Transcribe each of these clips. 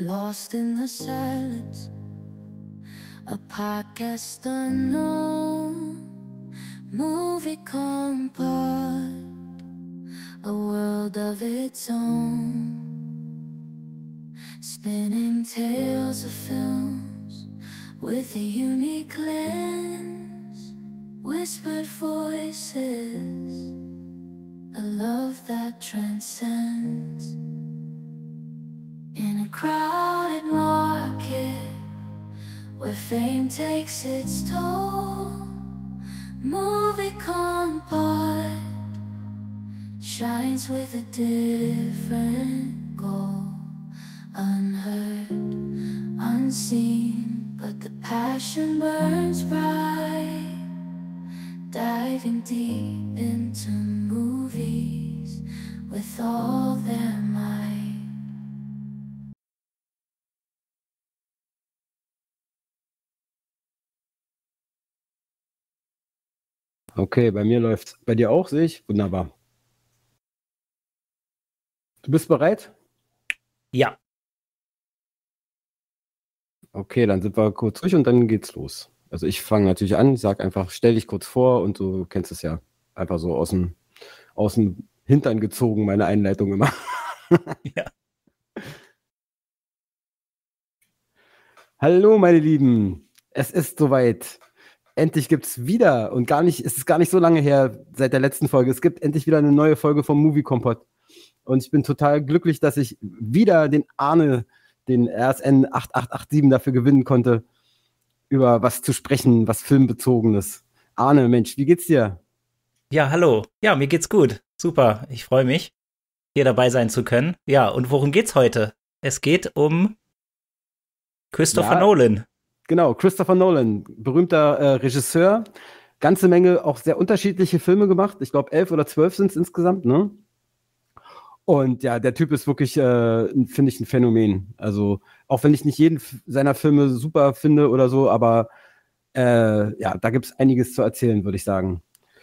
Lost in the silence, a podcast unknown, movie compart, a world of its own. Spinning tales of films with a unique lens, whispered voices, a love that transcends. In a crowded market Where fame takes its toll Movie compart Shines with a different goal Unheard, unseen But the passion burns bright Diving deep into movies With all their might Okay, bei mir läuft's. Bei dir auch, sehe ich. Wunderbar. Du bist bereit? Ja. Okay, dann sind wir kurz durch und dann geht's los. Also ich fange natürlich an, sag einfach, stell dich kurz vor und du kennst es ja einfach so aus dem, aus dem Hintern gezogen, meine Einleitung immer. ja. Hallo, meine Lieben. Es ist soweit endlich gibt's wieder und gar nicht, es ist gar nicht so lange her seit der letzten Folge. Es gibt endlich wieder eine neue Folge vom Movie Kompott. Und ich bin total glücklich, dass ich wieder den Arne, den RSN 8887 dafür gewinnen konnte, über was zu sprechen, was filmbezogenes. Arne, Mensch, wie geht's dir? Ja, hallo. Ja, mir geht's gut. Super. Ich freue mich, hier dabei sein zu können. Ja, und worum geht's heute? Es geht um Christopher ja. Nolan genau, Christopher Nolan, berühmter äh, Regisseur, ganze Menge auch sehr unterschiedliche Filme gemacht. Ich glaube, elf oder zwölf sind es insgesamt, ne? Und ja, der Typ ist wirklich, äh, finde ich, ein Phänomen. Also, auch wenn ich nicht jeden seiner Filme super finde oder so, aber äh, ja, da gibt es einiges zu erzählen, würde ich sagen.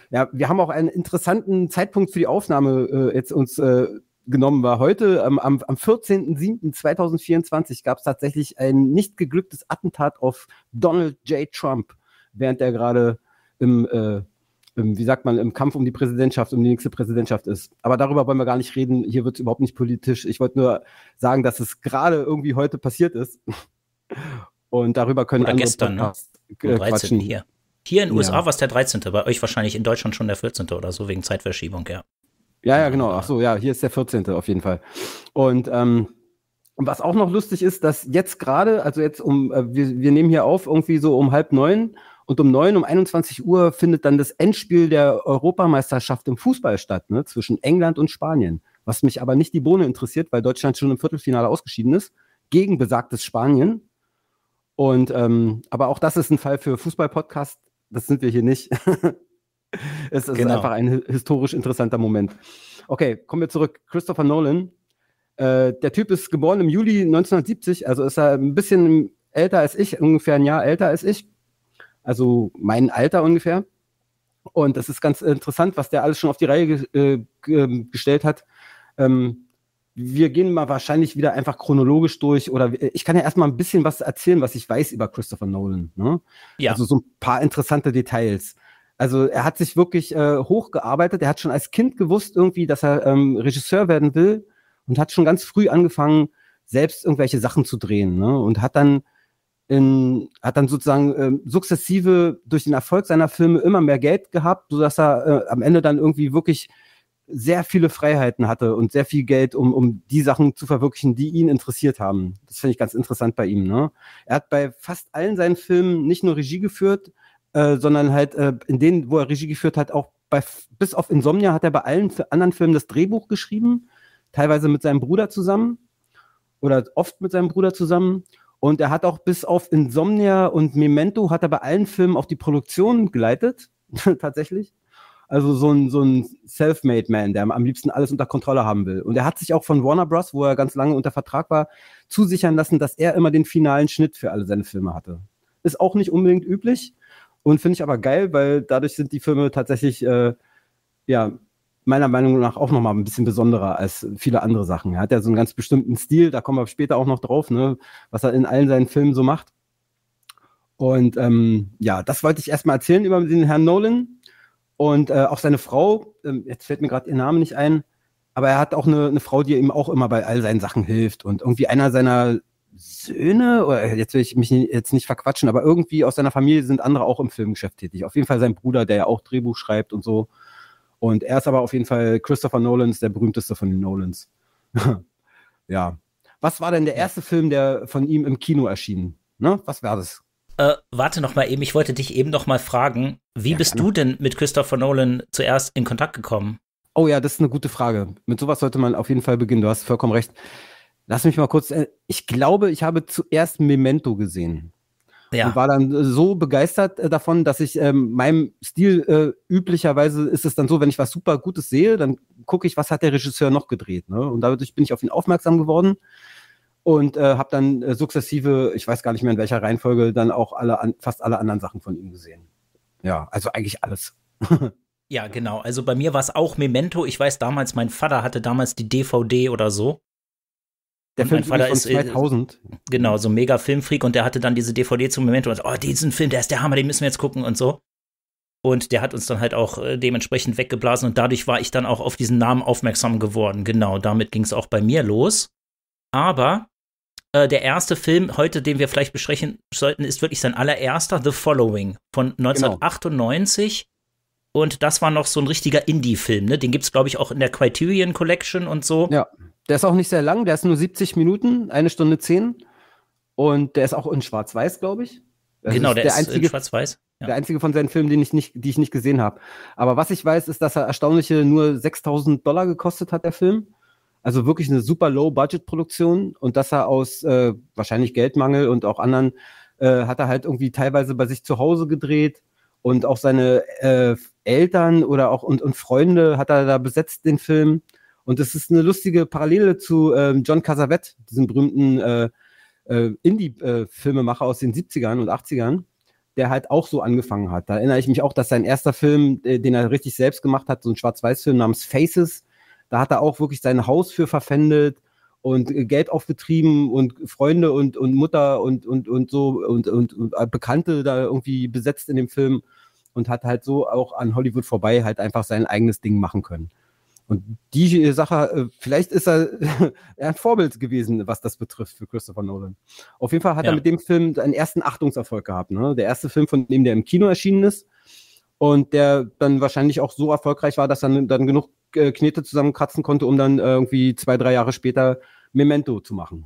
Ja, wir haben auch einen interessanten Zeitpunkt für die Aufnahme äh, jetzt uns äh, genommen war. Heute, ähm, am, am, am 14.07.2024, gab es tatsächlich ein nicht geglücktes Attentat auf Donald J. Trump, während er gerade im, äh, im, wie sagt man, im Kampf um die Präsidentschaft, um die nächste Präsidentschaft ist. Aber darüber wollen wir gar nicht reden. Hier wird es überhaupt nicht politisch. Ich wollte nur sagen, dass es gerade irgendwie heute passiert ist. Und darüber können Oder gestern, ne? Am äh, 13. hier. Hier in den USA ja. war es der 13. Bei euch wahrscheinlich in Deutschland schon der 14. oder so wegen Zeitverschiebung, ja. Ja, ja, genau. Ach so, ja, hier ist der 14. auf jeden Fall. Und ähm, was auch noch lustig ist, dass jetzt gerade, also jetzt um, äh, wir, wir nehmen hier auf, irgendwie so um halb neun und um neun, um 21 Uhr findet dann das Endspiel der Europameisterschaft im Fußball statt, ne, zwischen England und Spanien. Was mich aber nicht die Bohne interessiert, weil Deutschland schon im Viertelfinale ausgeschieden ist, gegen besagtes Spanien. Und ähm, aber auch das ist ein Fall für Fußballpodcast. Das sind wir hier nicht. Es ist genau. einfach ein historisch interessanter Moment. Okay, kommen wir zurück. Christopher Nolan. Äh, der Typ ist geboren im Juli 1970, also ist er ein bisschen älter als ich, ungefähr ein Jahr älter als ich. Also mein Alter ungefähr. Und das ist ganz interessant, was der alles schon auf die Reihe äh, ähm, gestellt hat. Ähm, wir gehen mal wahrscheinlich wieder einfach chronologisch durch oder ich kann ja erstmal ein bisschen was erzählen, was ich weiß über Christopher Nolan. Ne? Ja. Also so ein paar interessante Details. Also er hat sich wirklich äh, hochgearbeitet. Er hat schon als Kind gewusst irgendwie, dass er ähm, Regisseur werden will und hat schon ganz früh angefangen, selbst irgendwelche Sachen zu drehen. Ne? Und hat dann in, hat dann sozusagen äh, sukzessive durch den Erfolg seiner Filme immer mehr Geld gehabt, so dass er äh, am Ende dann irgendwie wirklich sehr viele Freiheiten hatte und sehr viel Geld, um, um die Sachen zu verwirklichen, die ihn interessiert haben. Das finde ich ganz interessant bei ihm. Ne? Er hat bei fast allen seinen Filmen nicht nur Regie geführt, äh, sondern halt äh, in denen, wo er Regie geführt hat, auch bei, bis auf Insomnia hat er bei allen anderen Filmen das Drehbuch geschrieben, teilweise mit seinem Bruder zusammen oder oft mit seinem Bruder zusammen. Und er hat auch bis auf Insomnia und Memento hat er bei allen Filmen auch die Produktion geleitet, tatsächlich. Also so ein, so ein Self-Made Man, der am liebsten alles unter Kontrolle haben will. Und er hat sich auch von Warner Bros., wo er ganz lange unter Vertrag war, zusichern lassen, dass er immer den finalen Schnitt für alle seine Filme hatte. Ist auch nicht unbedingt üblich, und finde ich aber geil, weil dadurch sind die Filme tatsächlich, äh, ja, meiner Meinung nach auch nochmal ein bisschen besonderer als viele andere Sachen. Er hat ja so einen ganz bestimmten Stil, da kommen wir später auch noch drauf, ne, was er in allen seinen Filmen so macht. Und ähm, ja, das wollte ich erstmal erzählen über den Herrn Nolan. Und äh, auch seine Frau, ähm, jetzt fällt mir gerade ihr Name nicht ein, aber er hat auch eine, eine Frau, die ihm auch immer bei all seinen Sachen hilft. Und irgendwie einer seiner Söhne, oder äh, jetzt will ich mich jetzt nicht verquatschen, aber irgendwie aus seiner Familie sind andere auch im Filmgeschäft tätig. Auf jeden Fall sein Bruder, der ja auch Drehbuch schreibt und so. Und er ist aber auf jeden Fall Christopher Nolans, der berühmteste von den Nolans. ja. Was war denn der erste Film, der von ihm im Kino erschien? Ne? Was war das? Äh, warte noch mal eben, ich wollte dich eben noch mal fragen, wie ja, bist gerne. du denn mit Christopher Nolan zuerst in Kontakt gekommen? Oh ja, das ist eine gute Frage. Mit sowas sollte man auf jeden Fall beginnen. Du hast vollkommen recht. Lass mich mal kurz. Äh, ich glaube, ich habe zuerst Memento gesehen. Ja. Und war dann äh, so begeistert äh, davon, dass ich ähm, meinem Stil äh, üblicherweise ist es dann so, wenn ich was super Gutes sehe, dann gucke ich, was hat der Regisseur noch gedreht. Ne? Und dadurch bin ich auf ihn aufmerksam geworden und äh, habe dann äh, sukzessive, ich weiß gar nicht mehr in welcher Reihenfolge, dann auch alle an, fast alle anderen Sachen von ihm gesehen. Ja, also eigentlich alles. ja, genau. Also bei mir war es auch Memento. Ich weiß damals, mein Vater hatte damals die DVD oder so. Der Film mein Vater von ist 2000. Äh, genau, so mega Filmfreak und der hatte dann diese DVD zum Moment und so, oh, diesen Film, der ist der Hammer, den müssen wir jetzt gucken und so. Und der hat uns dann halt auch äh, dementsprechend weggeblasen und dadurch war ich dann auch auf diesen Namen aufmerksam geworden. Genau, damit ging es auch bei mir los. Aber äh, der erste Film heute, den wir vielleicht besprechen sollten, ist wirklich sein allererster, The Following von 1998. Genau. Und das war noch so ein richtiger Indie-Film, ne? Den gibt es, glaube ich, auch in der Criterion Collection und so. Ja. Der ist auch nicht sehr lang, der ist nur 70 Minuten, eine Stunde zehn. Und der ist auch in Schwarz-Weiß, glaube ich. Das genau, ist der, der ist einzige, in Schwarz-Weiß. Ja. Der einzige von seinen Filmen, den ich nicht, die ich nicht gesehen habe. Aber was ich weiß, ist, dass er erstaunliche nur 6000 Dollar gekostet hat, der Film. Also wirklich eine super Low-Budget-Produktion und dass er aus äh, wahrscheinlich Geldmangel und auch anderen äh, hat er halt irgendwie teilweise bei sich zu Hause gedreht und auch seine äh, Eltern oder auch und, und Freunde hat er da besetzt, den Film. Und es ist eine lustige Parallele zu ähm, John Casavette, diesem berühmten äh, äh, Indie-Filmemacher aus den 70ern und 80ern, der halt auch so angefangen hat. Da erinnere ich mich auch, dass sein erster Film, äh, den er richtig selbst gemacht hat, so ein Schwarz-Weiß-Film namens Faces, da hat er auch wirklich sein Haus für verpfändet und äh, Geld aufgetrieben und Freunde und, und Mutter und, und, und so und, und, und äh, Bekannte da irgendwie besetzt in dem Film und hat halt so auch an Hollywood vorbei halt einfach sein eigenes Ding machen können. Und die äh, Sache, äh, vielleicht ist er ein Vorbild gewesen, was das betrifft für Christopher Nolan. Auf jeden Fall hat ja. er mit dem Film seinen ersten Achtungserfolg gehabt. Ne? Der erste Film, von dem der im Kino erschienen ist und der dann wahrscheinlich auch so erfolgreich war, dass er dann genug äh, Knete zusammenkratzen konnte, um dann irgendwie zwei, drei Jahre später Memento zu machen.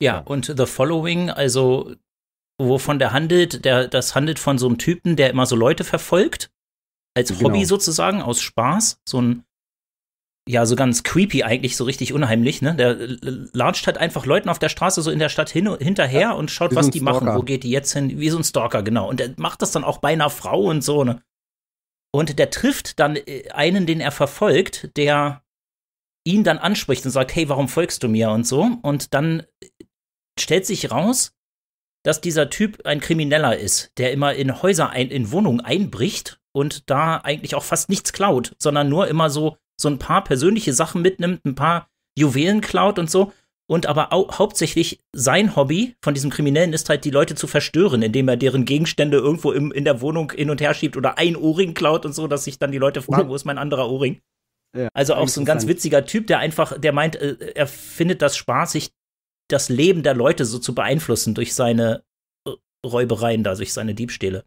Ja, ja. und The Following, also wovon der handelt, der, das handelt von so einem Typen, der immer so Leute verfolgt, als genau. Hobby sozusagen, aus Spaß, so ein ja, so ganz creepy eigentlich, so richtig unheimlich, ne? Der äh, latscht halt einfach Leuten auf der Straße so in der Stadt hin, hinterher ja, und schaut, was die machen. Wo geht die jetzt hin? Wie so ein Stalker, genau. Und er macht das dann auch bei einer Frau und so, ne? Und der trifft dann äh, einen, den er verfolgt, der ihn dann anspricht und sagt, hey, warum folgst du mir und so. Und dann äh, stellt sich raus, dass dieser Typ ein Krimineller ist, der immer in Häuser, ein, in Wohnungen einbricht und da eigentlich auch fast nichts klaut, sondern nur immer so so ein paar persönliche Sachen mitnimmt, ein paar Juwelen klaut und so. Und aber auch, hauptsächlich sein Hobby von diesem Kriminellen ist halt, die Leute zu verstören, indem er deren Gegenstände irgendwo im, in der Wohnung hin und her schiebt oder ein Ohrring klaut und so, dass sich dann die Leute fragen, wo ist mein anderer Ohrring? Ja, also auch so ein ganz witziger Typ, der einfach, der meint, äh, er findet das spaßig, das Leben der Leute so zu beeinflussen durch seine äh, Räubereien da, durch seine Diebstähle.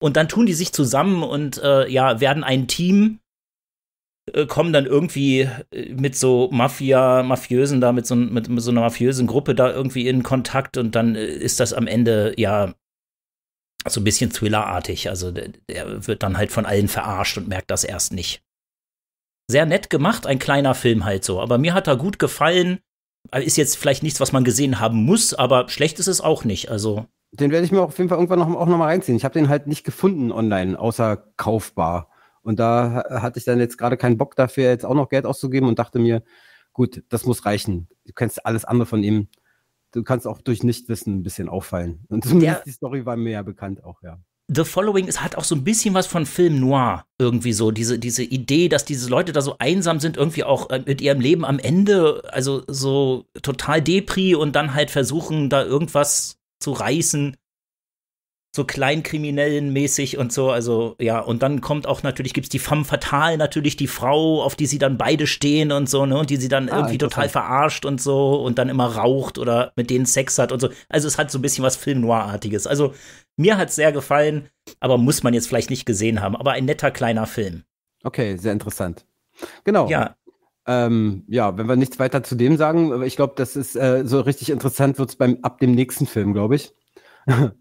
Und dann tun die sich zusammen und äh, ja, werden ein Team äh, kommen dann irgendwie äh, mit so Mafia, Mafiösen da, mit so, mit, mit so einer mafiösen Gruppe da irgendwie in Kontakt und dann äh, ist das am Ende ja so ein bisschen Thriller-artig. Also der, der, wird dann halt von allen verarscht und merkt das erst nicht. Sehr nett gemacht, ein kleiner Film halt so. Aber mir hat er gut gefallen. Ist jetzt vielleicht nichts, was man gesehen haben muss, aber schlecht ist es auch nicht. Also den werde ich mir auf jeden Fall irgendwann noch, auch nochmal reinziehen. Ich habe den halt nicht gefunden online, außer kaufbar. Und da hatte ich dann jetzt gerade keinen Bock dafür, jetzt auch noch Geld auszugeben und dachte mir, gut, das muss reichen. Du kennst alles andere von ihm. Du kannst auch durch Nichtwissen ein bisschen auffallen. Und ja. die Story war mir ja bekannt auch, ja. The Following es hat auch so ein bisschen was von Film Noir irgendwie so diese diese Idee, dass diese Leute da so einsam sind irgendwie auch äh, mit ihrem Leben am Ende, also so total depri und dann halt versuchen da irgendwas zu reißen, so Kleinkriminellen mäßig und so, also ja, und dann kommt auch natürlich, gibt es die Femme Fatale natürlich, die Frau, auf die sie dann beide stehen und so, ne, und die sie dann ah, irgendwie total verarscht und so und dann immer raucht oder mit denen Sex hat und so. Also es hat so ein bisschen was Film Noir-artiges. Also mir hat es sehr gefallen, aber muss man jetzt vielleicht nicht gesehen haben, aber ein netter kleiner Film. Okay, sehr interessant. Genau. Ja, ähm, ja, wenn wir nichts weiter zu dem sagen, ich glaube, das ist äh, so richtig interessant wird es ab dem nächsten Film, glaube ich.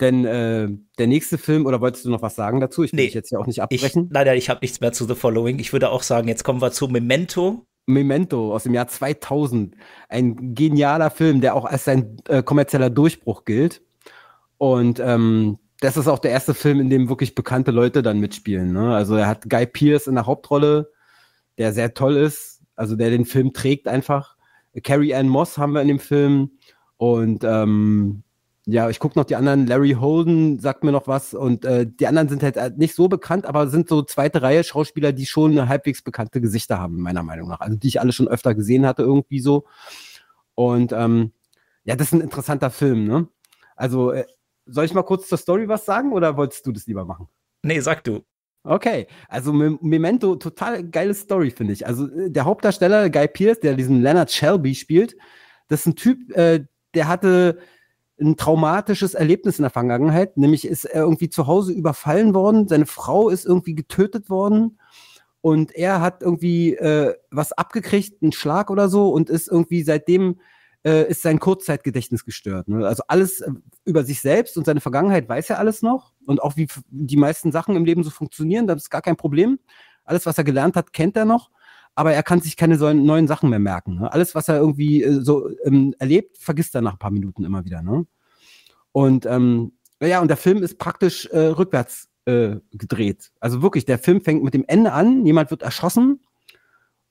Denn äh, der nächste Film, oder wolltest du noch was sagen dazu? Ich will nee, dich jetzt ja auch nicht abbrechen. Ich, nein, nein, ich habe nichts mehr zu The Following. Ich würde auch sagen, jetzt kommen wir zu Memento. Memento aus dem Jahr 2000. Ein genialer Film, der auch als sein äh, kommerzieller Durchbruch gilt. Und ähm, das ist auch der erste Film, in dem wirklich bekannte Leute dann mitspielen. Ne? Also er hat Guy Pierce in der Hauptrolle, der sehr toll ist, also der den Film trägt einfach. Carrie Ann Moss haben wir in dem Film und ähm, ja, ich gucke noch die anderen. Larry Holden sagt mir noch was. Und äh, die anderen sind halt äh, nicht so bekannt, aber sind so zweite Reihe Schauspieler, die schon eine halbwegs bekannte Gesichter haben, meiner Meinung nach. Also die ich alle schon öfter gesehen hatte, irgendwie so. Und ähm, ja, das ist ein interessanter Film, ne? Also, äh, soll ich mal kurz zur Story was sagen oder wolltest du das lieber machen? Nee, sag du. Okay, also Memento, total geile Story, finde ich. Also äh, der Hauptdarsteller, Guy Pierce, der diesen Leonard Shelby spielt, das ist ein Typ, äh, der hatte ein traumatisches Erlebnis in der Vergangenheit, nämlich ist er irgendwie zu Hause überfallen worden, seine Frau ist irgendwie getötet worden und er hat irgendwie äh, was abgekriegt, einen Schlag oder so und ist irgendwie seitdem äh, ist sein Kurzzeitgedächtnis gestört. Ne? Also alles äh, über sich selbst und seine Vergangenheit weiß er alles noch und auch wie die meisten Sachen im Leben so funktionieren, das ist gar kein Problem. Alles, was er gelernt hat, kennt er noch aber er kann sich keine neuen Sachen mehr merken. Ne? Alles, was er irgendwie äh, so ähm, erlebt, vergisst er nach ein paar Minuten immer wieder. Ne? Und ähm, ja, und der Film ist praktisch äh, rückwärts äh, gedreht. Also wirklich, der Film fängt mit dem Ende an, jemand wird erschossen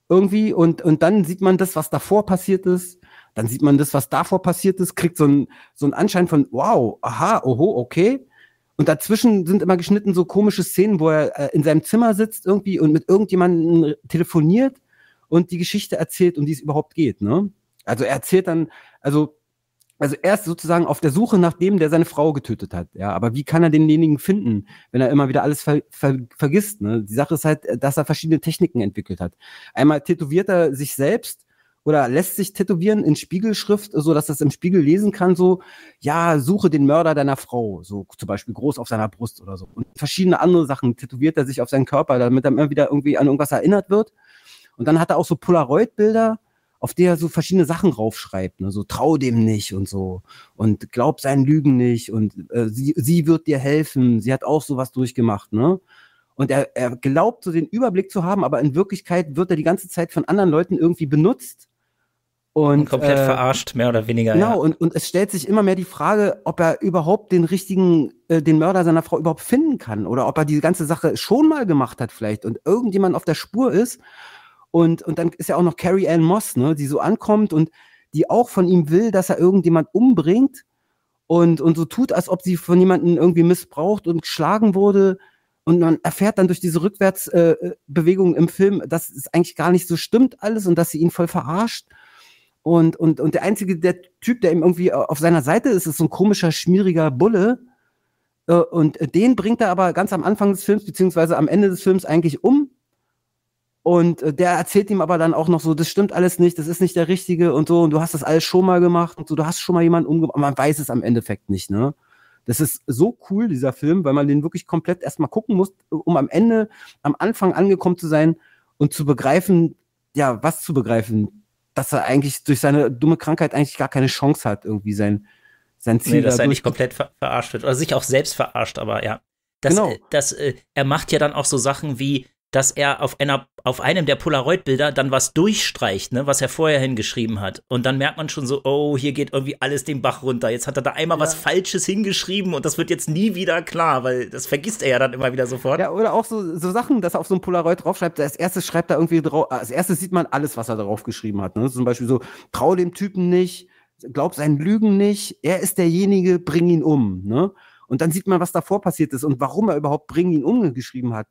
irgendwie und, und dann sieht man das, was davor passiert ist. Dann sieht man das, was davor passiert ist, kriegt so einen so einen Anschein von, wow, aha, oho, okay. Und dazwischen sind immer geschnitten so komische Szenen, wo er äh, in seinem Zimmer sitzt irgendwie und mit irgendjemandem telefoniert und die Geschichte erzählt, um die es überhaupt geht. Ne? Also er erzählt dann, also, also er ist sozusagen auf der Suche nach dem, der seine Frau getötet hat. Ja, aber wie kann er denjenigen finden, wenn er immer wieder alles ver ver vergisst? Ne? Die Sache ist halt, dass er verschiedene Techniken entwickelt hat. Einmal tätowiert er sich selbst oder lässt sich tätowieren in Spiegelschrift, so dass das im Spiegel lesen kann, so, ja, suche den Mörder deiner Frau, so zum Beispiel groß auf seiner Brust oder so. Und verschiedene andere Sachen tätowiert er sich auf seinen Körper, damit er immer wieder irgendwie an irgendwas erinnert wird. Und dann hat er auch so Polaroid-Bilder, auf der er so verschiedene Sachen raufschreibt, ne? so trau dem nicht und so und glaub seinen Lügen nicht und äh, sie, sie wird dir helfen, sie hat auch sowas durchgemacht, ne? Und er, er glaubt so den Überblick zu haben, aber in Wirklichkeit wird er die ganze Zeit von anderen Leuten irgendwie benutzt und, komplett äh, verarscht, mehr oder weniger. Genau, ja. und, und es stellt sich immer mehr die Frage, ob er überhaupt den richtigen, äh, den Mörder seiner Frau überhaupt finden kann oder ob er die ganze Sache schon mal gemacht hat vielleicht und irgendjemand auf der Spur ist. Und, und dann ist ja auch noch Carrie Ann Moss, ne, die so ankommt und die auch von ihm will, dass er irgendjemand umbringt und, und so tut, als ob sie von jemandem irgendwie missbraucht und geschlagen wurde. Und man erfährt dann durch diese Rückwärtsbewegung äh, im Film, dass es eigentlich gar nicht so stimmt alles und dass sie ihn voll verarscht. Und, und, und der einzige, der Typ, der ihm irgendwie auf seiner Seite ist, ist so ein komischer, schmieriger Bulle. Äh, und den bringt er aber ganz am Anfang des Films, beziehungsweise am Ende des Films eigentlich um. Und äh, der erzählt ihm aber dann auch noch so, das stimmt alles nicht, das ist nicht der Richtige und so, und du hast das alles schon mal gemacht und so, du hast schon mal jemanden umgebracht. Man weiß es am Endeffekt nicht, ne? Das ist so cool, dieser Film, weil man den wirklich komplett erstmal gucken muss, um am Ende, am Anfang angekommen zu sein und zu begreifen, ja, was zu begreifen, dass er eigentlich durch seine dumme Krankheit eigentlich gar keine Chance hat, irgendwie sein, sein Ziel. Nee, dass er nicht komplett ver verarscht wird. Oder sich auch selbst verarscht, aber ja. Das, genau. Äh, das, äh, er macht ja dann auch so Sachen wie, dass er auf, einer, auf einem der Polaroid-Bilder dann was durchstreicht, ne, was er vorher hingeschrieben hat. Und dann merkt man schon so, oh, hier geht irgendwie alles den Bach runter. Jetzt hat er da einmal ja. was Falsches hingeschrieben und das wird jetzt nie wieder klar, weil das vergisst er ja dann immer wieder sofort. Ja, oder auch so, so Sachen, dass er auf so ein Polaroid draufschreibt, als erstes schreibt er irgendwie drauf, als erstes sieht man alles, was er drauf geschrieben hat. Ne? Zum Beispiel so, trau dem Typen nicht, glaub seinen Lügen nicht, er ist derjenige, bring ihn um. Ne? Und dann sieht man, was davor passiert ist und warum er überhaupt Bring ihn umgeschrieben hat.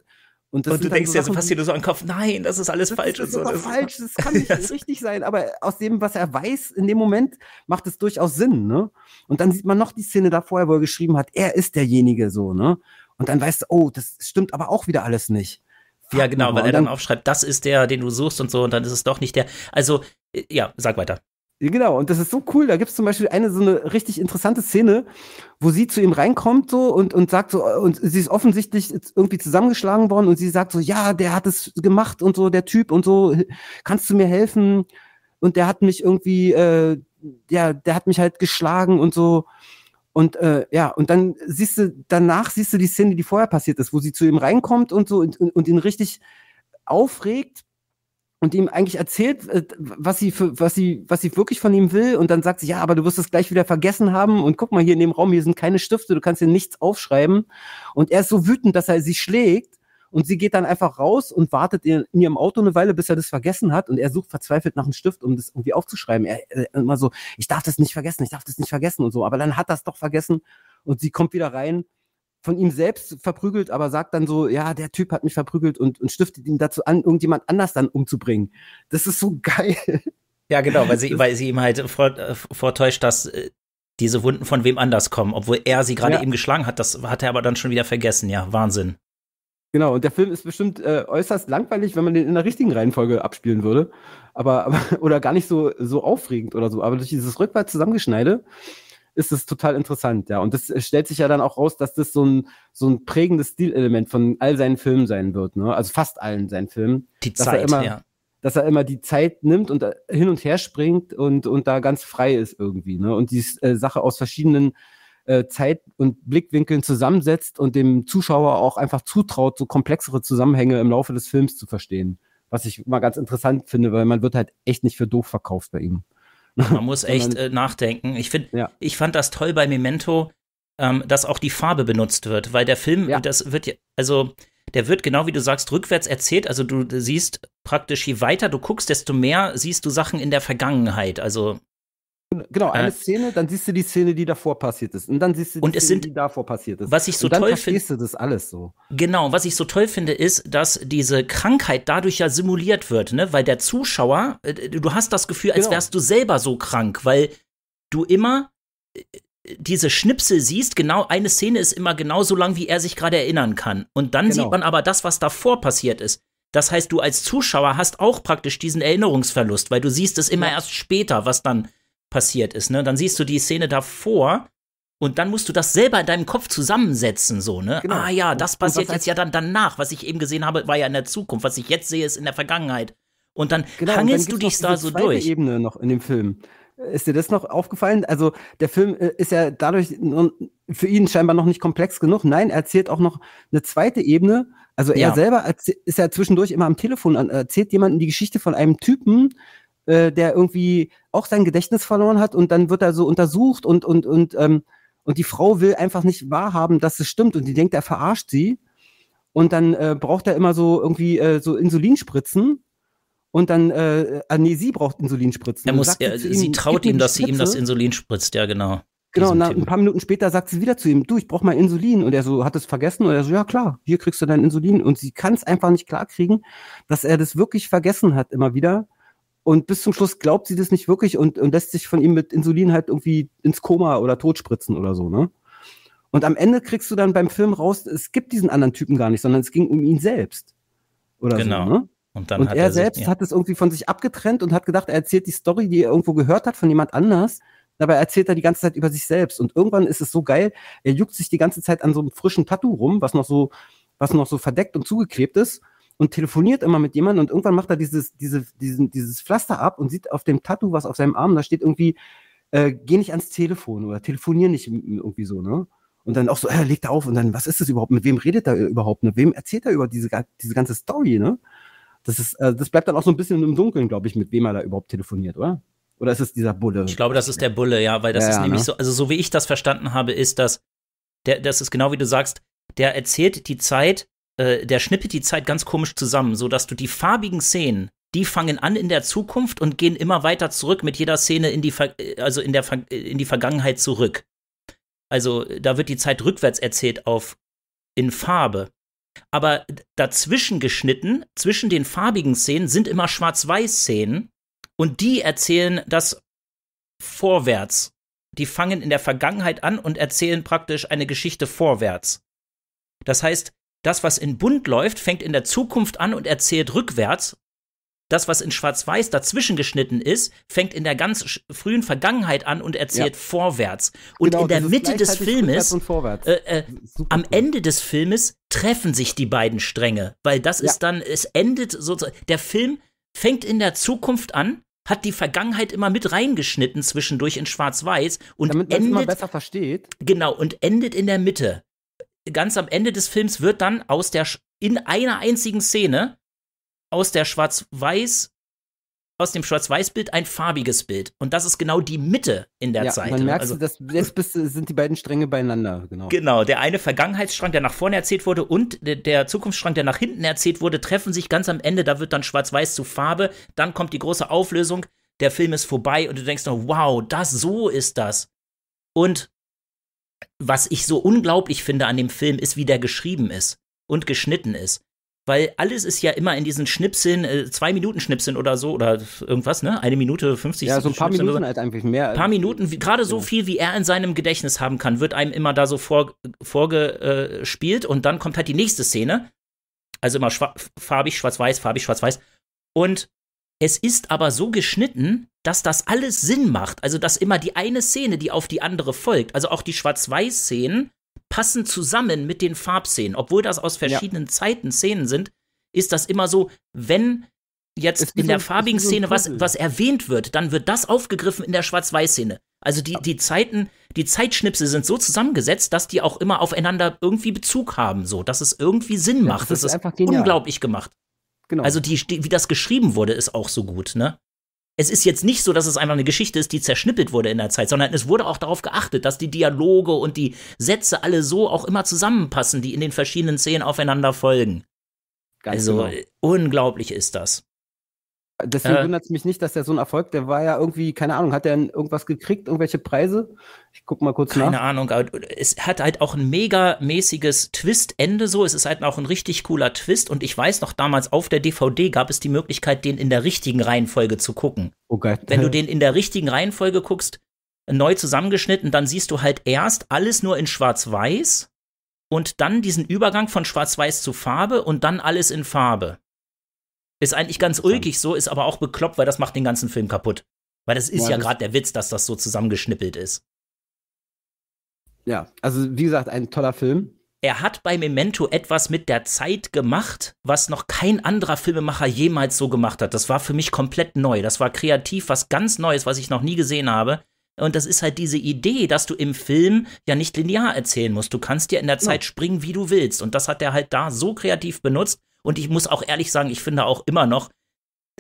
Und, und du denkst so ja so fast dir so an den Kopf, nein, das ist alles das falsch. Ist und so. Das ist falsch, das kann nicht richtig sein. Aber aus dem, was er weiß, in dem Moment macht es durchaus Sinn, ne? Und dann sieht man noch die Szene davor, wo er geschrieben hat, er ist derjenige so, ne? Und dann weißt du, oh, das stimmt aber auch wieder alles nicht. Fuck ja, genau, weil er dann, dann aufschreibt, das ist der, den du suchst und so, und dann ist es doch nicht der. Also, äh, ja, sag weiter. Ja, genau, und das ist so cool. Da gibt es zum Beispiel eine so eine richtig interessante Szene, wo sie zu ihm reinkommt so und, und sagt so, äh, und sie ist offensichtlich irgendwie zusammengeschlagen worden und sie sagt so, ja, der hat es gemacht und so, der Typ und so, kannst du mir helfen? Und der hat mich irgendwie, äh, ja, der hat mich halt geschlagen und so. Und äh, ja, und dann siehst du, danach siehst du die Szene, die vorher passiert ist, wo sie zu ihm reinkommt und so und, und, und ihn richtig aufregt und ihm eigentlich erzählt, äh, was sie für, was sie, was sie wirklich von ihm will. Und dann sagt sie, ja, aber du wirst es gleich wieder vergessen haben. Und guck mal hier in dem Raum, hier sind keine Stifte, du kannst dir nichts aufschreiben. Und er ist so wütend, dass er sie schlägt. Und sie geht dann einfach raus und wartet in, in ihrem Auto eine Weile, bis er das vergessen hat. Und er sucht verzweifelt nach einem Stift, um das irgendwie aufzuschreiben. Er, er immer so, ich darf das nicht vergessen, ich darf das nicht vergessen und so. Aber dann hat er es doch vergessen. Und sie kommt wieder rein von ihm selbst verprügelt, aber sagt dann so, ja, der Typ hat mich verprügelt und, und stiftet ihn dazu an, irgendjemand anders dann umzubringen. Das ist so geil. Ja, genau, weil sie, weil sie ihm halt vor, äh, vortäuscht, dass äh, diese Wunden von wem anders kommen, obwohl er sie gerade ja. eben geschlagen hat. Das hat er aber dann schon wieder vergessen. Ja, Wahnsinn. Genau, und der Film ist bestimmt äh, äußerst langweilig, wenn man den in der richtigen Reihenfolge abspielen würde. Aber, aber oder gar nicht so, so aufregend oder so. Aber durch dieses rückwärts zusammengeschneide ist es total interessant, ja. Und das äh, stellt sich ja dann auch raus, dass das so ein, so ein prägendes Stilelement von all seinen Filmen sein wird, ne? Also fast allen seinen Filmen. Die dass Zeit, immer, ja. Dass er immer die Zeit nimmt und äh, hin und her springt und, und da ganz frei ist irgendwie, ne? Und die äh, Sache aus verschiedenen äh, Zeit- und Blickwinkeln zusammensetzt und dem Zuschauer auch einfach zutraut, so komplexere Zusammenhänge im Laufe des Films zu verstehen. Was ich mal ganz interessant finde, weil man wird halt echt nicht für doof verkauft bei ihm. Man muss echt äh, nachdenken. Ich, finde, ja. ich fand das toll bei Memento, ähm, dass auch die Farbe benutzt wird, weil der Film, ja. das wird ja, also der wird genau wie du sagst rückwärts erzählt. Also du siehst praktisch je weiter du guckst, desto mehr siehst du Sachen in der Vergangenheit. Also Genau, eine äh, Szene, dann siehst du die Szene, die davor passiert ist. Und dann siehst du die und Szene, es sind, die davor passiert ist. Was ich so und dann toll finde. du das alles so. Genau, was ich so toll finde, ist, dass diese Krankheit dadurch ja simuliert wird, ne? Weil der Zuschauer, äh, du hast das Gefühl, als genau. wärst du selber so krank, weil du immer äh, äh, diese Schnipsel siehst, genau eine Szene ist immer genau so lang, wie er sich gerade erinnern kann. Und dann genau. sieht man aber das, was davor passiert ist. Das heißt, du als Zuschauer hast auch praktisch diesen Erinnerungsverlust, weil du siehst es immer ja. erst später, was dann passiert ist, ne? Dann siehst du die Szene davor und dann musst du das selber in deinem Kopf zusammensetzen, so, ne? Genau. Ah ja, das passiert jetzt ja dann danach. Was ich eben gesehen habe, war ja in der Zukunft. Was ich jetzt sehe, ist in der Vergangenheit. Und dann genau, hangelst und dann du dich da so durch. Ebene noch in dem Film. Ist dir das noch aufgefallen? Also der Film äh, ist ja dadurch für ihn scheinbar noch nicht komplex genug. Nein, er erzählt auch noch eine zweite Ebene. Also er ja. selber ist ja zwischendurch immer am Telefon und erzählt jemanden die Geschichte von einem Typen, äh, der irgendwie auch sein Gedächtnis verloren hat und dann wird er so untersucht und, und, und, ähm, und die Frau will einfach nicht wahrhaben, dass es stimmt und die denkt, er verarscht sie. Und dann äh, braucht er immer so irgendwie äh, so Insulinspritzen. Und dann, äh, ah, nee, sie braucht Insulinspritzen. Er muss, er, sie, ihm, sie traut ihm, dass sie ihm das Insulin spritzt, ja, genau. Genau, und ein paar Minuten später sagt sie wieder zu ihm, du, ich brauche mal Insulin. Und er so, hat es vergessen? Und er so, ja klar, hier kriegst du dein Insulin. Und sie kann es einfach nicht klarkriegen, dass er das wirklich vergessen hat immer wieder. Und bis zum Schluss glaubt sie das nicht wirklich und, und lässt sich von ihm mit Insulin halt irgendwie ins Koma oder totspritzen oder so, ne? Und am Ende kriegst du dann beim Film raus, es gibt diesen anderen Typen gar nicht, sondern es ging um ihn selbst. Oder genau. so, ne? Und, dann und er, er sich, selbst ja. hat es irgendwie von sich abgetrennt und hat gedacht, er erzählt die Story, die er irgendwo gehört hat von jemand anders. Dabei erzählt er die ganze Zeit über sich selbst. Und irgendwann ist es so geil, er juckt sich die ganze Zeit an so einem frischen Tattoo rum, was noch so, was noch so verdeckt und zugeklebt ist und telefoniert immer mit jemandem und irgendwann macht er dieses, diese, diesen, dieses Pflaster ab und sieht auf dem Tattoo was auf seinem Arm, da steht irgendwie, äh, geh nicht ans Telefon oder telefonier nicht irgendwie so, ne? Und dann auch so, äh, legt er auf und dann, was ist das überhaupt? Mit wem redet er überhaupt? Mit wem erzählt er über diese, diese ganze Story, ne? Das, ist, äh, das bleibt dann auch so ein bisschen im Dunkeln, glaube ich, mit wem er da überhaupt telefoniert, oder? Oder ist es dieser Bulle? Ich glaube, das ist der Bulle, ja, weil das ja, ist ja, nämlich ne? so, also so wie ich das verstanden habe, ist das, der, das ist genau wie du sagst, der erzählt die Zeit, äh, der schnippelt die Zeit ganz komisch zusammen, sodass du die farbigen Szenen, die fangen an in der Zukunft und gehen immer weiter zurück mit jeder Szene in die, Ver äh, also in, der äh, in die Vergangenheit zurück. Also da wird die Zeit rückwärts erzählt auf in Farbe. Aber dazwischen geschnitten, zwischen den farbigen Szenen, sind immer Schwarz-Weiß-Szenen und die erzählen das vorwärts. Die fangen in der Vergangenheit an und erzählen praktisch eine Geschichte vorwärts. Das heißt, das, was in bunt läuft, fängt in der Zukunft an und erzählt rückwärts. Das, was in schwarz-weiß dazwischen geschnitten ist, fängt in der ganz frühen Vergangenheit an und erzählt ja. vorwärts. Und genau, in der Mitte des Filmes, vorwärts. äh, äh, am cool. Ende des Filmes, treffen sich die beiden Stränge, weil das ja. ist dann, es endet sozusagen, der Film fängt in der Zukunft an, hat die Vergangenheit immer mit reingeschnitten zwischendurch in schwarz-weiß und Damit endet, man besser versteht. Genau, und endet in der Mitte ganz am Ende des Films wird dann aus der in einer einzigen Szene aus der Schwarz-Weiß aus dem Schwarz-Weiß-Bild ein farbiges Bild. Und das ist genau die Mitte in der ja, Zeit. Dann merkst also, du, dass jetzt bist, sind die beiden Stränge beieinander. Genau. genau, der eine Vergangenheitsstrang, der nach vorne erzählt wurde, und der, der Zukunftsstrang, der nach hinten erzählt wurde, treffen sich ganz am Ende. Da wird dann Schwarz-Weiß zu Farbe. Dann kommt die große Auflösung. Der Film ist vorbei und du denkst noch, wow, das so ist das. Und was ich so unglaublich finde an dem Film, ist, wie der geschrieben ist und geschnitten ist. Weil alles ist ja immer in diesen Schnipseln, äh, zwei Minuten Schnipseln oder so oder irgendwas, ne? Eine Minute, 50 Ja, so ein paar Schnipseln Minuten halt eigentlich mehr. Ein paar Minuten, gerade so viel, wie er in seinem Gedächtnis haben kann, wird einem immer da so vor, vorgespielt und dann kommt halt die nächste Szene. Also immer schwa farbig, schwarz-weiß, farbig, schwarz-weiß. Und es ist aber so geschnitten, dass das alles Sinn macht. Also, dass immer die eine Szene, die auf die andere folgt, also auch die Schwarz-Weiß-Szenen, passen zusammen mit den Farbszenen. Obwohl das aus verschiedenen ja. Zeiten Szenen sind, ist das immer so, wenn jetzt in der so, farbigen so Szene was, was erwähnt wird, dann wird das aufgegriffen in der Schwarz-Weiß-Szene. Also die, die Zeiten, die Zeitschnipsel sind so zusammengesetzt, dass die auch immer aufeinander irgendwie Bezug haben, so dass es irgendwie Sinn macht. Das, das ist, ist unglaublich gemacht. Genau. Also die, wie das geschrieben wurde, ist auch so gut, ne? Es ist jetzt nicht so, dass es einfach eine Geschichte ist, die zerschnippelt wurde in der Zeit, sondern es wurde auch darauf geachtet, dass die Dialoge und die Sätze alle so auch immer zusammenpassen, die in den verschiedenen Szenen aufeinander folgen. Ganz also genau. Äh, unglaublich ist das. Deswegen äh, wundert es mich nicht, dass der so ein Erfolg, der war ja irgendwie, keine Ahnung, hat der irgendwas gekriegt, irgendwelche Preise? Ich guck mal kurz keine nach. Keine Ahnung, aber es hat halt auch ein mega mäßiges Twist-Ende so. Es ist halt auch ein richtig cooler Twist und ich weiß noch damals, auf der DVD gab es die Möglichkeit, den in der richtigen Reihenfolge zu gucken. Oh Gott. Wenn du den in der richtigen Reihenfolge guckst, neu zusammengeschnitten, dann siehst du halt erst alles nur in schwarz-weiß und dann diesen Übergang von schwarz-weiß zu Farbe und dann alles in Farbe. Ist eigentlich ganz ulkig so, ist aber auch bekloppt, weil das macht den ganzen Film kaputt. Weil das ist ja, ja gerade der Witz, dass das so zusammengeschnippelt ist. Ja, also wie gesagt, ein toller Film. Er hat bei Memento etwas mit der Zeit gemacht, was noch kein anderer Filmemacher jemals so gemacht hat. Das war für mich komplett neu. Das war kreativ, was ganz Neues, was ich noch nie gesehen habe. Und das ist halt diese Idee, dass du im Film ja nicht linear erzählen musst. Du kannst dir in der genau. Zeit ja. springen, wie du willst. Und das hat er halt da so kreativ benutzt. Und ich muss auch ehrlich sagen, ich finde auch immer noch,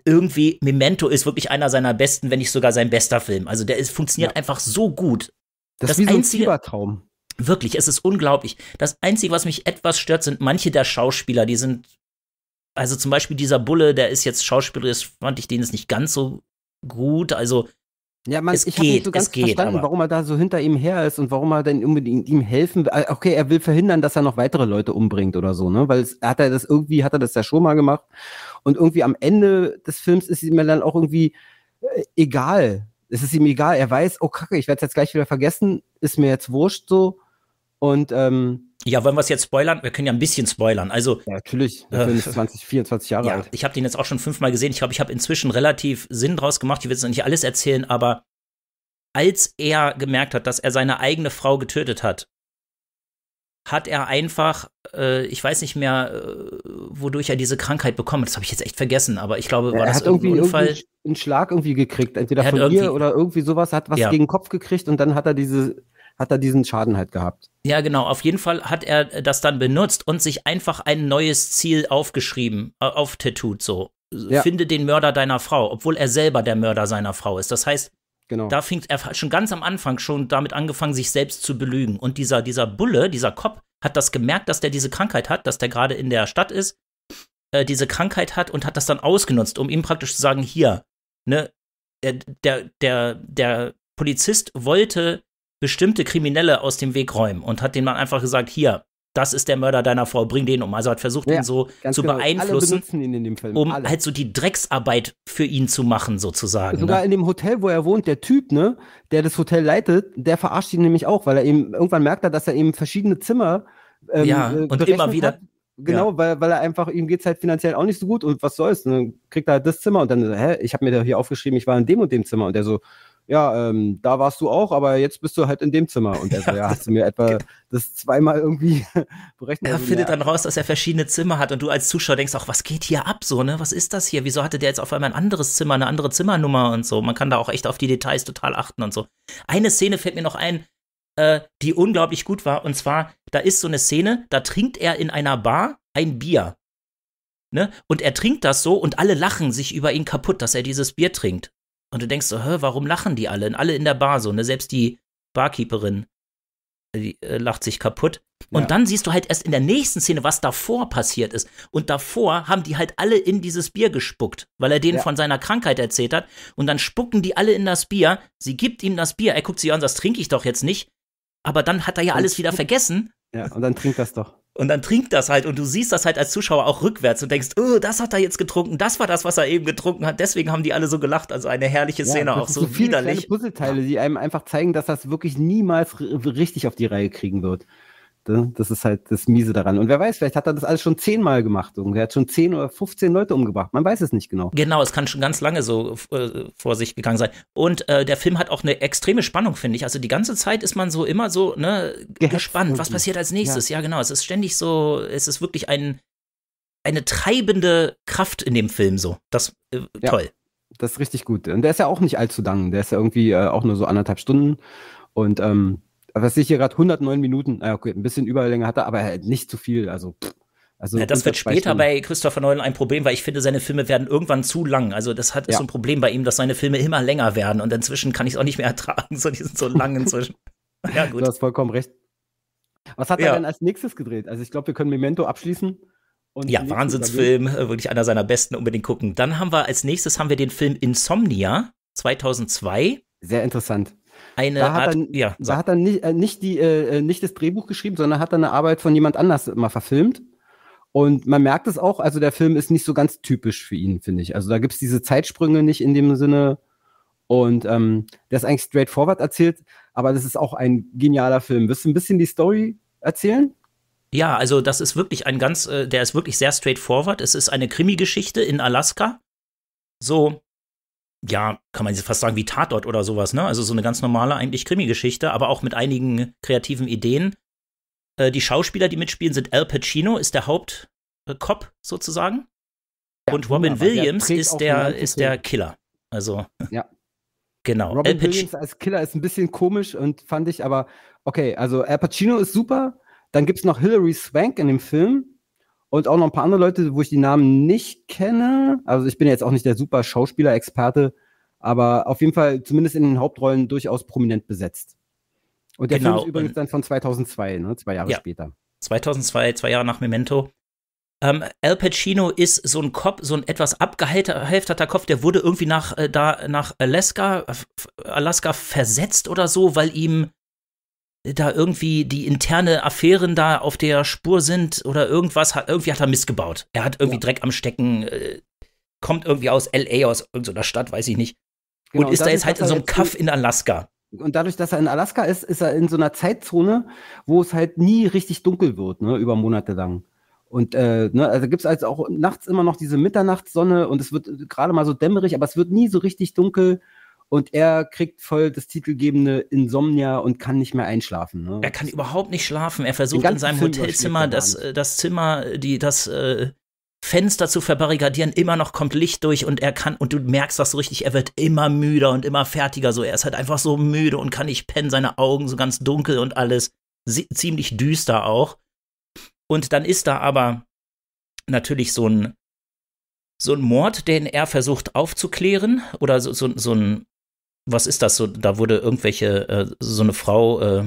irgendwie Memento ist wirklich einer seiner besten, wenn nicht sogar sein bester Film. Also der ist, funktioniert ja. einfach so gut. Das, das ist wie einzige, so ein Fiebertraum. Wirklich, es ist unglaublich. Das Einzige, was mich etwas stört, sind manche der Schauspieler. Die sind, also zum Beispiel dieser Bulle, der ist jetzt Schauspieler, das fand ich den jetzt nicht ganz so gut. Also ja, man, es ich habe nicht so ganz geht, verstanden, warum er da so hinter ihm her ist und warum er denn unbedingt ihm helfen will. Ah, okay, er will verhindern, dass er noch weitere Leute umbringt oder so, ne? Weil es, hat er das irgendwie, hat er das ja schon mal gemacht. Und irgendwie am Ende des Films ist ihm dann auch irgendwie äh, egal. Es ist ihm egal. Er weiß, oh Kacke, ich werde es jetzt gleich wieder vergessen, ist mir jetzt wurscht so. Und ähm, ja, wollen wir es jetzt spoilern? Wir können ja ein bisschen spoilern. Also ja, natürlich, der Film ist 20, 24 Jahre ja, alt. Ich habe den jetzt auch schon fünfmal gesehen. Ich glaube, ich habe inzwischen relativ Sinn draus gemacht. Ich will jetzt noch nicht alles erzählen, aber als er gemerkt hat, dass er seine eigene Frau getötet hat, hat er einfach, äh, ich weiß nicht mehr, äh, wodurch er diese Krankheit bekommen hat. Das habe ich jetzt echt vergessen, aber ich glaube, war er das hat irgendwie, Unfall? irgendwie einen Schlag irgendwie gekriegt, entweder von ihr oder irgendwie sowas, hat was ja. gegen den Kopf gekriegt und dann hat er diese hat er diesen Schaden halt gehabt. Ja, genau. Auf jeden Fall hat er das dann benutzt und sich einfach ein neues Ziel aufgeschrieben, äh, auftattooed so. Ja. Finde den Mörder deiner Frau, obwohl er selber der Mörder seiner Frau ist. Das heißt, Genau. Da fing er hat schon ganz am Anfang schon damit angefangen, sich selbst zu belügen. Und dieser, dieser Bulle, dieser Cop, hat das gemerkt, dass der diese Krankheit hat, dass der gerade in der Stadt ist, äh, diese Krankheit hat und hat das dann ausgenutzt, um ihm praktisch zu sagen, hier, ne, äh, der, der, der Polizist wollte bestimmte Kriminelle aus dem Weg räumen und hat denen dann einfach gesagt, hier, das ist der Mörder deiner Frau, bring den um. Also hat versucht, ja, ihn so zu genau. beeinflussen, um Alle. halt so die Drecksarbeit für ihn zu machen, sozusagen. Sogar ne? in dem Hotel, wo er wohnt, der Typ, ne, der das Hotel leitet, der verarscht ihn nämlich auch, weil er eben, irgendwann merkt er, dass er eben verschiedene Zimmer ähm, Ja, äh, und immer wieder. Hat. Genau, ja. weil, weil er einfach, ihm geht es halt finanziell auch nicht so gut und was soll's, dann ne? kriegt er halt das Zimmer und dann, hä, ich habe mir da hier aufgeschrieben, ich war in dem und dem Zimmer und der so, ja, ähm, da warst du auch, aber jetzt bist du halt in dem Zimmer. Und er so, ja, hast du mir etwa das zweimal irgendwie berechnet. Er also, findet dann raus, dass er verschiedene Zimmer hat und du als Zuschauer denkst auch, was geht hier ab so, ne? Was ist das hier? Wieso hatte der jetzt auf einmal ein anderes Zimmer, eine andere Zimmernummer und so? Man kann da auch echt auf die Details total achten und so. Eine Szene fällt mir noch ein, äh, die unglaublich gut war. Und zwar, da ist so eine Szene, da trinkt er in einer Bar ein Bier. Ne? Und er trinkt das so und alle lachen sich über ihn kaputt, dass er dieses Bier trinkt. Und du denkst so, hä, warum lachen die alle? Und alle in der Bar so, ne? Selbst die Barkeeperin die, äh, lacht sich kaputt. Und ja. dann siehst du halt erst in der nächsten Szene, was davor passiert ist. Und davor haben die halt alle in dieses Bier gespuckt, weil er denen ja. von seiner Krankheit erzählt hat. Und dann spucken die alle in das Bier. Sie gibt ihm das Bier. Er guckt sie an, das trinke ich doch jetzt nicht. Aber dann hat er ja alles wieder vergessen ja, und dann trinkt das doch. Und dann trinkt das halt und du siehst das halt als Zuschauer auch rückwärts und denkst, oh, das hat er jetzt getrunken, das war das, was er eben getrunken hat. Deswegen haben die alle so gelacht. Also eine herrliche Szene, ja, auch so, so widerlich. Kleine Puzzleteile, die einem einfach zeigen, dass das wirklich niemals richtig auf die Reihe kriegen wird. Ne? Das ist halt das Miese daran. Und wer weiß, vielleicht hat er das alles schon zehnmal gemacht. Und er hat schon zehn oder 15 Leute umgebracht. Man weiß es nicht genau. Genau, es kann schon ganz lange so äh, vor sich gegangen sein. Und äh, der Film hat auch eine extreme Spannung, finde ich. Also die ganze Zeit ist man so immer so ne, gespannt. Was passiert als nächstes? Ja. ja, genau. Es ist ständig so, es ist wirklich ein, eine treibende Kraft in dem Film so. Das äh, ja, toll. Das ist richtig gut. Und der ist ja auch nicht allzu lang. Der ist ja irgendwie äh, auch nur so anderthalb Stunden. Und ähm, was ich hier gerade 109 Minuten, äh, okay, ein bisschen Überlänge hatte, aber halt nicht zu viel. Also, pff, also ja, das wird später bei Christopher Nolan ein Problem, weil ich finde, seine Filme werden irgendwann zu lang. Also das hat, ist so ein Problem bei ihm, dass seine Filme immer länger werden und inzwischen kann ich es auch nicht mehr ertragen, so die sind so lang inzwischen. ja, gut. Du hast vollkommen recht. Was hat ja. er denn als nächstes gedreht? Also ich glaube, wir können Memento abschließen. Und ja, Wahnsinnsfilm, äh, wirklich einer seiner besten, unbedingt gucken. Dann haben wir als nächstes haben wir den Film Insomnia 2002. Sehr interessant eine da Art. Hat er, ja, da hat er nicht, äh, nicht, die, äh, nicht das Drehbuch geschrieben, sondern hat er eine Arbeit von jemand anders immer verfilmt. Und man merkt es auch, also der Film ist nicht so ganz typisch für ihn, finde ich. Also da gibt es diese Zeitsprünge nicht in dem Sinne. Und ähm, der ist eigentlich straightforward erzählt, aber das ist auch ein genialer Film. Wirst du ein bisschen die Story erzählen? Ja, also das ist wirklich ein ganz, äh, der ist wirklich sehr straightforward. Es ist eine Krimi-Geschichte in Alaska. So, ja, kann man fast sagen, wie Tatort oder sowas, ne? Also so eine ganz normale eigentlich Krimi-Geschichte, aber auch mit einigen kreativen Ideen. Äh, die Schauspieler, die mitspielen, sind Al Pacino, ist der Hauptcop sozusagen. Ja, und Robin Williams der ist, der, ist der Killer. Also. Ja. Genau. Robin Williams als Killer ist ein bisschen komisch und fand ich aber, okay, also Al Pacino ist super. Dann gibt es noch Hilary Swank in dem Film und auch noch ein paar andere Leute, wo ich die Namen nicht kenne. Also ich bin jetzt auch nicht der super Schauspieler-Experte, aber auf jeden Fall zumindest in den Hauptrollen durchaus prominent besetzt. Und der genau. Film ist übrigens dann von 2002, ne? zwei Jahre ja. später. 2002, zwei Jahre nach Memento. Ähm, Al Pacino ist so ein Kopf, so ein etwas abgehalfterter Kopf, der wurde irgendwie nach, äh, da, nach Alaska, äh, Alaska versetzt oder so, weil ihm da irgendwie die interne Affären da auf der Spur sind oder irgendwas hat, irgendwie hat er Mist gebaut. Er hat irgendwie ja. Dreck am Stecken, äh, kommt irgendwie aus LA, aus irgendeiner Stadt, weiß ich nicht. Genau, und ist da jetzt halt in so einem Kaff in Alaska. Und dadurch, dass er in Alaska ist, ist er in so einer Zeitzone, wo es halt nie richtig dunkel wird, ne, über Monate lang. Und äh, ne, also gibt es also auch nachts immer noch diese Mitternachtssonne und es wird gerade mal so dämmerig, aber es wird nie so richtig dunkel und er kriegt voll das titelgebende Insomnia und kann nicht mehr einschlafen. Ne? Er kann überhaupt nicht schlafen. Er versucht in seinem Film Hotelzimmer das, äh, das Zimmer, die, das äh, Fenster zu verbarrikadieren. Immer noch kommt Licht durch und er kann, und du merkst das so richtig, er wird immer müder und immer fertiger. So, er ist halt einfach so müde und kann nicht pennen, seine Augen so ganz dunkel und alles. Sie, ziemlich düster auch. Und dann ist da aber natürlich so ein so ein Mord, den er versucht aufzuklären, oder so, so, so ein was ist das so? Da wurde irgendwelche, äh, so eine Frau, äh,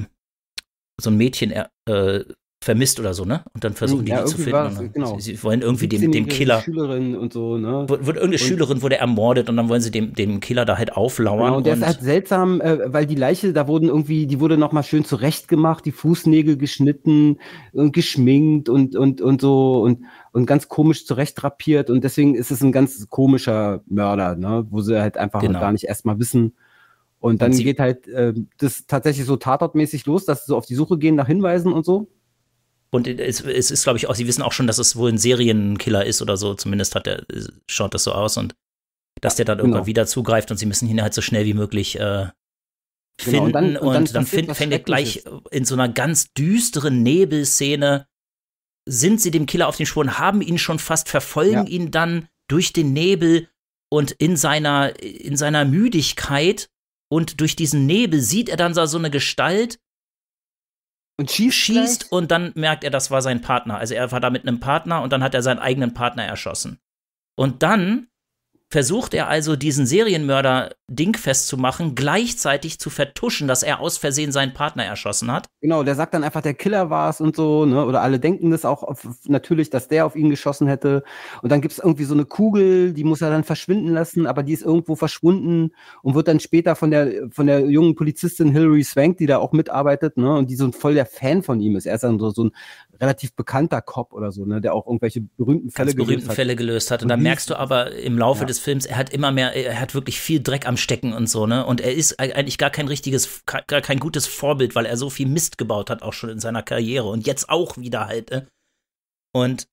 so ein Mädchen äh, vermisst oder so, ne? Und dann versuchen ja, die, die zu finden. Das, genau. sie, sie, wollen irgendwie dem, dem Killer. Schülerin und so, ne? Wird, wird irgendeine und Schülerin wurde ermordet und dann wollen sie dem, dem Killer da halt auflauern. Genau, und der ist halt seltsam, äh, weil die Leiche, da wurden irgendwie, die wurde nochmal schön zurechtgemacht, die Fußnägel geschnitten und geschminkt und, und, und so und, und ganz komisch zurechtdrapiert. Und deswegen ist es ein ganz komischer Mörder, ne? Wo sie halt einfach genau. gar nicht erstmal wissen, und dann und geht halt äh, das tatsächlich so tatortmäßig los, dass sie so auf die Suche gehen nach Hinweisen und so. Und es, es ist, glaube ich, auch, sie wissen auch schon, dass es wohl ein Serienkiller ist oder so. Zumindest hat der, schaut das so aus und dass der dann irgendwann genau. wieder zugreift und sie müssen ihn halt so schnell wie möglich äh, genau, finden. Genau, und dann, und dann, und dann fängt er gleich in so einer ganz düsteren Nebelszene, sind sie dem Killer auf den Spuren, haben ihn schon fast, verfolgen ja. ihn dann durch den Nebel und in seiner, in seiner Müdigkeit und durch diesen Nebel sieht er dann so eine Gestalt und schießt, schießt und dann merkt er, das war sein Partner. Also er war da mit einem Partner und dann hat er seinen eigenen Partner erschossen. Und dann versucht er also diesen Serienmörder dingfest zu machen, gleichzeitig zu vertuschen, dass er aus Versehen seinen Partner erschossen hat. Genau, der sagt dann einfach, der Killer war es und so, ne? Oder alle denken das auch auf, natürlich, dass der auf ihn geschossen hätte. Und dann gibt es irgendwie so eine Kugel, die muss er dann verschwinden lassen, aber die ist irgendwo verschwunden und wird dann später von der von der jungen Polizistin Hillary Swank, die da auch mitarbeitet, ne? Und die so ein voll der Fan von ihm ist. Er ist dann so, so ein relativ bekannter Cop oder so, ne? Der auch irgendwelche berühmten Fälle, Ganz berühmten gelöst, Fälle hat. gelöst hat. Und, und dann merkst du aber im Laufe ja. des des Films, er hat immer mehr, er hat wirklich viel Dreck am Stecken und so, ne? Und er ist eigentlich gar kein richtiges, gar kein gutes Vorbild, weil er so viel Mist gebaut hat, auch schon in seiner Karriere und jetzt auch wieder halt, ne? Und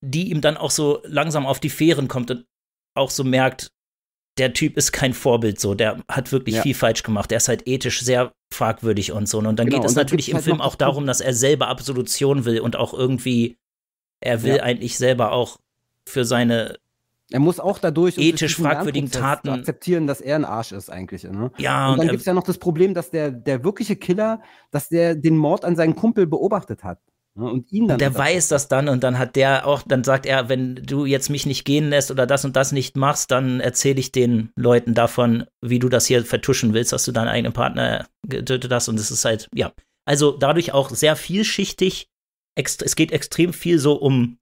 die ihm dann auch so langsam auf die Fähren kommt und auch so merkt, der Typ ist kein Vorbild so, der hat wirklich ja. viel falsch gemacht. der ist halt ethisch sehr fragwürdig und so. Ne? Und dann genau. geht es dann natürlich im halt Film auch darum, dass er selber Absolution will und auch irgendwie, er will ja. eigentlich selber auch für seine er muss auch dadurch ethisch fragwürdigen Taten akzeptieren, dass er ein Arsch ist eigentlich. Ne? Ja. Und dann ähm, gibt es ja noch das Problem, dass der der wirkliche Killer, dass der den Mord an seinen Kumpel beobachtet hat. Ne? Und ihn dann. Und der weiß das dann und dann hat der auch, dann sagt er, wenn du jetzt mich nicht gehen lässt oder das und das nicht machst, dann erzähle ich den Leuten davon, wie du das hier vertuschen willst, dass du deinen eigenen Partner getötet hast. Und es ist halt, ja. Also dadurch auch sehr vielschichtig. Es geht extrem viel so um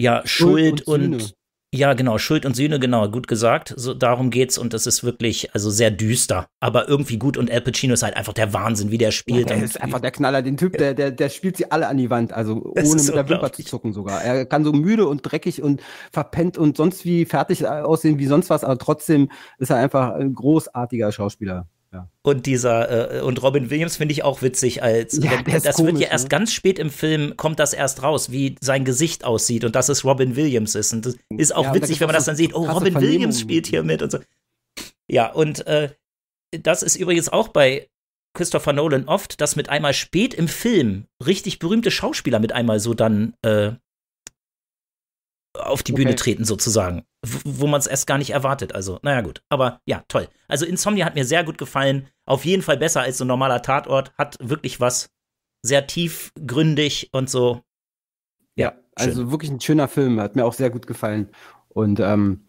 ja, Schuld, Schuld und, und ja, genau, Schuld und Sühne, genau, gut gesagt. So, darum geht's und das ist wirklich, also sehr düster, aber irgendwie gut und Al Pacino ist halt einfach der Wahnsinn, wie der spielt. Ja, der ist einfach der Knaller, den Typ, der, der, der spielt sie alle an die Wand, also ohne mit der Wimper zu zucken sogar. Er kann so müde und dreckig und verpennt und sonst wie fertig aussehen wie sonst was, aber trotzdem ist er einfach ein großartiger Schauspieler ja. Und dieser äh, und Robin Williams finde ich auch witzig als ja, das, das komisch, wird ja erst ne? ganz spät im Film kommt das erst raus, wie sein Gesicht aussieht und dass es Robin Williams ist und das ist auch ja, witzig, wenn man das dann sieht, oh Robin Williams spielt hier mit und so. Ja, und äh, das ist übrigens auch bei Christopher Nolan oft, dass mit einmal spät im Film richtig berühmte Schauspieler mit einmal so dann äh, auf die okay. Bühne treten, sozusagen. Wo, man es erst gar nicht erwartet. Also, naja, gut. Aber ja, toll. Also, Insomnia hat mir sehr gut gefallen. Auf jeden Fall besser als so ein normaler Tatort. Hat wirklich was sehr tiefgründig und so. Ja, ja also wirklich ein schöner Film. Hat mir auch sehr gut gefallen. Und, ähm,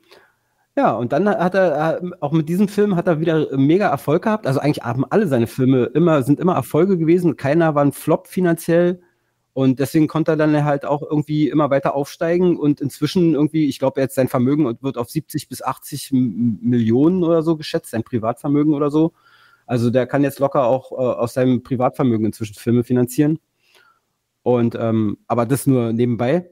ja, und dann hat er äh, auch mit diesem Film hat er wieder mega Erfolg gehabt. Also eigentlich haben alle seine Filme immer sind immer Erfolge gewesen. Keiner war ein Flop finanziell. Und deswegen konnte er dann halt auch irgendwie immer weiter aufsteigen und inzwischen irgendwie, ich glaube, jetzt sein Vermögen wird auf 70 bis 80 Millionen oder so geschätzt, sein Privatvermögen oder so. Also der kann jetzt locker auch äh, aus seinem Privatvermögen inzwischen Filme finanzieren. Und ähm, aber das nur nebenbei.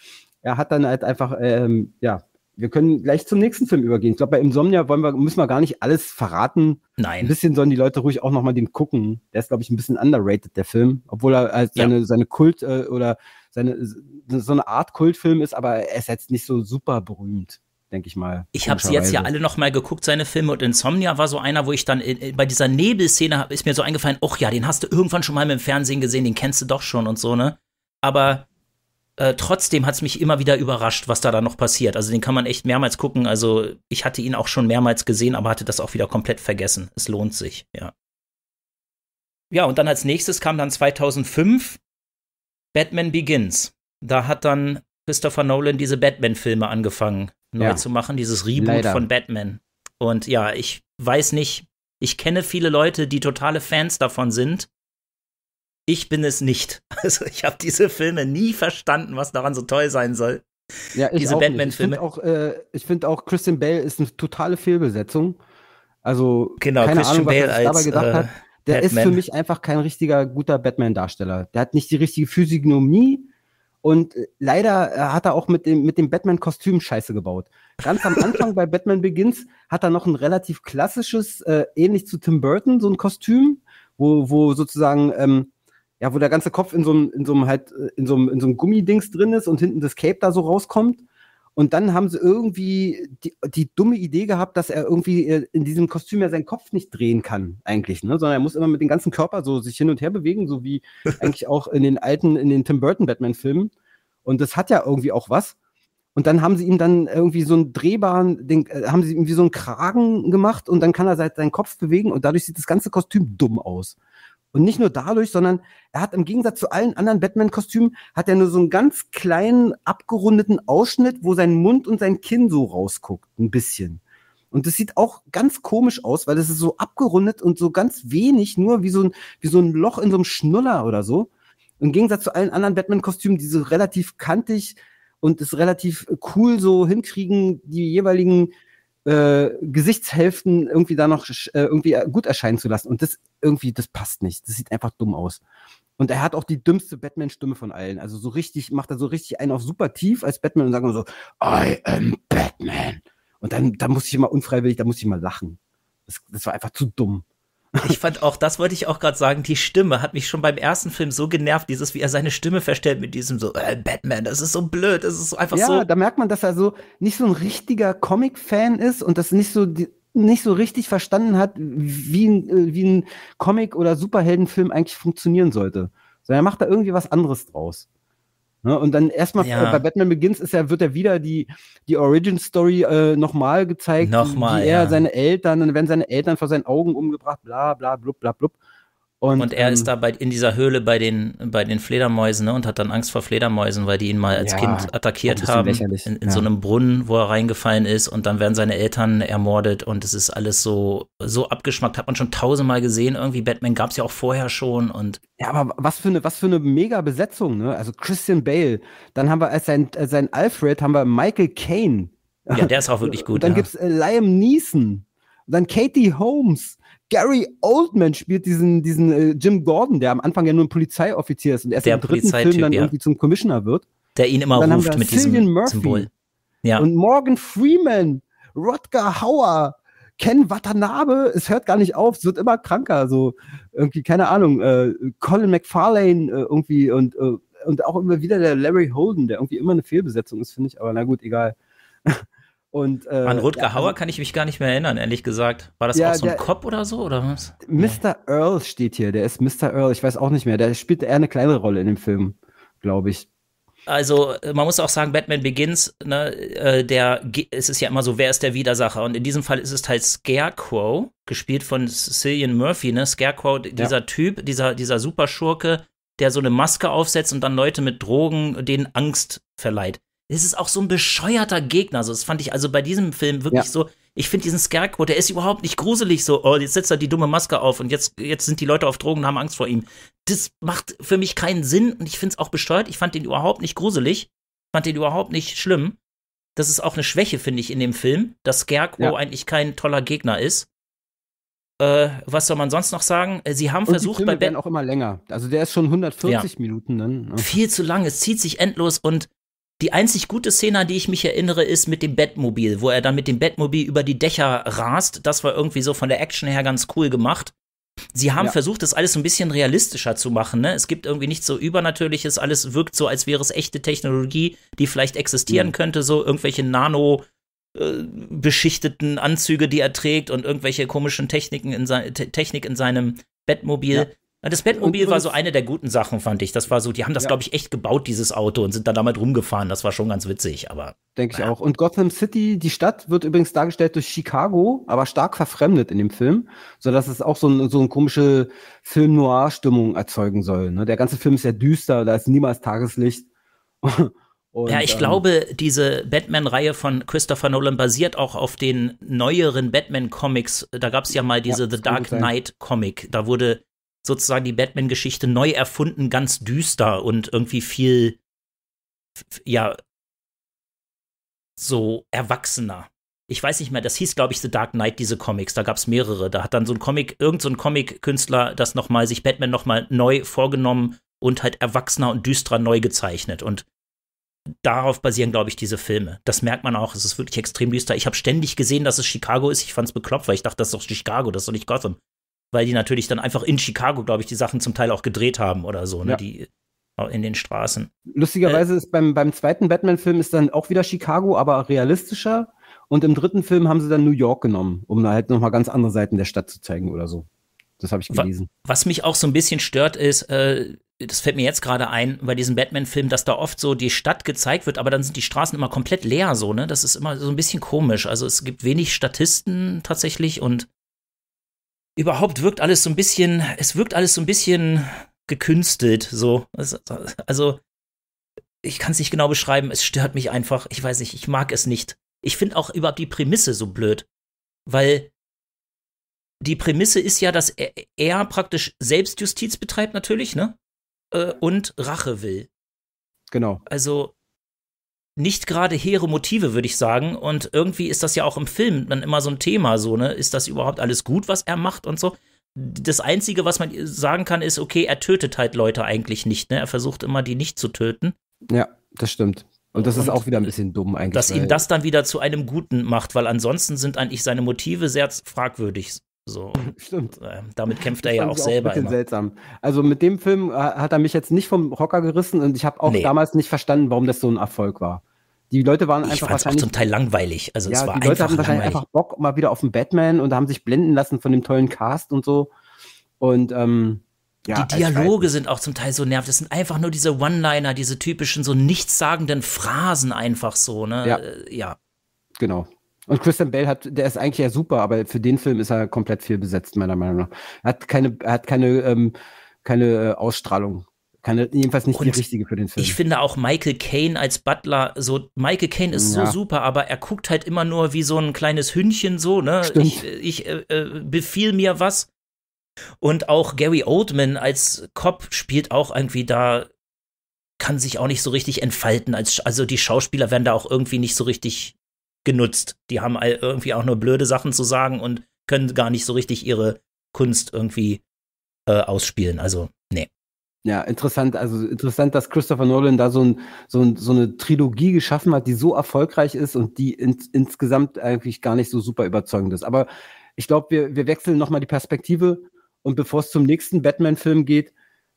er hat dann halt einfach ähm, ja wir können gleich zum nächsten Film übergehen. Ich glaube, bei Insomnia wollen wir, müssen wir gar nicht alles verraten. Nein. Ein bisschen sollen die Leute ruhig auch nochmal den gucken. Der ist, glaube ich, ein bisschen underrated, der Film. Obwohl er halt seine, ja. seine Kult- äh, oder seine, so eine Art Kultfilm ist, aber er ist jetzt nicht so super berühmt denke ich mal. Ich habe sie jetzt ja alle noch mal geguckt, seine Filme. Und Insomnia war so einer, wo ich dann in, in, bei dieser Nebelszene ist mir so eingefallen, ach ja, den hast du irgendwann schon mal im Fernsehen gesehen, den kennst du doch schon und so, ne? Aber äh, trotzdem hat es mich immer wieder überrascht, was da dann noch passiert. Also den kann man echt mehrmals gucken. Also ich hatte ihn auch schon mehrmals gesehen, aber hatte das auch wieder komplett vergessen. Es lohnt sich, ja. Ja, und dann als nächstes kam dann 2005 Batman Begins. Da hat dann Christopher Nolan diese Batman-Filme angefangen neu ja. zu machen, dieses Reboot Leider. von Batman. Und ja, ich weiß nicht, ich kenne viele Leute, die totale Fans davon sind ich bin es nicht. Also ich habe diese Filme nie verstanden, was daran so toll sein soll. Ja, ich diese Batman-Filme. Ich finde auch, äh, find auch, Christian Bale ist eine totale Fehlbesetzung. Also genau, keine Christian Ahnung, was ich als, gedacht äh, hat. Der Batman. ist für mich einfach kein richtiger guter Batman-Darsteller. Der hat nicht die richtige Physiognomie. Und äh, leider äh, hat er auch mit dem, mit dem Batman-Kostüm Scheiße gebaut. Ganz am Anfang bei Batman Begins hat er noch ein relativ klassisches, äh, ähnlich zu Tim Burton, so ein Kostüm, wo, wo sozusagen ähm, ja, wo der ganze Kopf in so einem, halt, äh, in so einem, Gummidings drin ist und hinten das Cape da so rauskommt. Und dann haben sie irgendwie die, die, dumme Idee gehabt, dass er irgendwie äh, in diesem Kostüm ja seinen Kopf nicht drehen kann, eigentlich, ne? sondern er muss immer mit dem ganzen Körper so sich hin und her bewegen, so wie eigentlich auch in den alten, in den Tim Burton Batman-Filmen. Und das hat ja irgendwie auch was. Und dann haben sie ihm dann irgendwie so einen drehbaren, den, äh, haben sie irgendwie so einen Kragen gemacht und dann kann er seinen Kopf bewegen und dadurch sieht das ganze Kostüm dumm aus. Und nicht nur dadurch, sondern er hat im Gegensatz zu allen anderen Batman-Kostümen, hat er nur so einen ganz kleinen, abgerundeten Ausschnitt, wo sein Mund und sein Kinn so rausguckt, ein bisschen. Und das sieht auch ganz komisch aus, weil es ist so abgerundet und so ganz wenig, nur wie so ein, wie so ein Loch in so einem Schnuller oder so. Im Gegensatz zu allen anderen Batman-Kostümen, die so relativ kantig und es relativ cool so hinkriegen, die jeweiligen äh, Gesichtshälften irgendwie da noch äh, irgendwie äh, gut erscheinen zu lassen. Und das irgendwie, das passt nicht. Das sieht einfach dumm aus. Und er hat auch die dümmste Batman-Stimme von allen. Also so richtig, macht er so richtig einen auf super tief als Batman und sagt immer so, I am Batman. Und dann, da muss ich immer unfreiwillig, da muss ich mal lachen. Das, das war einfach zu dumm. Ich fand auch, das wollte ich auch gerade sagen, die Stimme hat mich schon beim ersten Film so genervt, dieses, wie er seine Stimme verstellt mit diesem so, äh, Batman, das ist so blöd, das ist so einfach ja, so. Ja, da merkt man, dass er so nicht so ein richtiger Comic-Fan ist und das nicht so, nicht so richtig verstanden hat, wie äh, wie ein Comic- oder Superheldenfilm eigentlich funktionieren sollte. Sondern er macht da irgendwie was anderes draus. Ne? Und dann erstmal ja. Äh, bei Batman Begins ist ja, wird ja wieder die, die Origin Story äh, nochmal gezeigt, nochmal, wie er ja. seine Eltern, dann werden seine Eltern vor seinen Augen umgebracht, bla bla blub bla blub. Und, und er ähm, ist da bei, in dieser Höhle bei den, bei den Fledermäusen ne, und hat dann Angst vor Fledermäusen, weil die ihn mal als ja, Kind attackiert haben. In, in ja. so einem Brunnen, wo er reingefallen ist und dann werden seine Eltern ermordet und es ist alles so, so abgeschmackt. Hat man schon tausendmal gesehen. Irgendwie Batman gab es ja auch vorher schon. Und ja, aber was für eine, was für eine mega Besetzung. Ne? Also Christian Bale. Dann haben wir als sein, als sein Alfred haben wir Michael Caine. Ja, der ist auch wirklich gut. Und dann ja. gibt es äh, Liam Neeson. Und dann Katie Holmes. Gary Oldman spielt diesen, diesen äh, Jim Gordon, der am Anfang ja nur ein Polizeioffizier ist und erst der im dritten Film dann ja. irgendwie zum Commissioner wird. Der ihn immer ruft mit Cillian diesem Murphy Symbol. Ja. Und Morgan Freeman, Rodger Hauer, Ken Watanabe, es hört gar nicht auf, es wird immer kranker, so irgendwie, keine Ahnung, äh, Colin McFarlane äh, irgendwie und, äh, und auch immer wieder der Larry Holden, der irgendwie immer eine Fehlbesetzung ist, finde ich, aber na gut, egal. Und, äh, An Rutger ja, also Hauer kann ich mich gar nicht mehr erinnern, ehrlich gesagt. War das ja, auch so ein Cop oder so, oder was? Mr. Nee. Earl steht hier, der ist Mr. Earl, ich weiß auch nicht mehr. Der spielt eher eine kleine Rolle in dem Film, glaube ich. Also, äh, man muss auch sagen, Batman Begins, ne, äh, der, es ist ja immer so, wer ist der Widersacher? Und in diesem Fall ist es halt Scarecrow, gespielt von Cillian Murphy, ne? Scarecrow, dieser ja. Typ, dieser, dieser Superschurke, der so eine Maske aufsetzt und dann Leute mit Drogen denen Angst verleiht es ist auch so ein bescheuerter Gegner. Also, das fand ich also bei diesem Film wirklich ja. so. Ich finde diesen Scarecrow, der ist überhaupt nicht gruselig so. Oh, jetzt setzt er die dumme Maske auf und jetzt, jetzt sind die Leute auf Drogen und haben Angst vor ihm. Das macht für mich keinen Sinn und ich finde es auch bescheuert. Ich fand den überhaupt nicht gruselig. Fand den überhaupt nicht schlimm. Das ist auch eine Schwäche, finde ich, in dem Film, dass Scarecrow ja. eigentlich kein toller Gegner ist. Äh, was soll man sonst noch sagen? Äh, sie haben und versucht die Filme bei Ben auch immer länger. Also der ist schon 140 ja. Minuten dann. Ne? Viel zu lang, es zieht sich endlos und die einzig gute Szene, an die ich mich erinnere, ist mit dem Bettmobil, wo er dann mit dem Bettmobil über die Dächer rast. Das war irgendwie so von der Action her ganz cool gemacht. Sie haben ja. versucht, das alles so ein bisschen realistischer zu machen. Ne? Es gibt irgendwie nichts so Übernatürliches. Alles wirkt so, als wäre es echte Technologie, die vielleicht existieren mhm. könnte. So irgendwelche Nano- äh, beschichteten Anzüge, die er trägt und irgendwelche komischen Techniken in Technik in seinem Bettmobil. Ja. Das Batmobil war so eine der guten Sachen, fand ich. Das war so, die haben das, ja. glaube ich, echt gebaut, dieses Auto, und sind dann damit rumgefahren. Das war schon ganz witzig, aber. Denke naja. ich auch. Und Gotham City, die Stadt, wird übrigens dargestellt durch Chicago, aber stark verfremdet in dem Film, sodass es auch so, ein, so eine komische Film-Noir-Stimmung erzeugen soll. Ne? Der ganze Film ist ja düster, da ist niemals Tageslicht. Und, ja, ich ähm, glaube, diese Batman-Reihe von Christopher Nolan basiert auch auf den neueren Batman-Comics. Da gab es ja mal diese ja, The Dark Knight-Comic. Da wurde sozusagen die Batman-Geschichte neu erfunden, ganz düster und irgendwie viel, ja, so erwachsener. Ich weiß nicht mehr, das hieß, glaube ich, The Dark Knight, diese Comics. Da gab es mehrere. Da hat dann so ein Comic, irgendein so Comic-Künstler das nochmal, sich Batman nochmal neu vorgenommen und halt erwachsener und düsterer neu gezeichnet. Und darauf basieren, glaube ich, diese Filme. Das merkt man auch. Es ist wirklich extrem düster. Ich habe ständig gesehen, dass es Chicago ist. Ich fand es bekloppt, weil ich dachte, das ist doch Chicago, das ist doch nicht Gotham weil die natürlich dann einfach in Chicago, glaube ich, die Sachen zum Teil auch gedreht haben oder so, ne? Ja. Die äh, in den Straßen. Lustigerweise äh, ist beim, beim zweiten Batman-Film ist dann auch wieder Chicago, aber realistischer. Und im dritten Film haben sie dann New York genommen, um da halt nochmal ganz andere Seiten der Stadt zu zeigen oder so. Das habe ich gelesen. Was mich auch so ein bisschen stört, ist, äh, das fällt mir jetzt gerade ein, bei diesem Batman-Film, dass da oft so die Stadt gezeigt wird, aber dann sind die Straßen immer komplett leer, so, ne? Das ist immer so ein bisschen komisch. Also es gibt wenig Statisten tatsächlich und überhaupt wirkt alles so ein bisschen, es wirkt alles so ein bisschen gekünstelt, so. Also, also ich kann es nicht genau beschreiben, es stört mich einfach. Ich weiß nicht, ich mag es nicht. Ich finde auch überhaupt die Prämisse so blöd, weil die Prämisse ist ja, dass er, er praktisch Selbstjustiz betreibt, natürlich, ne? Äh, und Rache will. Genau. Also, nicht gerade hehre Motive, würde ich sagen. Und irgendwie ist das ja auch im Film dann immer so ein Thema, so, ne? Ist das überhaupt alles gut, was er macht und so? Das Einzige, was man sagen kann, ist, okay, er tötet halt Leute eigentlich nicht, ne? Er versucht immer, die nicht zu töten. Ja, das stimmt. Und das und ist auch wieder ein bisschen dumm eigentlich. Dass ihn das dann wieder zu einem Guten macht, weil ansonsten sind eigentlich seine Motive sehr fragwürdig. So, Stimmt. Äh, damit kämpft er ja auch selber. Auch ein bisschen immer. seltsam. Also mit dem Film äh, hat er mich jetzt nicht vom Hocker gerissen und ich habe auch nee. damals nicht verstanden, warum das so ein Erfolg war. Die Leute waren einfach. Ich fand es auch zum Teil langweilig. Also ja, es war die Leute einfach haben wahrscheinlich langweilig. einfach Bock mal wieder auf den Batman und haben sich blenden lassen von dem tollen Cast und so. Und ähm, ja, die Dialoge sind auch zum Teil so nervt. Das sind einfach nur diese One-Liner, diese typischen, so nichtssagenden Phrasen einfach so, ne? Ja. Äh, ja. Genau. Und Christian Bell hat, der ist eigentlich ja super, aber für den Film ist er komplett viel besetzt, meiner Meinung nach. Er hat keine, er hat keine, ähm, keine äh, Ausstrahlung. Keine, jedenfalls nicht und die richtige für den Film. Ich finde auch Michael Caine als Butler, so Michael Caine ist ja. so super, aber er guckt halt immer nur wie so ein kleines Hündchen, so, ne? Stimmt. Ich, ich äh, äh befiehl mir was. Und auch Gary Oldman als Cop spielt auch irgendwie da, kann sich auch nicht so richtig entfalten. Als, also die Schauspieler werden da auch irgendwie nicht so richtig genutzt. Die haben irgendwie auch nur blöde Sachen zu sagen und können gar nicht so richtig ihre Kunst irgendwie äh, ausspielen. Also, nee. Ja, interessant. Also interessant, dass Christopher Nolan da so, ein, so, ein, so eine Trilogie geschaffen hat, die so erfolgreich ist und die in, insgesamt eigentlich gar nicht so super überzeugend ist. Aber ich glaube, wir, wir wechseln nochmal die Perspektive und bevor es zum nächsten Batman-Film geht,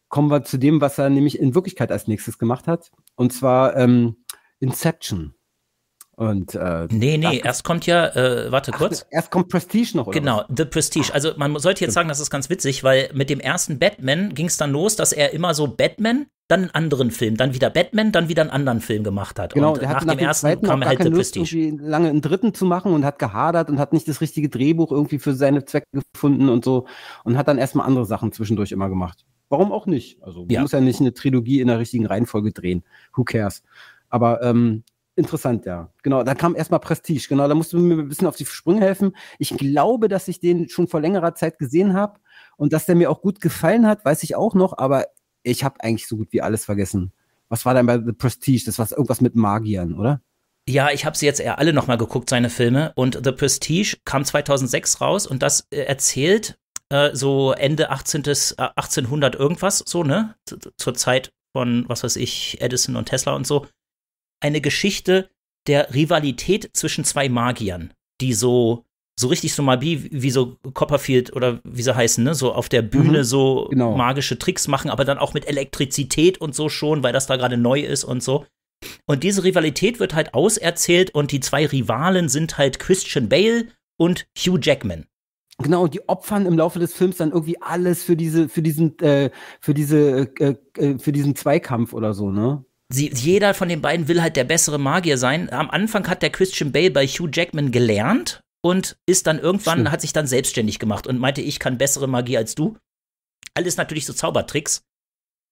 kommen wir zu dem, was er nämlich in Wirklichkeit als nächstes gemacht hat. Und zwar ähm, Inception. Und, äh, nee, nee, erst kommt ja, äh, warte Ach, kurz. Erst kommt Prestige noch, oder? Genau, was? The Prestige. Also man sollte jetzt sagen, das ist ganz witzig, weil mit dem ersten Batman ging es dann los, dass er immer so Batman, dann einen anderen Film, dann wieder Batman, dann wieder einen anderen Film gemacht hat. Genau, und der nach, hat nach dem, dem ersten kam er halt The Lust, Prestige. lange einen dritten zu machen und hat gehadert und hat nicht das richtige Drehbuch irgendwie für seine Zwecke gefunden und so und hat dann erstmal andere Sachen zwischendurch immer gemacht. Warum auch nicht? Also man ja. muss ja nicht eine Trilogie in der richtigen Reihenfolge drehen. Who cares? Aber ähm, Interessant, ja. Genau, da kam erstmal Prestige. Genau, da musst du mir ein bisschen auf die Sprünge helfen. Ich glaube, dass ich den schon vor längerer Zeit gesehen habe und dass der mir auch gut gefallen hat, weiß ich auch noch, aber ich habe eigentlich so gut wie alles vergessen. Was war denn bei The Prestige? Das war irgendwas mit Magiern, oder? Ja, ich habe sie jetzt eher alle nochmal geguckt, seine Filme. Und The Prestige kam 2006 raus und das äh, erzählt äh, so Ende 18. 1800 äh, irgendwas, so, ne? Zur Zeit von, was weiß ich, Edison und Tesla und so eine Geschichte der Rivalität zwischen zwei Magiern, die so so richtig so mal wie, wie so Copperfield oder wie sie heißen, ne? so auf der mhm, Bühne mhm, so genau. magische Tricks machen, aber dann auch mit Elektrizität und so schon, weil das da gerade neu ist und so. Und diese Rivalität wird halt auserzählt und die zwei Rivalen sind halt Christian Bale und Hugh Jackman. Genau, und die opfern im Laufe des Films dann irgendwie alles für diese, für diesen, äh, für diese, äh, äh für diesen Zweikampf oder so, ne? Sie, jeder von den beiden will halt der bessere Magier sein. Am Anfang hat der Christian Bale bei Hugh Jackman gelernt und ist dann irgendwann, Stimmt. hat sich dann selbstständig gemacht und meinte, ich kann bessere Magie als du. Alles natürlich so Zaubertricks.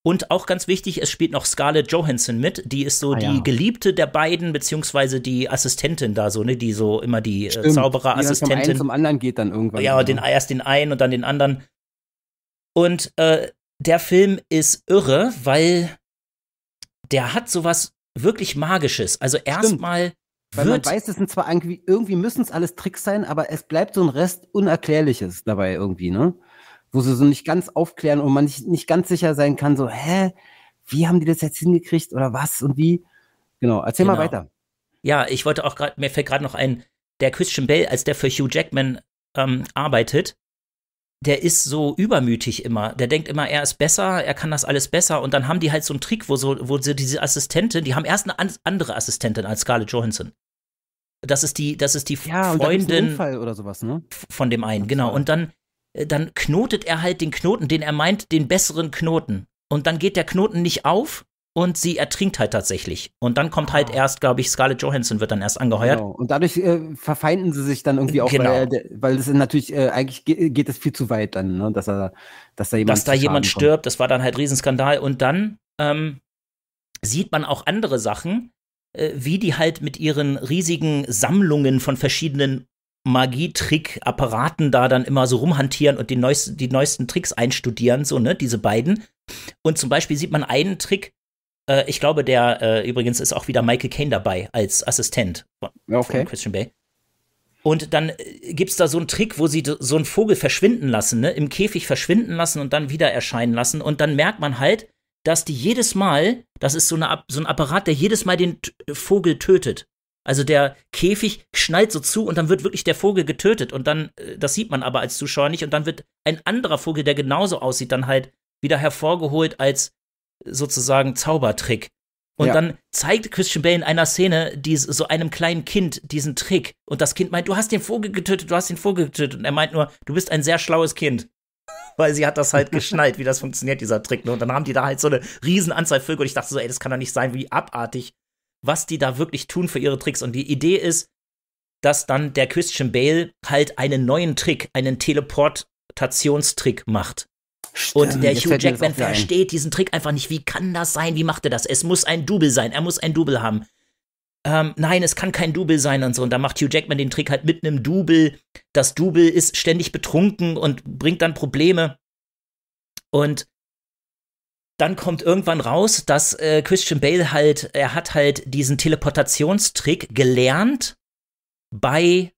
Und auch ganz wichtig, es spielt noch Scarlett Johansson mit. Die ist so ah, die ja. Geliebte der beiden, beziehungsweise die Assistentin da so, ne? Die so immer die äh, Zaubererassistentin. Ja, vom einen zum anderen geht dann irgendwann. Ja, ja, genau. den, erst den einen und dann den anderen. Und äh, der Film ist irre, weil der hat sowas wirklich Magisches. Also erstmal. Weil man weiß, es sind zwar irgendwie, irgendwie müssen es alles Tricks sein, aber es bleibt so ein Rest Unerklärliches dabei irgendwie, ne? Wo sie so nicht ganz aufklären und man nicht, nicht ganz sicher sein kann, so, hä, wie haben die das jetzt hingekriegt oder was und wie? Genau, erzähl genau. mal weiter. Ja, ich wollte auch gerade, mir fällt gerade noch ein, der Christian Bell, als der für Hugh Jackman ähm, arbeitet, der ist so übermütig immer. Der denkt immer, er ist besser, er kann das alles besser. Und dann haben die halt so einen Trick, wo, so, wo sie diese Assistentin, die haben erst eine andere Assistentin als Scarlett Johansson. Das ist die, das ist die ja, Freundin sowas, ne? von dem einen, genau. Und dann, äh, dann knotet er halt den Knoten, den er meint, den besseren Knoten. Und dann geht der Knoten nicht auf und sie ertrinkt halt tatsächlich. Und dann kommt halt ah. erst, glaube ich, Scarlett Johansson wird dann erst angeheuert. Genau. Und dadurch äh, verfeinden sie sich dann irgendwie auch, genau. weil, weil es natürlich, äh, eigentlich geht es viel zu weit dann, ne? dass, er, dass da jemand Dass da jemand stirbt, kommt. das war dann halt Riesenskandal. Und dann ähm, sieht man auch andere Sachen, äh, wie die halt mit ihren riesigen Sammlungen von verschiedenen Magietrick-Apparaten da dann immer so rumhantieren und die, neuesten, die neuesten Tricks einstudieren, so, ne, diese beiden. Und zum Beispiel sieht man einen Trick, äh, ich glaube, der äh, übrigens ist auch wieder Michael Caine dabei als Assistent von, okay. von Christian Bay. Und dann äh, gibt es da so einen Trick, wo sie so einen Vogel verschwinden lassen, ne? im Käfig verschwinden lassen und dann wieder erscheinen lassen. Und dann merkt man halt, dass die jedes Mal, das ist so, eine, so ein Apparat, der jedes Mal den Vogel tötet. Also der Käfig schnallt so zu und dann wird wirklich der Vogel getötet. Und dann, äh, das sieht man aber als Zuschauer nicht. Und dann wird ein anderer Vogel, der genauso aussieht, dann halt wieder hervorgeholt als sozusagen Zaubertrick. Und ja. dann zeigt Christian Bale in einer Szene dies, so einem kleinen Kind diesen Trick. Und das Kind meint, du hast den Vogel getötet, du hast den Vogel getötet. Und er meint nur, du bist ein sehr schlaues Kind. Weil sie hat das halt geschnallt, wie das funktioniert, dieser Trick. Ne? Und dann haben die da halt so eine Riesenanzahl Vögel. Und ich dachte so, ey, das kann doch nicht sein, wie abartig, was die da wirklich tun für ihre Tricks. Und die Idee ist, dass dann der Christian Bale halt einen neuen Trick, einen Teleportationstrick macht. Stimmt, und der Hugh Jackman versteht diesen Trick einfach nicht. Wie kann das sein? Wie macht er das? Es muss ein Double sein. Er muss ein Double haben. Ähm, nein, es kann kein Double sein und so. Und da macht Hugh Jackman den Trick halt mit einem Double. Das Double ist ständig betrunken und bringt dann Probleme. Und dann kommt irgendwann raus, dass äh, Christian Bale halt, er hat halt diesen Teleportationstrick gelernt bei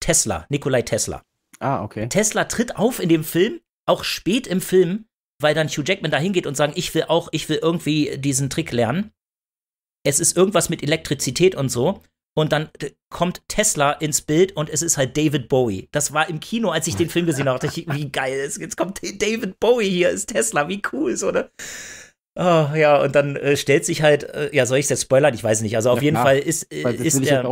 Tesla, Nikolai Tesla. Ah, okay. Tesla tritt auf in dem Film auch spät im Film, weil dann Hugh Jackman da hingeht und sagt, ich will auch, ich will irgendwie diesen Trick lernen. Es ist irgendwas mit Elektrizität und so. Und dann äh, kommt Tesla ins Bild und es ist halt David Bowie. Das war im Kino, als ich den Film gesehen habe, dachte ich, wie geil, ist, jetzt kommt David Bowie hier, ist Tesla, wie cool ist, oder? Ne? Oh, ah, ja, und dann äh, stellt sich halt, äh, ja, soll ich es jetzt spoilern? Ich weiß nicht. Also auf ja, jeden klar, Fall ist, äh, ist ich der,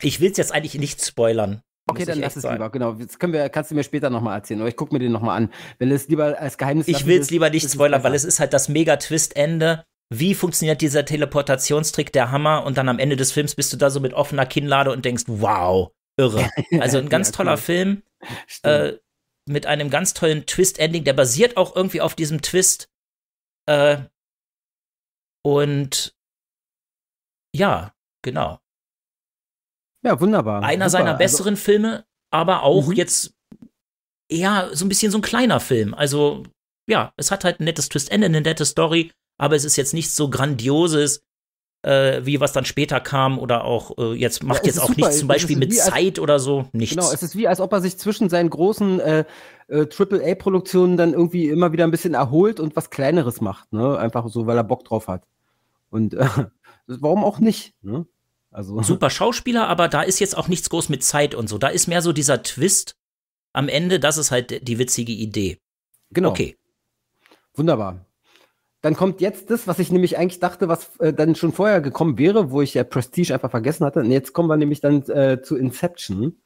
Ich will es jetzt eigentlich nicht spoilern, Okay, dann lass es sein. lieber. Genau, das können wir, kannst du mir später nochmal erzählen. Oder ich gucke mir den nochmal an. Wenn es lieber als Geheimnis Ich will es lieber nicht spoilern, weil es ist halt das mega Twist-Ende. Wie funktioniert dieser Teleportationstrick der Hammer? Und dann am Ende des Films bist du da so mit offener Kinnlade und denkst, wow, irre. Also ein ganz ja, toller cool. Film äh, mit einem ganz tollen Twist-Ending. Der basiert auch irgendwie auf diesem Twist. Äh, und ja, genau. Ja, wunderbar. Einer Super. seiner also besseren also, Filme, aber auch mhm. jetzt eher so ein bisschen so ein kleiner Film. Also, ja, es hat halt ein nettes Twist-Ende, eine nette Story, aber es ist jetzt nichts so Grandioses, äh, wie was dann später kam oder auch äh, jetzt macht ja, jetzt auch super. nichts zum Beispiel mit als, Zeit oder so nichts. Genau, es ist wie als ob er sich zwischen seinen großen äh, äh, AAA-Produktionen dann irgendwie immer wieder ein bisschen erholt und was Kleineres macht, ne? Einfach so, weil er Bock drauf hat. Und warum auch nicht? Ne? Also. Super Schauspieler, aber da ist jetzt auch nichts groß mit Zeit und so. Da ist mehr so dieser Twist am Ende, das ist halt die witzige Idee. Genau. Okay. Wunderbar. Dann kommt jetzt das, was ich nämlich eigentlich dachte, was äh, dann schon vorher gekommen wäre, wo ich ja Prestige einfach vergessen hatte. Und jetzt kommen wir nämlich dann äh, zu Inception.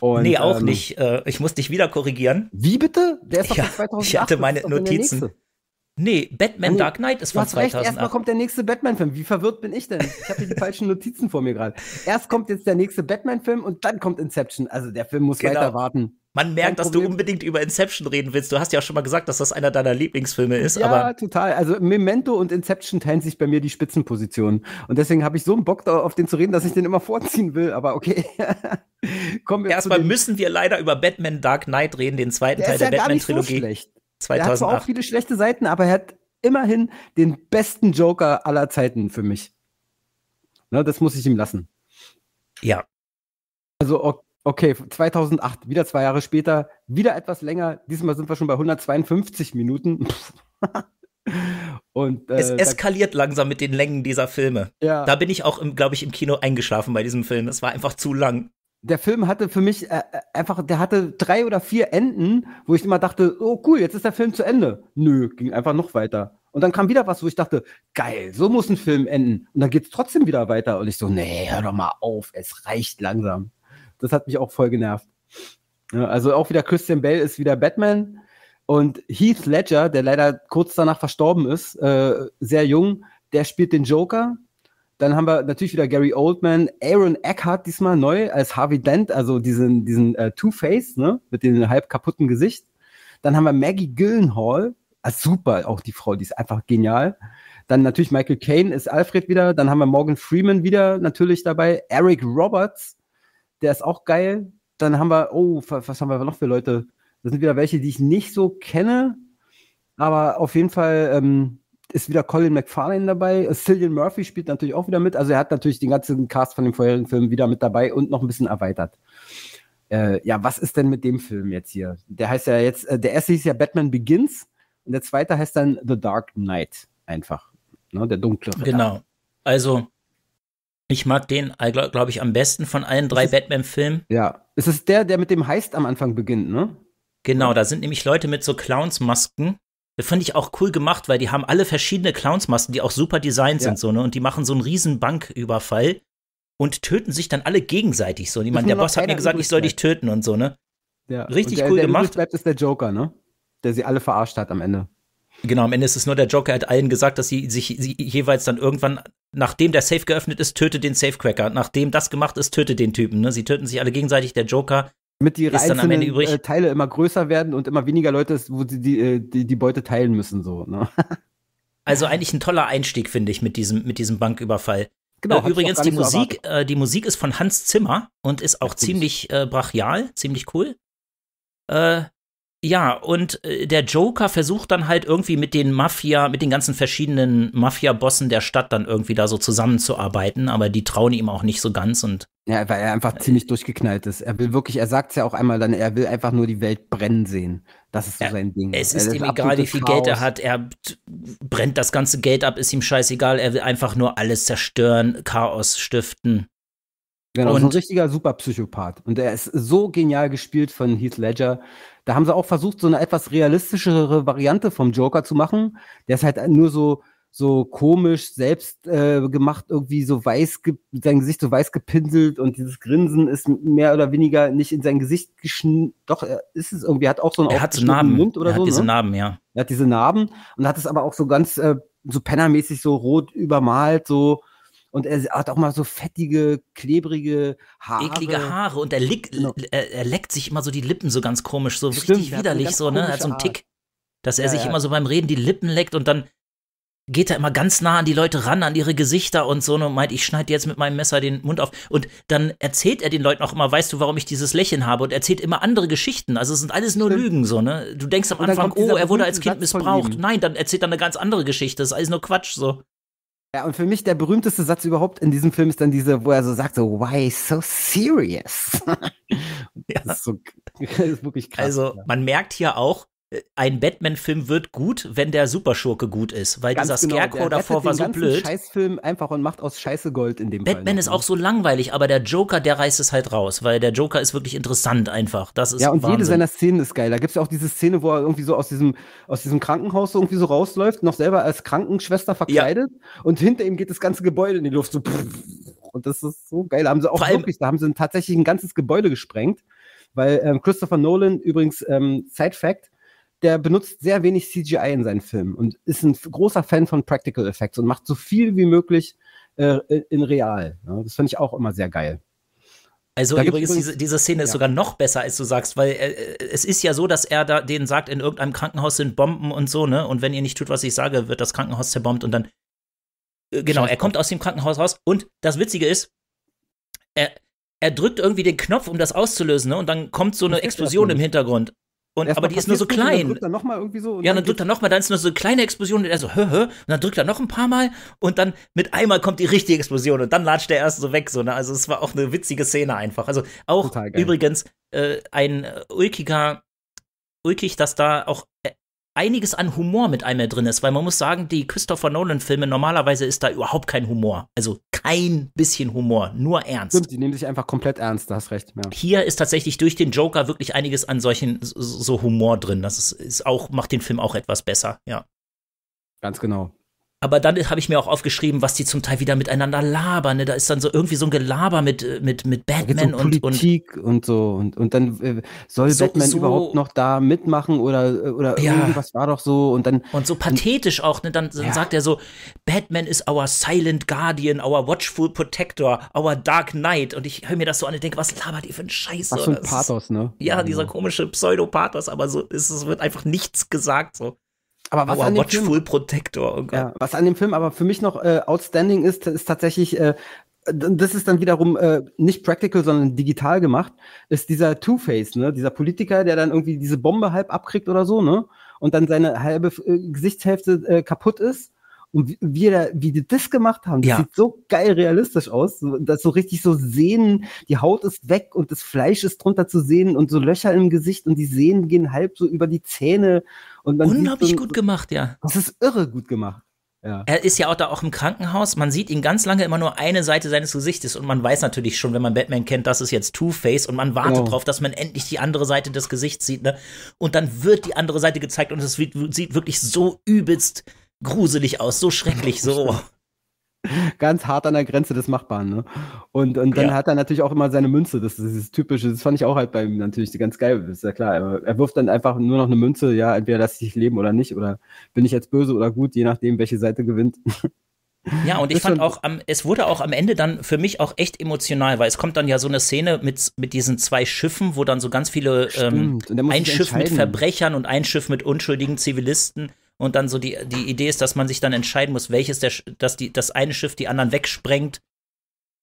Und, nee, auch ähm, nicht. Äh, ich muss dich wieder korrigieren. Wie bitte? Der ist doch ja, 2008. Ich hatte meine Notizen. Nee, Batman nee, oh, Dark Knight ist von 2008. erstmal kommt der nächste Batman-Film. Wie verwirrt bin ich denn? Ich habe hier die falschen Notizen vor mir gerade. Erst kommt jetzt der nächste Batman-Film und dann kommt Inception. Also der Film muss genau. weiter warten. Man merkt, dass du unbedingt über Inception reden willst. Du hast ja auch schon mal gesagt, dass das einer deiner Lieblingsfilme ist. Ja, aber total. Also Memento und Inception teilen sich bei mir die Spitzenpositionen. Und deswegen habe ich so einen Bock auf den zu reden, dass ich den immer vorziehen will. Aber okay. Kommen wir Erstmal müssen wir leider über Batman Dark Knight reden, den zweiten der Teil der ja Batman-Trilogie. So schlecht. 2008. Er hat zwar auch viele schlechte Seiten, aber er hat immerhin den besten Joker aller Zeiten für mich. Ne, das muss ich ihm lassen. Ja. Also, okay, 2008, wieder zwei Jahre später, wieder etwas länger. Diesmal sind wir schon bei 152 Minuten. Und, äh, es eskaliert langsam mit den Längen dieser Filme. Ja. Da bin ich auch, glaube ich, im Kino eingeschlafen bei diesem Film. Es war einfach zu lang der Film hatte für mich äh, äh, einfach, der hatte drei oder vier Enden, wo ich immer dachte, oh cool, jetzt ist der Film zu Ende. Nö, ging einfach noch weiter. Und dann kam wieder was, wo ich dachte, geil, so muss ein Film enden. Und dann geht es trotzdem wieder weiter. Und ich so, nee, hör doch mal auf, es reicht langsam. Das hat mich auch voll genervt. Ja, also auch wieder Christian Bale ist wieder Batman. Und Heath Ledger, der leider kurz danach verstorben ist, äh, sehr jung, der spielt den Joker. Dann haben wir natürlich wieder Gary Oldman, Aaron Eckhart diesmal neu als Harvey Dent, also diesen, diesen äh, Two-Face, ne, mit dem halb kaputten Gesicht. Dann haben wir Maggie Gyllenhaal, als ah, super, auch die Frau, die ist einfach genial. Dann natürlich Michael Caine ist Alfred wieder. Dann haben wir Morgan Freeman wieder natürlich dabei. Eric Roberts, der ist auch geil. Dann haben wir, oh, was haben wir noch für Leute? Das sind wieder welche, die ich nicht so kenne. Aber auf jeden Fall, ähm, ist wieder Colin McFarlane dabei. Cillian Murphy spielt natürlich auch wieder mit. Also er hat natürlich den ganzen Cast von dem vorherigen Film wieder mit dabei und noch ein bisschen erweitert. Äh, ja, was ist denn mit dem Film jetzt hier? Der heißt ja jetzt, äh, der erste hieß ja Batman Begins und der zweite heißt dann The Dark Knight einfach. Ne, der dunkle Ritter. Genau. Also ich mag den, äh, glaube glaub ich, am besten von allen drei Batman-Filmen. Ja, es ist der, der mit dem Heist am Anfang beginnt, ne? Genau, da sind nämlich Leute mit so Clowns-Masken. Das fand ich auch cool gemacht, weil die haben alle verschiedene Clownsmasken, die auch super designt ja. sind, so, ne? Und die machen so einen riesen Banküberfall und töten sich dann alle gegenseitig so. Niemand, der Boss hat mir gesagt, ich soll dich töten und so, ne? Ja. Richtig der, cool der gemacht. Bleibt ist der Joker, ne? Der sie alle verarscht hat am Ende. Genau, am Ende ist es nur der Joker, hat allen gesagt, dass sie sich sie jeweils dann irgendwann, nachdem der Safe geöffnet ist, tötet den Safecracker. Nachdem das gemacht ist, tötet den Typen. Ne? Sie töten sich alle gegenseitig. Der Joker damit die einzelnen äh, Teile immer größer werden und immer weniger Leute, ist, wo sie die, äh, die, die Beute teilen müssen, so. Ne? Also eigentlich ein toller Einstieg, finde ich, mit diesem, mit diesem Banküberfall. Genau, äh, übrigens, die Musik, äh, die Musik ist von Hans Zimmer und ist auch das ziemlich äh, brachial, ziemlich cool. Äh, ja, und äh, der Joker versucht dann halt irgendwie mit den Mafia, mit den ganzen verschiedenen Mafia-Bossen der Stadt dann irgendwie da so zusammenzuarbeiten, aber die trauen ihm auch nicht so ganz und. Ja, weil er einfach äh, ziemlich durchgeknallt ist. Er will wirklich, er sagt es ja auch einmal dann, er will einfach nur die Welt brennen sehen. Das ist so sein Ding. Es ist, ist ihm egal, wie viel Chaos. Geld er hat. Er brennt das ganze Geld ab, ist ihm scheißegal. Er will einfach nur alles zerstören, Chaos stiften. Genau, und, so ein richtiger Superpsychopath. Und er ist so genial gespielt von Heath Ledger. Da haben sie auch versucht, so eine etwas realistischere Variante vom Joker zu machen. Der ist halt nur so, so komisch selbst äh, gemacht, irgendwie so weiß, sein Gesicht so weiß gepinselt und dieses Grinsen ist mehr oder weniger nicht in sein Gesicht geschnitten. Doch, ist es irgendwie, hat auch so einen er hat so Narben. Mund oder er hat so, diese ne? Narben, ja. Er hat diese Narben und hat es aber auch so ganz äh, so pennermäßig so rot übermalt, so und er hat auch mal so fettige, klebrige Haare. Eklige Haare und er, lick, genau. er, er leckt sich immer so die Lippen so ganz komisch, so Stimmt, richtig widerlich, so, ne? hat so einen Tick, dass er ja, sich ja. immer so beim Reden die Lippen leckt und dann geht er immer ganz nah an die Leute ran, an ihre Gesichter und so ne, und meint, ich schneide jetzt mit meinem Messer den Mund auf. Und dann erzählt er den Leuten auch immer, weißt du, warum ich dieses Lächeln habe und erzählt immer andere Geschichten. Also es sind alles nur Lügen so, ne? Du denkst am Anfang, oh, er wurde als Kind missbraucht. Nein, dann erzählt er eine ganz andere Geschichte. Das ist alles nur Quatsch so. Ja, und für mich der berühmteste Satz überhaupt in diesem Film ist dann diese, wo er so sagt, so, why so serious? das, ja. ist so, das ist wirklich krass. Also, man merkt hier auch, äh, ein Batman-Film wird gut, wenn der Superschurke gut ist, weil Ganz dieser genau, Scarecrow davor war so blöd. Scheißfilm einfach und macht aus Scheiße Gold in dem Batman Fall, ist ne? auch so langweilig, aber der Joker, der reißt es halt raus, weil der Joker ist wirklich interessant einfach. Das ist ja und Wahnsinn. jede seiner Szenen ist geil. Da gibt es ja auch diese Szene, wo er irgendwie so aus diesem aus diesem Krankenhaus so irgendwie so rausläuft, noch selber als Krankenschwester verkleidet ja. und hinter ihm geht das ganze Gebäude in die Luft so. Und das ist so geil. Da haben sie auch allem, wirklich, da haben sie tatsächlich ein ganzes Gebäude gesprengt, weil ähm, Christopher Nolan übrigens ähm, Side Fact der benutzt sehr wenig CGI in seinen Filmen und ist ein großer Fan von Practical Effects und macht so viel wie möglich äh, in real. Ja, ne? das finde ich auch immer sehr geil. Also übrigens, übrigens, diese, diese Szene ja. ist sogar noch besser, als du sagst, weil äh, äh, es ist ja so, dass er da denen sagt, in irgendeinem Krankenhaus sind Bomben und so, ne? Und wenn ihr nicht tut, was ich sage, wird das Krankenhaus zerbombt und dann. Äh, genau, er kommt aus dem Krankenhaus raus und das Witzige ist, er, er drückt irgendwie den Knopf, um das auszulösen, ne? Und dann kommt so eine Explosion im Hintergrund. Und, aber die ist nur so klein. Und dann drückt er nochmal irgendwie so. ja, dann, dann drückt er nochmal, dann ist nur so eine kleine Explosion und er so, hö, hö, und dann drückt er noch ein paar Mal und dann mit einmal kommt die richtige Explosion und dann latscht er erst so weg. So, ne? Also es war auch eine witzige Szene einfach. Also auch übrigens äh, ein ulkiger, ulkig, dass da auch äh, einiges an Humor mit einmal drin ist, weil man muss sagen, die Christopher Nolan-Filme, normalerweise ist da überhaupt kein Humor. Also kein bisschen Humor, nur ernst. Stimmt, die nehmen sich einfach komplett ernst, da hast recht. Ja. Hier ist tatsächlich durch den Joker wirklich einiges an solchen so Humor drin. Das ist, ist auch, macht den Film auch etwas besser, ja. Ganz genau aber dann habe ich mir auch aufgeschrieben, was die zum Teil wieder miteinander labern. Ne? Da ist dann so irgendwie so ein Gelaber mit, äh, mit, mit Batman um und Politik und, so. Und, und dann äh, soll so, Batman so überhaupt noch da mitmachen oder, äh, oder ja. irgendwas war doch so. Und, dann, und so pathetisch und, auch. Ne? Dann, dann ja. sagt er so: Batman is our silent guardian, our watchful protector, our dark knight. Und ich höre mir das so an und denke: Was labert ihr für ein Scheiß? Was für ein Pathos, ne? Ja, ja. dieser genau. komische Pseudopathos, aber so es wird einfach nichts gesagt. So. Aber was Our an dem Watchful Film, Protector. Oh ja, was an dem Film aber für mich noch äh, outstanding ist, ist tatsächlich, äh, das ist dann wiederum äh, nicht practical, sondern digital gemacht, ist dieser Two-Face, ne? dieser Politiker, der dann irgendwie diese Bombe halb abkriegt oder so, ne? Und dann seine halbe äh, Gesichtshälfte äh, kaputt ist. Und wie, da, wie die das gemacht haben, das ja. sieht so geil realistisch aus. Das so richtig so Sehnen, die Haut ist weg und das Fleisch ist drunter zu sehen und so Löcher im Gesicht und die Sehnen gehen halb so über die Zähne und man Unglaublich so, gut gemacht, ja. Das ist irre gut gemacht. Ja. Er ist ja auch da auch im Krankenhaus. Man sieht ihn ganz lange immer nur eine Seite seines Gesichtes und man weiß natürlich schon, wenn man Batman kennt, das ist jetzt Two-Face und man wartet oh. drauf, dass man endlich die andere Seite des Gesichts sieht. Ne? Und dann wird die andere Seite gezeigt und es sieht wirklich so übelst gruselig aus, so schrecklich, so. ganz hart an der Grenze des Machbaren. Ne? Und, und dann ja. hat er natürlich auch immer seine Münze. Das ist das Typische. Das fand ich auch halt bei ihm natürlich ganz geil. Ist ja klar. Er, er wirft dann einfach nur noch eine Münze. Ja, entweder lasse ich leben oder nicht. Oder bin ich jetzt böse oder gut, je nachdem, welche Seite gewinnt. Ja, und ich fand auch, am, es wurde auch am Ende dann für mich auch echt emotional, weil es kommt dann ja so eine Szene mit, mit diesen zwei Schiffen, wo dann so ganz viele, ähm, Stimmt, ähm, ein Schiff mit Verbrechern und ein Schiff mit unschuldigen Zivilisten und dann so die, die Idee ist, dass man sich dann entscheiden muss, welches der, dass die, das eine Schiff die anderen wegsprengt,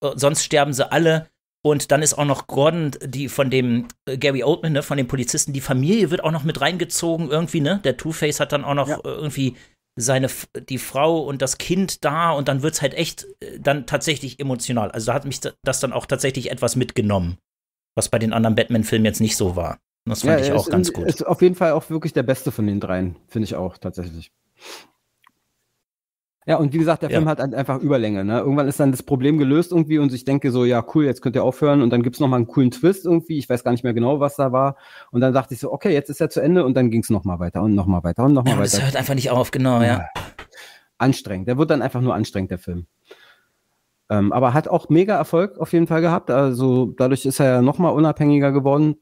äh, sonst sterben sie alle. Und dann ist auch noch Gordon, die von dem äh, Gary Oldman, ne, von dem Polizisten, die Familie wird auch noch mit reingezogen irgendwie, ne? Der Two-Face hat dann auch noch ja. Äh, irgendwie seine die Frau und das Kind da und dann wird's halt echt dann tatsächlich emotional. Also da hat mich das dann auch tatsächlich etwas mitgenommen, was bei den anderen Batman Filmen jetzt nicht so war. Das fand ja, ich auch ist, ganz gut. Ist auf jeden Fall auch wirklich der beste von den dreien, finde ich auch tatsächlich. Ja, und wie gesagt, der ja. Film hat halt einfach Überlänge. Ne? Irgendwann ist dann das Problem gelöst irgendwie und ich denke so, ja, cool, jetzt könnt ihr aufhören. Und dann gibt es nochmal einen coolen Twist irgendwie. Ich weiß gar nicht mehr genau, was da war. Und dann dachte ich so, okay, jetzt ist er zu Ende. Und dann ging es nochmal weiter und nochmal weiter und nochmal ja, weiter. Das hört einfach nicht auf, genau, ja. ja. Ah, anstrengend. Der wird dann einfach nur anstrengend, der Film. Ähm, aber hat auch mega Erfolg auf jeden Fall gehabt. Also dadurch ist er ja nochmal unabhängiger geworden.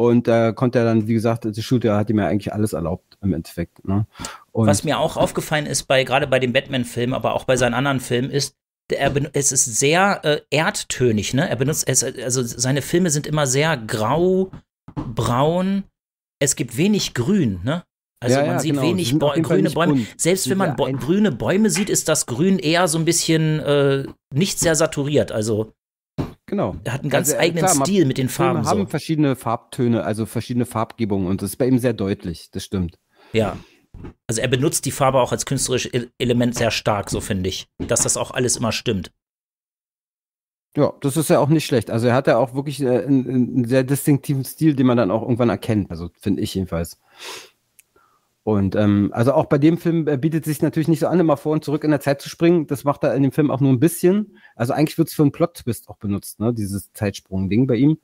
Und da äh, konnte er dann, wie gesagt, der Shooter hat ihm ja eigentlich alles erlaubt im Endeffekt. Ne? Und Was mir auch aufgefallen ist, bei, gerade bei dem Batman-Film, aber auch bei seinen anderen Filmen, ist, er es ist sehr äh, erdtönig. Ne? Er benutzt, es, also seine Filme sind immer sehr grau, braun. Es gibt wenig Grün. Ne? Also ja, man ja, sieht genau. wenig Bä grüne Bäume. Bunt. Selbst wenn man grüne Bäume sieht, ist das Grün eher so ein bisschen äh, nicht sehr saturiert. Also Genau. Er hat einen also, ganz also, eigenen klar, Stil mit den Farben. Wir haben so. verschiedene Farbtöne, also verschiedene Farbgebungen und das ist bei ihm sehr deutlich, das stimmt. Ja. Also er benutzt die Farbe auch als künstlerisches e-, Element sehr stark, so finde ich. Dass das auch alles immer stimmt. Ja, das ist ja auch nicht schlecht. Also er hat ja auch wirklich äh, einen, einen sehr distinktiven Stil, den man dann auch irgendwann erkennt. Also finde ich jedenfalls. Und ähm, also auch bei dem Film äh, bietet sich natürlich nicht so an, immer vor und zurück in der Zeit zu springen. Das macht er in dem Film auch nur ein bisschen. Also eigentlich wird es für einen Plot-Twist auch benutzt, ne? dieses Zeitsprung-Ding bei ihm.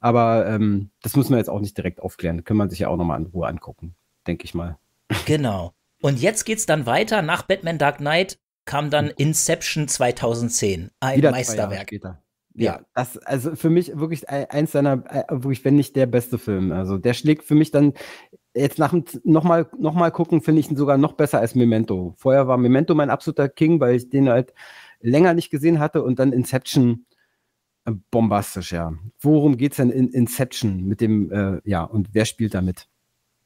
Aber ähm, das müssen wir jetzt auch nicht direkt aufklären. Das können wir sich ja auch nochmal in Ruhe angucken, denke ich mal. Genau. Und jetzt geht's dann weiter. Nach Batman Dark Knight kam dann Inception 2010. Ein Wieder Meisterwerk. Ja, das also für mich wirklich eins seiner äh, wirklich wenn nicht der beste Film. Also der schlägt für mich dann jetzt nach dem nochmal noch mal gucken, finde ich ihn sogar noch besser als Memento. Vorher war Memento mein absoluter King, weil ich den halt länger nicht gesehen hatte und dann Inception äh, bombastisch, ja. Worum geht es denn in Inception mit dem, äh, ja, und wer spielt damit?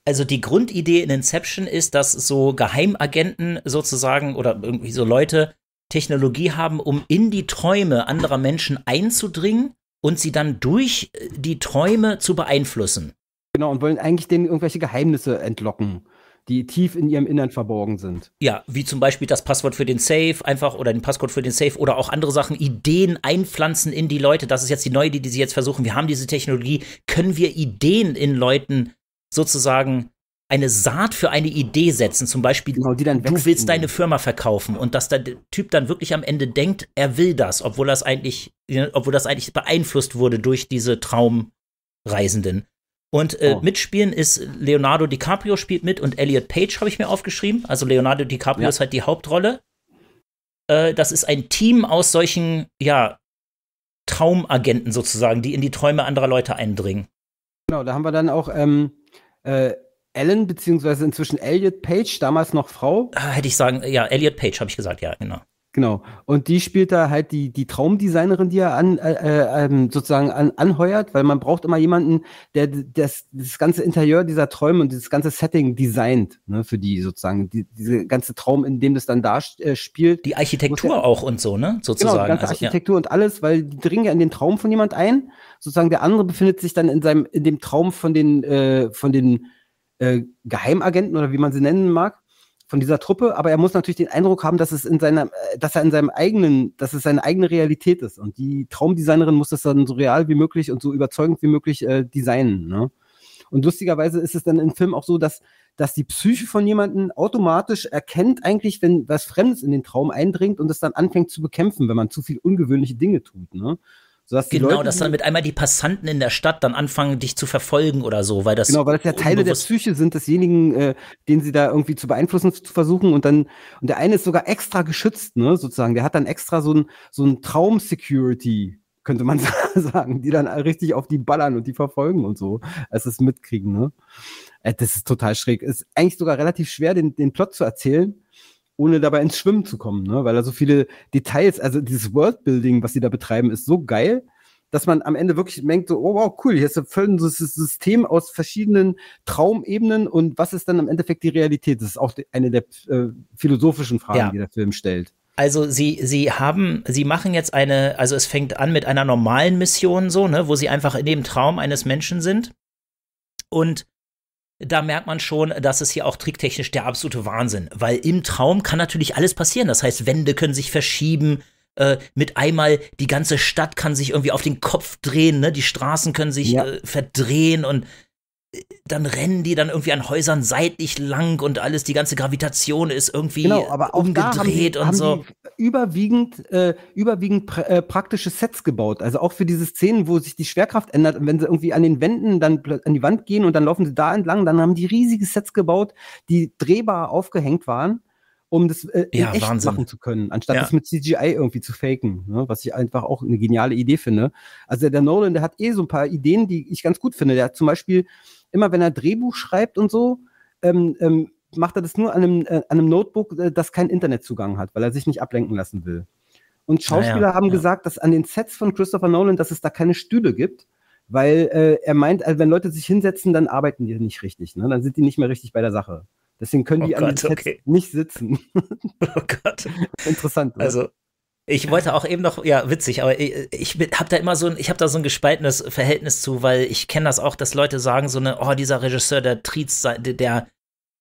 Also die Grundidee in Inception ist, dass so Geheimagenten sozusagen oder irgendwie so Leute Technologie haben, um in die Träume anderer Menschen einzudringen und sie dann durch äh, die Träume zu beeinflussen. Genau, und wollen eigentlich denen irgendwelche Geheimnisse entlocken, die tief in ihrem Innern verborgen sind. Ja, wie zum Beispiel das Passwort für den Safe, einfach oder den Passwort für den Safe oder auch andere Sachen, Ideen einpflanzen in die Leute. Das ist jetzt die neue Idee, die sie jetzt versuchen. Wir haben diese Technologie, können wir Ideen in Leuten sozusagen eine Saat für eine Idee setzen, zum Beispiel, genau, du willst deine Firma verkaufen und dass der Typ dann wirklich am Ende denkt, er will das, obwohl das eigentlich, obwohl das eigentlich beeinflusst wurde durch diese Traumreisenden. Und äh, oh. mitspielen ist Leonardo DiCaprio spielt mit und Elliot Page habe ich mir aufgeschrieben. Also Leonardo DiCaprio ja. ist halt die Hauptrolle. Äh, das ist ein Team aus solchen, ja, Traumagenten sozusagen, die in die Träume anderer Leute eindringen. Genau, da haben wir dann auch ähm, äh, Ellen, beziehungsweise inzwischen Elliot Page, damals noch Frau. Ah, hätte ich sagen, ja, Elliot Page habe ich gesagt, ja, genau. Genau. Und die spielt da halt die, die Traumdesignerin, die er an, äh, äh ähm, sozusagen an, anheuert, weil man braucht immer jemanden, der das, das ganze Interieur dieser Träume und dieses ganze Setting designt, ne, für die sozusagen, die, diese ganze Traum, in dem das dann da äh, spielt. Die Architektur ja, auch und so, ne, sozusagen. Genau, die ganze also, Architektur ja. und alles, weil die dringen ja in den Traum von jemand ein, sozusagen der andere befindet sich dann in seinem, in dem Traum von den, äh, von den äh, Geheimagenten oder wie man sie nennen mag von dieser Truppe, aber er muss natürlich den Eindruck haben, dass es in seiner, äh, dass er in seinem eigenen, dass es seine eigene Realität ist. Und die Traumdesignerin muss das dann so real wie möglich und so überzeugend wie möglich äh, designen. Ne? Und lustigerweise ist es dann im Film auch so, dass, dass die Psyche von jemandem automatisch erkennt eigentlich, wenn was Fremdes in den Traum eindringt und es dann anfängt zu bekämpfen, wenn man zu viel ungewöhnliche Dinge tut. Ne? genau, die Leute, dass dann mit einmal die Passanten in der Stadt dann anfangen, dich zu verfolgen oder so, weil das. Genau, weil das ja Teile der Psyche sind desjenigen, äh, den sie da irgendwie zu beeinflussen zu versuchen und dann, und der eine ist sogar extra geschützt, ne, sozusagen. Der hat dann extra so ein, so ein Traum-Security, könnte man sagen, die dann richtig auf die ballern und die verfolgen und so, als es mitkriegen, ne. Äh, das ist total schräg. Ist eigentlich sogar relativ schwer, den, den Plot zu erzählen ohne dabei ins Schwimmen zu kommen, ne? weil da so viele Details, also dieses Worldbuilding, was sie da betreiben, ist so geil, dass man am Ende wirklich denkt, so, oh wow, cool, hier ist ein System aus verschiedenen Traumebenen und was ist dann im Endeffekt die Realität? Das ist auch eine der äh, philosophischen Fragen, ja. die der Film stellt. Also sie, sie haben, sie machen jetzt eine, also es fängt an mit einer normalen Mission so, ne, wo sie einfach in dem Traum eines Menschen sind und da merkt man schon, dass es hier auch tricktechnisch der absolute Wahnsinn, weil im Traum kann natürlich alles passieren. Das heißt, Wände können sich verschieben, äh, mit einmal die ganze Stadt kann sich irgendwie auf den Kopf drehen, ne? die Straßen können sich ja. äh, verdrehen und dann rennen die dann irgendwie an Häusern seitlich lang und alles, die ganze Gravitation ist irgendwie genau, aber auch umgedreht haben die, und haben so. überwiegend äh, überwiegend pr äh, praktische Sets gebaut. Also auch für diese Szenen, wo sich die Schwerkraft ändert und wenn sie irgendwie an den Wänden dann an die Wand gehen und dann laufen sie da entlang, dann haben die riesige Sets gebaut, die drehbar aufgehängt waren, um das äh, ja, echt Wahnsinn. machen zu können, anstatt ja. das mit CGI irgendwie zu faken, ne? was ich einfach auch eine geniale Idee finde. Also der Nolan, der hat eh so ein paar Ideen, die ich ganz gut finde. Der hat zum Beispiel immer wenn er Drehbuch schreibt und so, ähm, ähm, macht er das nur an einem, äh, an einem Notebook, äh, das keinen Internetzugang hat, weil er sich nicht ablenken lassen will. Und Schauspieler ja, haben ja. gesagt, dass an den Sets von Christopher Nolan, dass es da keine Stühle gibt, weil äh, er meint, also wenn Leute sich hinsetzen, dann arbeiten die nicht richtig, ne? dann sind die nicht mehr richtig bei der Sache. Deswegen können oh die Gott, an den Sets okay. nicht sitzen. Oh Gott. Interessant. Oder? Also ich wollte auch eben noch, ja, witzig, aber ich, ich habe da immer so ein, ich habe da so ein gespaltenes Verhältnis zu, weil ich kenne das auch, dass Leute sagen so eine, oh, dieser Regisseur, der triezt, der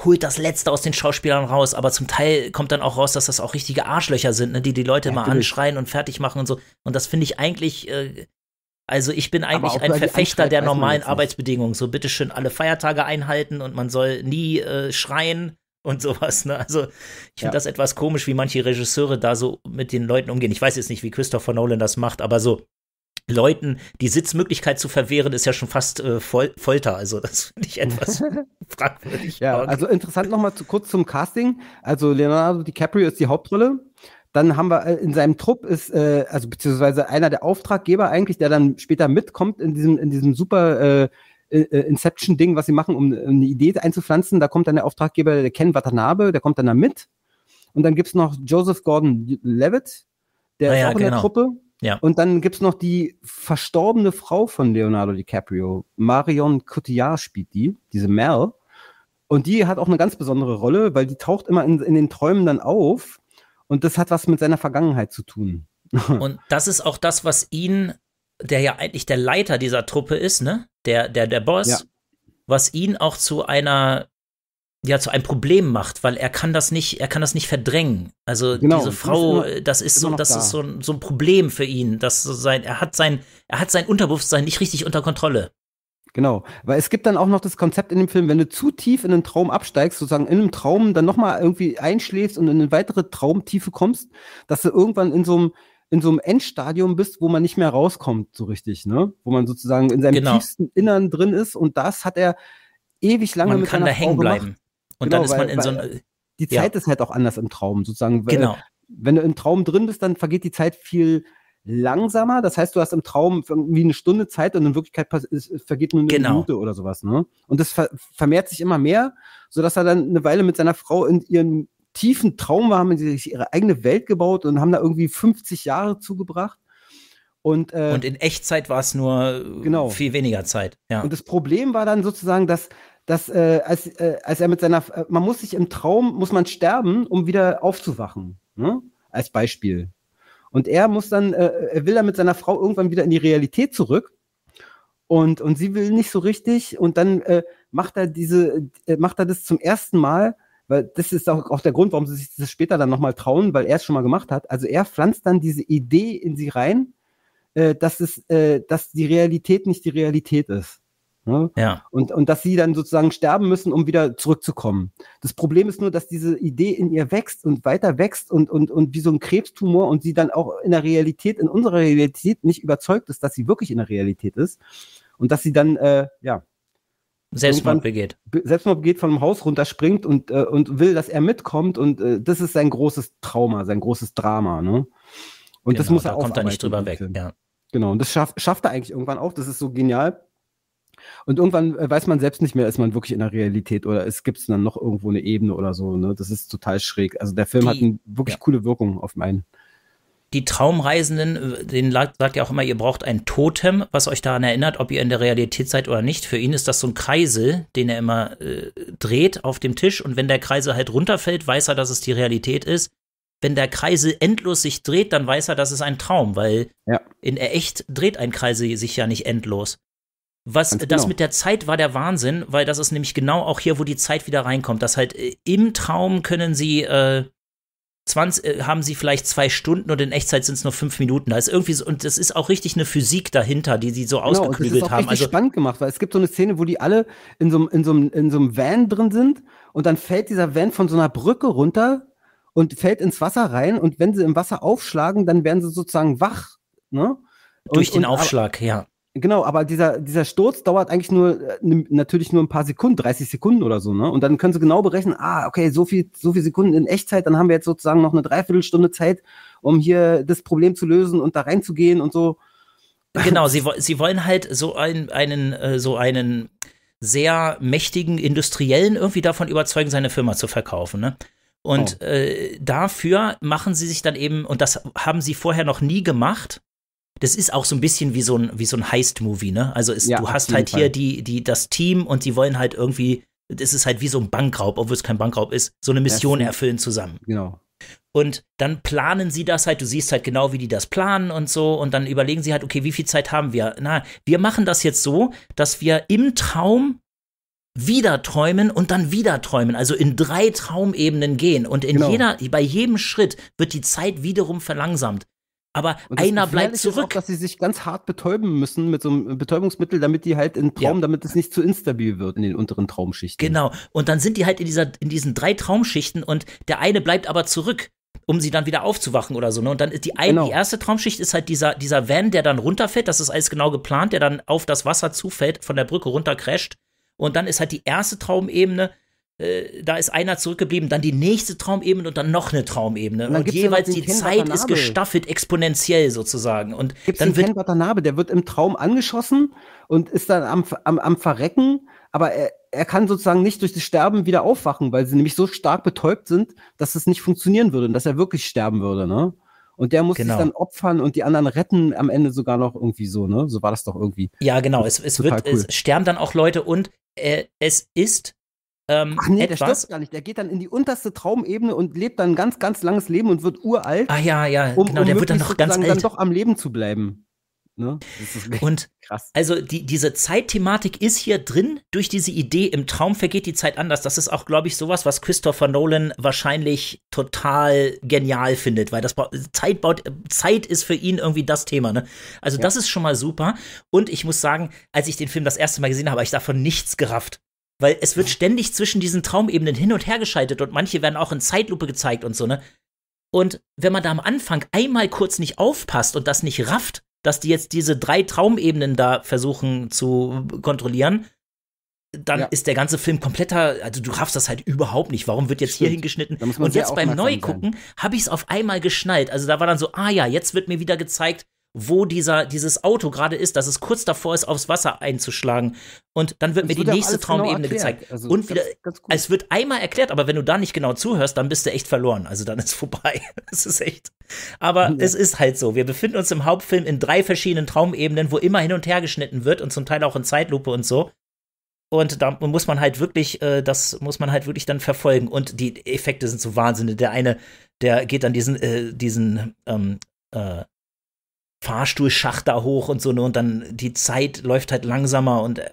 holt das Letzte aus den Schauspielern raus, aber zum Teil kommt dann auch raus, dass das auch richtige Arschlöcher sind, ne, die die Leute ja, mal anschreien und fertig machen und so. Und das finde ich eigentlich, äh, also ich bin eigentlich ein Verfechter der normalen Arbeitsbedingungen. So bitteschön alle Feiertage einhalten und man soll nie äh, schreien und sowas. Ne? Also ich finde ja. das etwas komisch, wie manche Regisseure da so mit den Leuten umgehen. Ich weiß jetzt nicht, wie Christopher Nolan das macht, aber so Leuten die Sitzmöglichkeit zu verwehren, ist ja schon fast äh, Fol Folter. Also das finde ich etwas fragwürdig. Ja, also interessant nochmal zu, kurz zum Casting. Also Leonardo DiCaprio ist die Hauptrolle. Dann haben wir äh, in seinem Trupp ist, äh, also beziehungsweise einer der Auftraggeber eigentlich, der dann später mitkommt in diesem, in diesem super äh, äh, äh, Inception-Ding, was sie machen, um, um eine Idee einzupflanzen. Da kommt dann der Auftraggeber, der Ken Watanabe, der kommt dann da mit. Und dann gibt es noch Joseph Gordon-Levitt, der ah, ist ja, auch in der genau. Truppe. Ja. Und dann gibt es noch die verstorbene Frau von Leonardo DiCaprio. Marion Cotillard spielt die, diese Mel. Und die hat auch eine ganz besondere Rolle, weil die taucht immer in, in den Träumen dann auf. Und das hat was mit seiner Vergangenheit zu tun. Und das ist auch das, was ihn der ja eigentlich der Leiter dieser Truppe ist, ne? Der, der, der Boss, ja. was ihn auch zu einer, ja, zu einem Problem macht, weil er kann das nicht, er kann das nicht verdrängen. Also genau. diese Frau, immer, äh, das ist so, das da. ist so, so ein Problem für ihn. Dass sein, er hat sein, er hat sein Unterbewusstsein nicht richtig unter Kontrolle. Genau, weil es gibt dann auch noch das Konzept in dem Film, wenn du zu tief in den Traum absteigst, sozusagen in einem Traum dann nochmal irgendwie einschläfst und in eine weitere Traumtiefe kommst, dass du irgendwann in so einem in so einem Endstadium bist, wo man nicht mehr rauskommt so richtig, ne? Wo man sozusagen in seinem genau. tiefsten Innern drin ist und das hat er ewig lange man mit kann da hängen bleiben. Und genau, dann ist man in so einem äh, die Zeit ist halt auch anders im Traum sozusagen. Genau. Wenn du im Traum drin bist, dann vergeht die Zeit viel langsamer. Das heißt, du hast im Traum irgendwie eine Stunde Zeit und in Wirklichkeit vergeht nur eine genau. Minute oder sowas. Ne? Und das ver vermehrt sich immer mehr, sodass er dann eine Weile mit seiner Frau in ihren tiefen Traum war, haben sie sich ihre eigene Welt gebaut und haben da irgendwie 50 Jahre zugebracht. Und, äh, und in Echtzeit war es nur äh, genau. viel weniger Zeit. Ja. Und das Problem war dann sozusagen, dass, dass äh, als, äh, als er mit seiner, äh, man muss sich im Traum, muss man sterben, um wieder aufzuwachen. Ne? Als Beispiel. Und er muss dann, äh, er will dann mit seiner Frau irgendwann wieder in die Realität zurück. Und, und sie will nicht so richtig. Und dann macht er diese, macht er das zum ersten Mal, weil das ist auch, auch der Grund, warum sie sich das später dann nochmal trauen, weil er es schon mal gemacht hat. Also er pflanzt dann diese Idee in sie rein, äh, dass, es, äh, dass die Realität nicht die Realität ist. Ne? Ja. Und, und dass sie dann sozusagen sterben müssen, um wieder zurückzukommen. Das Problem ist nur, dass diese Idee in ihr wächst und weiter wächst und, und, und wie so ein Krebstumor und sie dann auch in der Realität, in unserer Realität nicht überzeugt ist, dass sie wirklich in der Realität ist. Und dass sie dann, äh, ja, Selbstmord begeht. Selbstmord begeht, von dem Haus runterspringt und, äh, und will, dass er mitkommt. Und äh, das ist sein großes Trauma, sein großes Drama. Ne? Und genau, das muss er da auch. kommt er nicht drüber weg, ja. Genau, und das schafft, schafft er eigentlich irgendwann auch. Das ist so genial. Und irgendwann äh, weiß man selbst nicht mehr, ist man wirklich in der Realität oder es gibt dann noch irgendwo eine Ebene oder so. Ne? Das ist total schräg. Also der Film Die, hat eine wirklich ja. coole Wirkung auf meinen die Traumreisenden, äh, denen sagt ja auch immer, ihr braucht ein Totem, was euch daran erinnert, ob ihr in der Realität seid oder nicht. Für ihn ist das so ein Kreisel, den er immer äh, dreht auf dem Tisch. Und wenn der Kreisel halt runterfällt, weiß er, dass es die Realität ist. Wenn der Kreisel endlos sich dreht, dann weiß er, dass es ein Traum, weil ja. in echt dreht ein Kreisel sich ja nicht endlos. Was genau. das mit der Zeit war der Wahnsinn, weil das ist nämlich genau auch hier, wo die Zeit wieder reinkommt. Das halt äh, im Traum können sie äh, 20, äh, haben sie vielleicht zwei Stunden und in Echtzeit sind es nur fünf Minuten. Da ist irgendwie so, und das ist auch richtig eine Physik dahinter, die sie so genau, ausgeklügelt haben. das ist auch Also spannend gemacht, weil es gibt so eine Szene, wo die alle in so, in, so, in so einem Van drin sind und dann fällt dieser Van von so einer Brücke runter und fällt ins Wasser rein und wenn sie im Wasser aufschlagen, dann werden sie sozusagen wach. Ne? Durch den und, Aufschlag, ja. Genau, aber dieser, dieser Sturz dauert eigentlich nur äh, natürlich nur ein paar Sekunden, 30 Sekunden oder so, ne? Und dann können sie genau berechnen, ah, okay, so viel, so viel Sekunden in Echtzeit, dann haben wir jetzt sozusagen noch eine Dreiviertelstunde Zeit, um hier das Problem zu lösen und da reinzugehen und so. Genau, sie, sie wollen halt so ein, einen, äh, so einen sehr mächtigen Industriellen irgendwie davon überzeugen, seine Firma zu verkaufen, ne? Und oh. äh, dafür machen sie sich dann eben, und das haben sie vorher noch nie gemacht, das ist auch so ein bisschen wie so ein, wie so ein Heist-Movie, ne? Also ist, ja, du hast halt Fall. hier die, die, das Team und die wollen halt irgendwie, das ist halt wie so ein Bankraub, obwohl es kein Bankraub ist, so eine Mission erfüllen zusammen. Genau. Und dann planen sie das halt, du siehst halt genau, wie die das planen und so, und dann überlegen sie halt, okay, wie viel Zeit haben wir? Na, wir machen das jetzt so, dass wir im Traum wieder träumen und dann wieder träumen, also in drei Traumebenen gehen. Und in genau. jeder, bei jedem Schritt wird die Zeit wiederum verlangsamt. Aber einer bleibt zurück. Auch, dass sie sich ganz hart betäuben müssen mit so einem Betäubungsmittel, damit die halt in Traum, ja. damit es nicht zu instabil wird in den unteren Traumschichten. Genau. Und dann sind die halt in dieser, in diesen drei Traumschichten und der eine bleibt aber zurück, um sie dann wieder aufzuwachen oder so. Ne? Und dann ist die, ein, genau. die erste Traumschicht ist halt dieser, dieser Van, der dann runterfällt. Das ist alles genau geplant, der dann auf das Wasser zufällt, von der Brücke runtercrasht. Und dann ist halt die erste Traumebene, äh, da ist einer zurückgeblieben, dann die nächste Traumebene und dann noch eine Traumebene. Und, und jeweils die Ken Zeit Watanabe. ist gestaffelt exponentiell sozusagen. Und gibt's dann wird Ken Watanabe, der wird im Traum angeschossen und ist dann am, am, am Verrecken, aber er, er kann sozusagen nicht durch das Sterben wieder aufwachen, weil sie nämlich so stark betäubt sind, dass es nicht funktionieren würde und dass er wirklich sterben würde, ne? Und der muss genau. sich dann opfern und die anderen retten am Ende sogar noch irgendwie so, ne? So war das doch irgendwie. Ja, genau. Es, es wird, cool. es sterben dann auch Leute und äh, es ist ähm, Ach nee, etwas. der stirbt gar nicht. Der geht dann in die unterste Traumebene und lebt dann ein ganz, ganz langes Leben und wird uralt. Ah ja, ja, um, genau, um der wird dann noch ganz alt. dann doch am Leben zu bleiben. Ne? und krass. Also die, diese Zeitthematik ist hier drin durch diese Idee, im Traum vergeht die Zeit anders. Das ist auch, glaube ich, sowas, was Christopher Nolan wahrscheinlich total genial findet, weil das Zeit, baut, Zeit ist für ihn irgendwie das Thema. Ne? Also ja. das ist schon mal super. Und ich muss sagen, als ich den Film das erste Mal gesehen habe, habe ich davon nichts gerafft. Weil es wird ständig zwischen diesen Traumebenen hin und her geschaltet und manche werden auch in Zeitlupe gezeigt und so, ne? Und wenn man da am Anfang einmal kurz nicht aufpasst und das nicht rafft, dass die jetzt diese drei Traumebenen da versuchen zu kontrollieren, dann ja. ist der ganze Film kompletter, also du raffst das halt überhaupt nicht. Warum wird jetzt Stimmt. hier hingeschnitten? Und jetzt beim Neugucken habe ich es auf einmal geschnallt. Also da war dann so, ah ja, jetzt wird mir wieder gezeigt, wo dieser, dieses Auto gerade ist, dass es kurz davor ist, aufs Wasser einzuschlagen. Und dann wird das mir wird die nächste genau Traumebene genau gezeigt. Also und wieder, ganz, ganz es wird einmal erklärt, aber wenn du da nicht genau zuhörst, dann bist du echt verloren. Also dann ist vorbei. Es ist echt. Aber ja. Mhm. es ist halt so. Wir befinden uns im Hauptfilm in drei verschiedenen Traumebenen, wo immer hin und her geschnitten wird und zum Teil auch in Zeitlupe und so. Und da muss man halt wirklich, äh, das muss man halt wirklich dann verfolgen. Und die Effekte sind so Wahnsinn. Der eine, der geht dann diesen, äh, diesen ähm, äh, Fahrstuhlschacht da hoch und so, ne? Und dann die Zeit läuft halt langsamer und äh,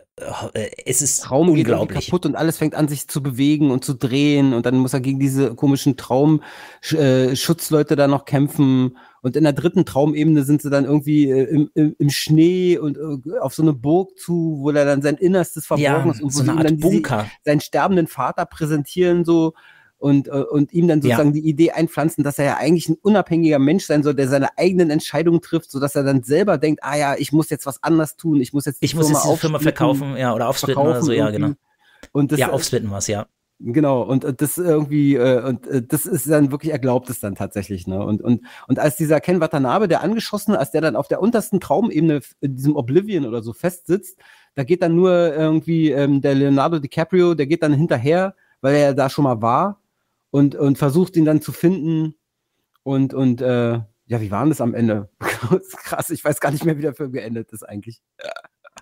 äh es ist Raum unglaublich. Geht kaputt und alles fängt an, sich zu bewegen und zu drehen und dann muss er gegen diese komischen Traumschutzleute äh, da noch kämpfen. Und in der dritten Traumebene sind sie dann irgendwie äh, im, im, im, Schnee und auf so eine Burg zu, wo er dann sein Innerstes verborgen ja, ist und wo so sie ihm dann Bunker. Diese, seinen sterbenden Vater präsentieren, so und, äh, und ihm dann sozusagen ja. die Idee einpflanzen, dass er ja eigentlich ein unabhängiger Mensch sein soll, der seine eigenen Entscheidungen trifft, sodass er dann selber denkt, ah ja, ich muss jetzt was anders tun, ich muss jetzt die ich Firma, muss jetzt Firma verkaufen, ja, oder aufsplitten oder so, ja, genau. Und das, ja, aufsplitten was, ja. Genau, und äh, das irgendwie, äh, und das ist dann wirklich, er glaubt es dann tatsächlich, ne? Und, und, und als dieser Ken Watanabe, der Angeschossene, als der dann auf der untersten Traumebene in diesem Oblivion oder so festsitzt, da geht dann nur irgendwie ähm, der Leonardo DiCaprio, der geht dann hinterher, weil er ja da schon mal war und, und versucht ihn dann zu finden. Und, und äh, ja, wie war das am Ende? Krass, ich weiß gar nicht mehr, wie der Film geendet ist eigentlich.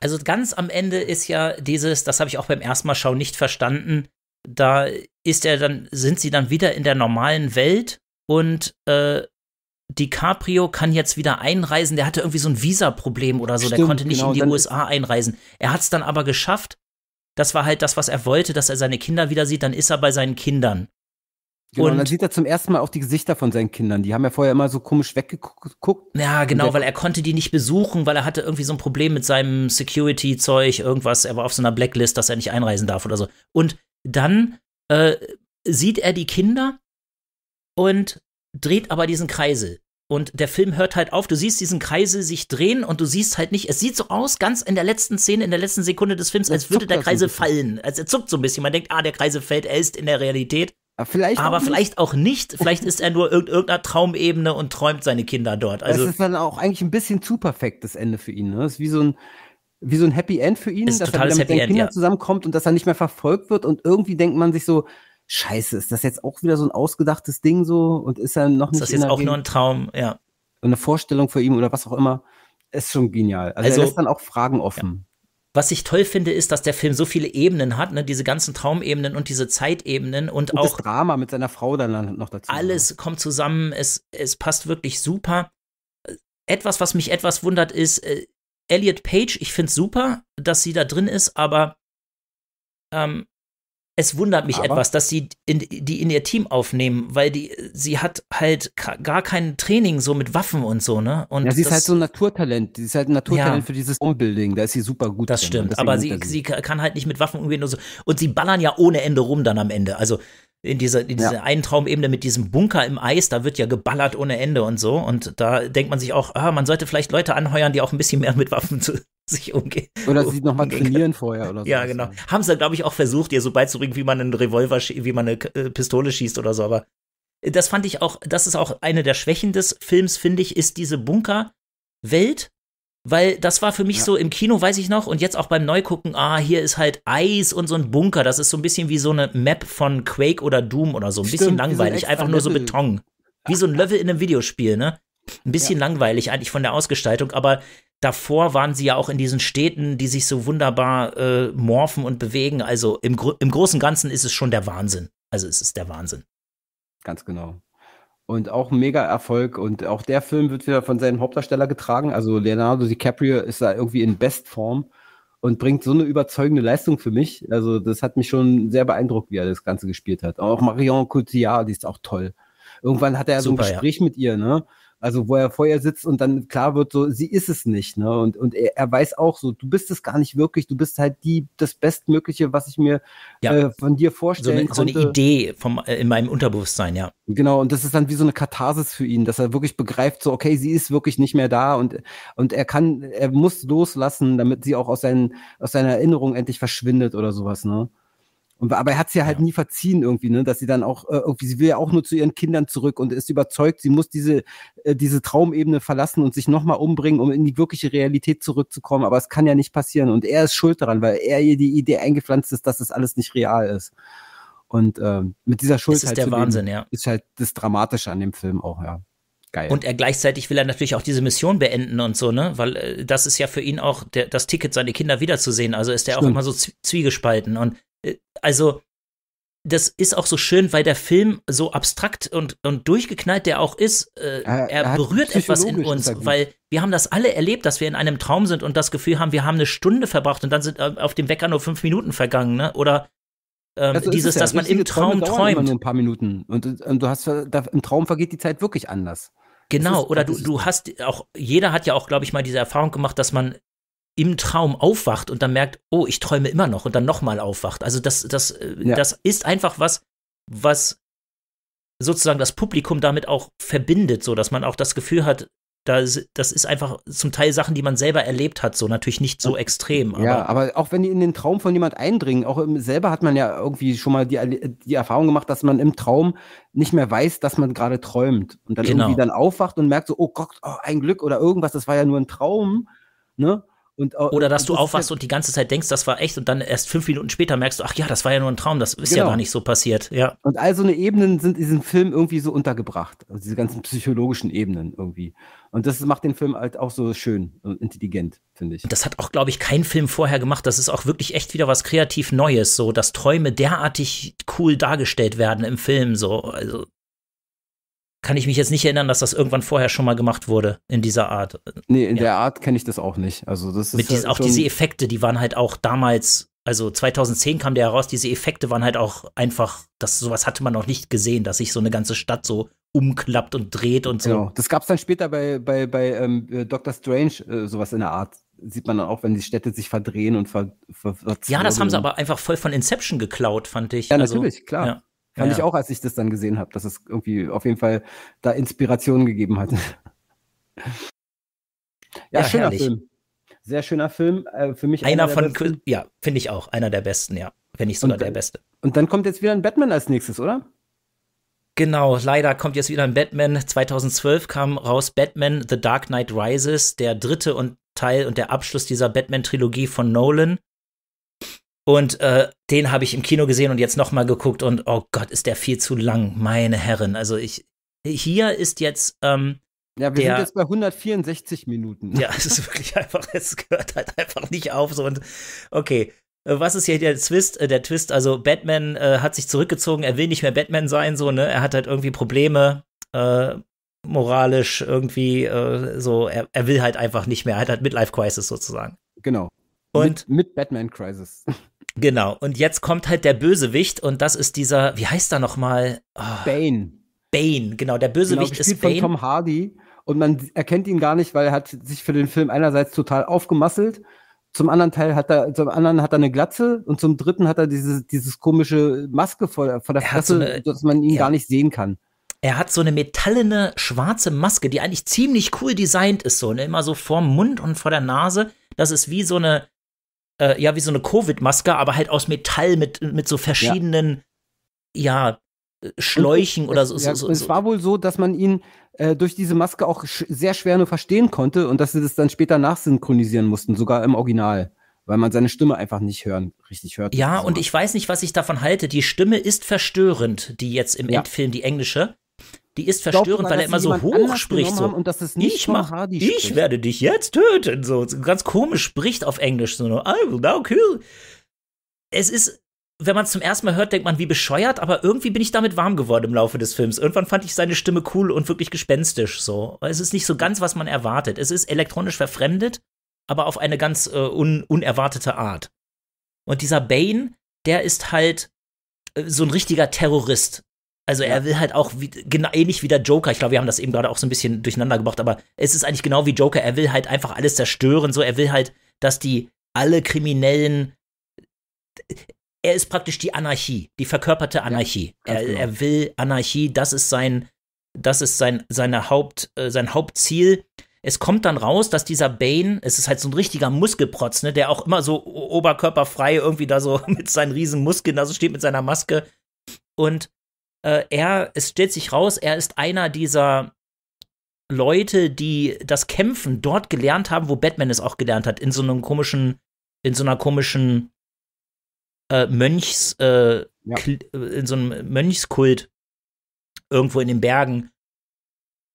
Also ganz am Ende ist ja dieses, das habe ich auch beim ersten Mal schauen nicht verstanden. Da ist er dann, sind sie dann wieder in der normalen Welt und äh, DiCaprio kann jetzt wieder einreisen. Der hatte irgendwie so ein Visa-Problem oder so. Stimmt, der konnte nicht genau, in die USA einreisen. Er hat es dann aber geschafft. Das war halt das, was er wollte, dass er seine Kinder wieder sieht. Dann ist er bei seinen Kindern. Genau, und, dann sieht er zum ersten Mal auch die Gesichter von seinen Kindern. Die haben ja vorher immer so komisch weggeguckt. Ja, genau, weil er konnte die nicht besuchen, weil er hatte irgendwie so ein Problem mit seinem Security-Zeug, irgendwas. Er war auf so einer Blacklist, dass er nicht einreisen darf oder so. Und dann äh, sieht er die Kinder und dreht aber diesen Kreisel. Und der Film hört halt auf. Du siehst diesen Kreisel sich drehen und du siehst halt nicht. Es sieht so aus, ganz in der letzten Szene, in der letzten Sekunde des Films, als würde der Kreisel fallen. Als er zuckt so ein bisschen. Man denkt, ah, der Kreisel fällt, er ist in der Realität. Aber ah, vielleicht, aber vielleicht auch nicht. Vielleicht ist er nur in irgendeiner Traumebene und träumt seine Kinder dort. Also das ist dann auch eigentlich ein bisschen zu perfektes Ende für ihn. Ne? Das ist wie so ein, wie so ein Happy End für ihn, dass er wieder mit Happy den End, Kindern ja. zusammenkommt und dass er nicht mehr verfolgt wird. Und irgendwie denkt man sich so, scheiße, ist das jetzt auch wieder so ein ausgedachtes Ding so? Und ist er noch ist nicht Ist das jetzt auch Welt? nur ein Traum, ja. Eine Vorstellung für ihn oder was auch immer. Ist schon genial. Also, also er lässt dann auch Fragen offen. Ja. Was ich toll finde, ist, dass der Film so viele Ebenen hat, ne? diese ganzen Traumebenen und diese Zeitebenen und, und auch. Das Drama mit seiner Frau dann noch dazu. Ne? Alles ja. kommt zusammen, es, es passt wirklich super. Etwas, was mich etwas wundert, ist äh, Elliot Page. Ich finde super, dass sie da drin ist, aber ähm, es wundert mich Aber? etwas, dass sie in, die in ihr Team aufnehmen, weil die, sie hat halt gar kein Training so mit Waffen und so, ne? Und ja, sie das, ist halt so ein Naturtalent. Sie ist halt ein Naturtalent ja, für dieses Umbuilding. Da ist sie super gut. Das drin. stimmt. Aber sie, sie kann halt nicht mit Waffen umgehen und so. Und sie ballern ja ohne Ende rum dann am Ende. Also in dieser, in dieser ja. einen Traumebene mit diesem Bunker im Eis, da wird ja geballert ohne Ende und so. Und da denkt man sich auch, ah, man sollte vielleicht Leute anheuern, die auch ein bisschen mehr mit Waffen zu, sich umgehen. Oder sie nochmal trainieren vorher oder so. Ja, genau. Haben sie, glaube ich, auch versucht, ihr so beizubringen, wie man einen Revolver, wie man eine äh, Pistole schießt oder so, aber das fand ich auch, das ist auch eine der Schwächen des Films, finde ich, ist diese Bunkerwelt. Weil das war für mich ja. so im Kino, weiß ich noch, und jetzt auch beim Neugucken, ah, hier ist halt Eis und so ein Bunker. Das ist so ein bisschen wie so eine Map von Quake oder Doom oder so. Ein Stimmt, bisschen langweilig, einfach nur so Beton. Wie so ein Level in einem Videospiel, ne? Ein bisschen ja. langweilig eigentlich von der Ausgestaltung, aber davor waren sie ja auch in diesen Städten, die sich so wunderbar äh, morphen und bewegen. Also im, Gro im Großen und Ganzen ist es schon der Wahnsinn. Also es ist der Wahnsinn. Ganz genau. Und auch ein Mega-Erfolg. Und auch der Film wird wieder von seinem Hauptdarsteller getragen. Also Leonardo DiCaprio ist da irgendwie in Bestform und bringt so eine überzeugende Leistung für mich. Also das hat mich schon sehr beeindruckt, wie er das Ganze gespielt hat. Auch Marion Cotillard, die ist auch toll. Irgendwann hat er Super, so ein Gespräch ja. mit ihr, ne? Also wo er vorher sitzt und dann klar wird, so, sie ist es nicht. Ne? Und, und er, er weiß auch so, du bist es gar nicht wirklich, du bist halt die, das Bestmögliche, was ich mir ja. äh, von dir vorstellen so eine, konnte. So eine Idee vom, äh, in meinem Unterbewusstsein, ja. Genau, und das ist dann wie so eine Katharsis für ihn, dass er wirklich begreift, so, okay, sie ist wirklich nicht mehr da und, und er kann, er muss loslassen, damit sie auch aus, seinen, aus seiner Erinnerung endlich verschwindet oder sowas, ne? Und, aber er hat sie ja halt ja. nie verziehen irgendwie, ne? dass sie dann auch äh, irgendwie, sie will ja auch nur zu ihren Kindern zurück und ist überzeugt, sie muss diese, äh, diese Traumebene verlassen und sich nochmal umbringen, um in die wirkliche Realität zurückzukommen. Aber es kann ja nicht passieren und er ist schuld daran, weil er ihr die Idee eingepflanzt ist, dass das alles nicht real ist. Und ähm, mit dieser Schuld ist halt der Wahnsinn, leben, ja. ist halt das Dramatische an dem Film auch, ja. Geil. Und er gleichzeitig will er natürlich auch diese Mission beenden und so, ne? Weil äh, das ist ja für ihn auch der, das Ticket, seine Kinder wiederzusehen. Also ist er auch immer so zwiegespalten. Und äh, also das ist auch so schön, weil der Film so abstrakt und, und durchgeknallt der auch ist, äh, er, er berührt etwas in uns, weil wir haben das alle erlebt, dass wir in einem Traum sind und das Gefühl haben, wir haben eine Stunde verbracht und dann sind äh, auf dem Wecker nur fünf Minuten vergangen, ne? Oder ähm, also dieses, ja. dass man Richtige im Traum Träume träumt. Immer nur ein paar Minuten und, und du hast da, im Traum vergeht die Zeit wirklich anders. Genau, ist, oder du, du hast auch, jeder hat ja auch, glaube ich, mal diese Erfahrung gemacht, dass man im Traum aufwacht und dann merkt, oh, ich träume immer noch und dann nochmal aufwacht. Also das, das, äh, ja. das ist einfach was, was sozusagen das Publikum damit auch verbindet, so dass man auch das Gefühl hat, das, das ist einfach zum Teil Sachen, die man selber erlebt hat, so natürlich nicht so extrem. Aber ja, aber auch wenn die in den Traum von jemand eindringen, auch selber hat man ja irgendwie schon mal die, die Erfahrung gemacht, dass man im Traum nicht mehr weiß, dass man gerade träumt und dann genau. irgendwie dann aufwacht und merkt so, oh Gott, oh, ein Glück oder irgendwas, das war ja nur ein Traum, ne? Und, äh, Oder dass du das aufwachst halt und die ganze Zeit denkst, das war echt und dann erst fünf Minuten später merkst du, ach ja, das war ja nur ein Traum, das ist genau. ja gar nicht so passiert. Ja. Und all so eine Ebenen sind in diesem Film irgendwie so untergebracht. Also diese ganzen psychologischen Ebenen irgendwie. Und das macht den Film halt auch so schön und intelligent, finde ich. Das hat auch, glaube ich, kein Film vorher gemacht. Das ist auch wirklich echt wieder was kreativ Neues, so dass Träume derartig cool dargestellt werden im Film. So, also kann ich mich jetzt nicht erinnern, dass das irgendwann vorher schon mal gemacht wurde in dieser Art. Nee, in ja. der Art kenne ich das auch nicht. Also das ist Mit dies, halt auch diese Effekte, die waren halt auch damals, also 2010 kam der heraus, diese Effekte waren halt auch einfach, das sowas hatte man noch nicht gesehen, dass sich so eine ganze Stadt so umklappt und dreht und so. Genau. Das gab es dann später bei, bei, bei ähm, äh, Doctor Strange, äh, sowas in der Art. Sieht man dann auch, wenn die Städte sich verdrehen und ver, ver, ver Ja, das haben sie aber einfach voll von Inception geklaut, fand ich. Ja, also, natürlich, klar. Ja. Fand ja. ich auch, als ich das dann gesehen habe, dass es irgendwie auf jeden Fall da Inspiration gegeben hat. ja, ja, schöner herrlich. Film. Sehr schöner Film. Äh, für mich einer, einer von, besten. ja, finde ich auch, einer der besten, ja. Wenn nicht sogar und, der beste. Und dann kommt jetzt wieder ein Batman als nächstes, oder? Genau, leider kommt jetzt wieder ein Batman. 2012 kam raus Batman The Dark Knight Rises, der dritte und Teil und der Abschluss dieser Batman-Trilogie von Nolan. Und äh, den habe ich im Kino gesehen und jetzt nochmal geguckt und oh Gott, ist der viel zu lang, meine Herren. Also ich, hier ist jetzt. Ähm, ja, wir der, sind jetzt bei 164 Minuten. Ja, es ist wirklich einfach, es gehört halt einfach nicht auf. So und okay, äh, was ist hier der Twist? Äh, der Twist, also Batman äh, hat sich zurückgezogen, er will nicht mehr Batman sein, so, ne? Er hat halt irgendwie Probleme, äh, moralisch irgendwie, äh, so, er, er, will halt einfach nicht mehr, er hat halt Midlife Crisis sozusagen. Genau. Und mit, mit Batman Crisis. Genau, und jetzt kommt halt der Bösewicht und das ist dieser, wie heißt er nochmal? Oh, ah. Bane. Bane, genau, der Bösewicht genau, ist Bane. von Tom Hardy und man erkennt ihn gar nicht, weil er hat sich für den Film einerseits total aufgemasselt, zum anderen Teil hat er, zum anderen hat er eine Glatze und zum dritten hat er dieses, dieses komische Maske vor, vor der Fresse, so dass man ihn ja. gar nicht sehen kann. Er hat so eine metallene schwarze Maske, die eigentlich ziemlich cool designt ist, so ne? immer so vorm Mund und vor der Nase. Das ist wie so eine äh, ja, wie so eine Covid-Maske, aber halt aus Metall mit, mit so verschiedenen, ja, ja äh, Schläuchen und, oder so, ja, so, so, Es war wohl so, dass man ihn äh, durch diese Maske auch sch sehr schwer nur verstehen konnte und dass sie das dann später nachsynchronisieren mussten, sogar im Original weil man seine Stimme einfach nicht hören, richtig hört. Ja, also und ich weiß nicht, was ich davon halte. Die Stimme ist verstörend, die jetzt im ja. Endfilm, die englische. Die ist verstörend, mal, weil er immer so hoch spricht. So, und dass es nicht ich, mach, Hardy ich spricht. werde dich jetzt töten. So ganz komisch spricht auf Englisch. So, I will now kill. Es ist, wenn man es zum ersten Mal hört, denkt man, wie bescheuert, aber irgendwie bin ich damit warm geworden im Laufe des Films. Irgendwann fand ich seine Stimme cool und wirklich gespenstisch. So. Es ist nicht so ganz, was man erwartet. Es ist elektronisch verfremdet, aber auf eine ganz äh, un unerwartete Art. Und dieser Bane, der ist halt äh, so ein richtiger Terrorist. Also ja. er will halt auch wie, genau, ähnlich wie der Joker. Ich glaube, wir haben das eben gerade auch so ein bisschen durcheinander gebracht, aber es ist eigentlich genau wie Joker. Er will halt einfach alles zerstören. So, er will halt, dass die alle Kriminellen. Er ist praktisch die Anarchie, die verkörperte Anarchie. Ja, er, genau. er, will Anarchie. Das ist sein, das ist sein, seine Haupt, äh, sein Hauptziel. Es kommt dann raus, dass dieser Bane, es ist halt so ein richtiger Muskelprotz, ne, der auch immer so oberkörperfrei irgendwie da so mit seinen riesen Muskeln da so steht mit seiner Maske und äh, er, es stellt sich raus, er ist einer dieser Leute, die das Kämpfen dort gelernt haben, wo Batman es auch gelernt hat, in so einem komischen, in so einer komischen äh, Mönchs, äh, ja. Äh, in so einem Mönchskult irgendwo in den Bergen,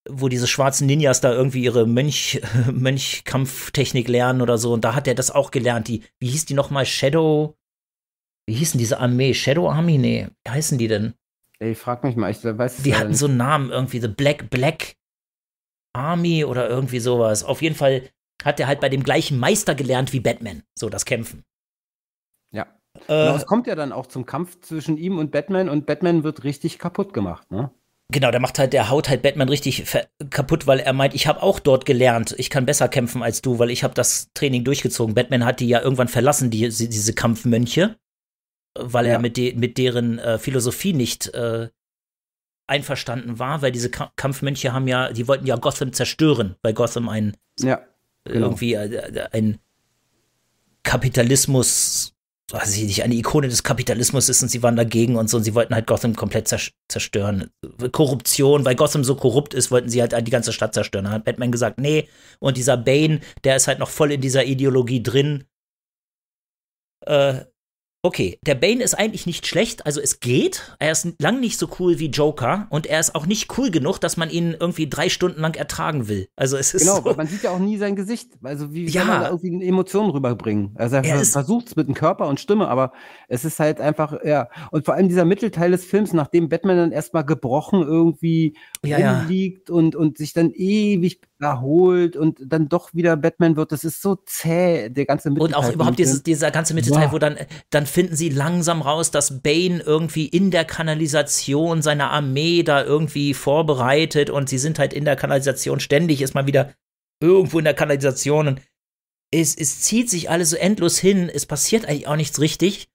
wo diese schwarzen Ninjas da irgendwie ihre Mönch, Mönchkampftechnik lernen oder so. Und da hat er das auch gelernt. Die, wie hieß die nochmal? Shadow. Wie hießen diese Armee? Shadow Army? Nee, wie heißen die denn? Ey, frag mich mal, ich weiß Die hatten so einen Namen irgendwie, The Black Black Army oder irgendwie sowas. Auf jeden Fall hat er halt bei dem gleichen Meister gelernt wie Batman, so das Kämpfen. Ja. Äh, es kommt ja dann auch zum Kampf zwischen ihm und Batman und Batman wird richtig kaputt gemacht, ne? Genau, der macht halt, der haut halt Batman richtig kaputt, weil er meint, ich habe auch dort gelernt, ich kann besser kämpfen als du, weil ich habe das Training durchgezogen. Batman hat die ja irgendwann verlassen, die, diese Kampfmönche weil ja. er mit, de mit deren äh, Philosophie nicht äh, einverstanden war, weil diese Ka Kampfmönche haben ja, die wollten ja Gotham zerstören, weil Gotham ein ja, äh, genau. irgendwie äh, ein Kapitalismus, weiß ich nicht, eine Ikone des Kapitalismus ist und sie waren dagegen und so und sie wollten halt Gotham komplett zerstören. Korruption, weil Gotham so korrupt ist, wollten sie halt, halt die ganze Stadt zerstören. Da hat Batman gesagt, nee, und dieser Bane, der ist halt noch voll in dieser Ideologie drin. Äh, Okay, der Bane ist eigentlich nicht schlecht, also es geht. Er ist lang nicht so cool wie Joker und er ist auch nicht cool genug, dass man ihn irgendwie drei Stunden lang ertragen will. Also es ist genau, so, man sieht ja auch nie sein Gesicht. Also wie ja, kann man da irgendwie Emotionen rüberbringen? Also er, er versucht es mit dem Körper und Stimme, aber es ist halt einfach ja und vor allem dieser Mittelteil des Films, nachdem Batman dann erstmal gebrochen irgendwie ja, rumliegt ja. und und sich dann ewig erholt und dann doch wieder Batman wird, das ist so zäh der ganze Mittelteil. Und auch überhaupt dieses, dieser ganze Mittelteil, ja. wo dann dann finden sie langsam raus, dass Bane irgendwie in der Kanalisation seiner Armee da irgendwie vorbereitet und sie sind halt in der Kanalisation ständig, ist mal wieder irgendwo in der Kanalisation und es, es zieht sich alles so endlos hin, es passiert eigentlich auch nichts richtig.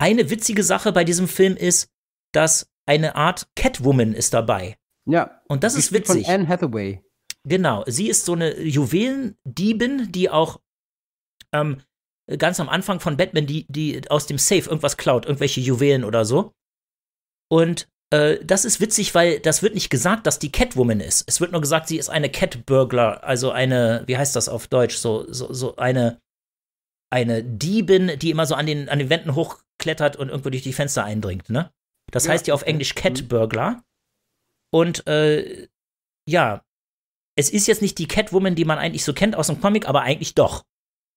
Eine witzige Sache bei diesem Film ist, dass eine Art Catwoman ist dabei. Ja. Und das ist witzig. Von Anne Hathaway. Genau, sie ist so eine Juwelendiebin, die auch ähm, äh, ganz am Anfang von Batman, die, die aus dem Safe irgendwas klaut, irgendwelche Juwelen oder so. Und äh, das ist witzig, weil das wird nicht gesagt, dass die Catwoman ist. Es wird nur gesagt, sie ist eine Cat-Burglar, also eine, wie heißt das auf Deutsch, so, so, so eine, eine Diebin, die immer so an den, an den Wänden hochklettert und irgendwo durch die Fenster eindringt, ne? Das ja. heißt ja auf Englisch mhm. Cat-Burglar. Und äh, ja, es ist jetzt nicht die Catwoman, die man eigentlich so kennt aus dem Comic, aber eigentlich doch.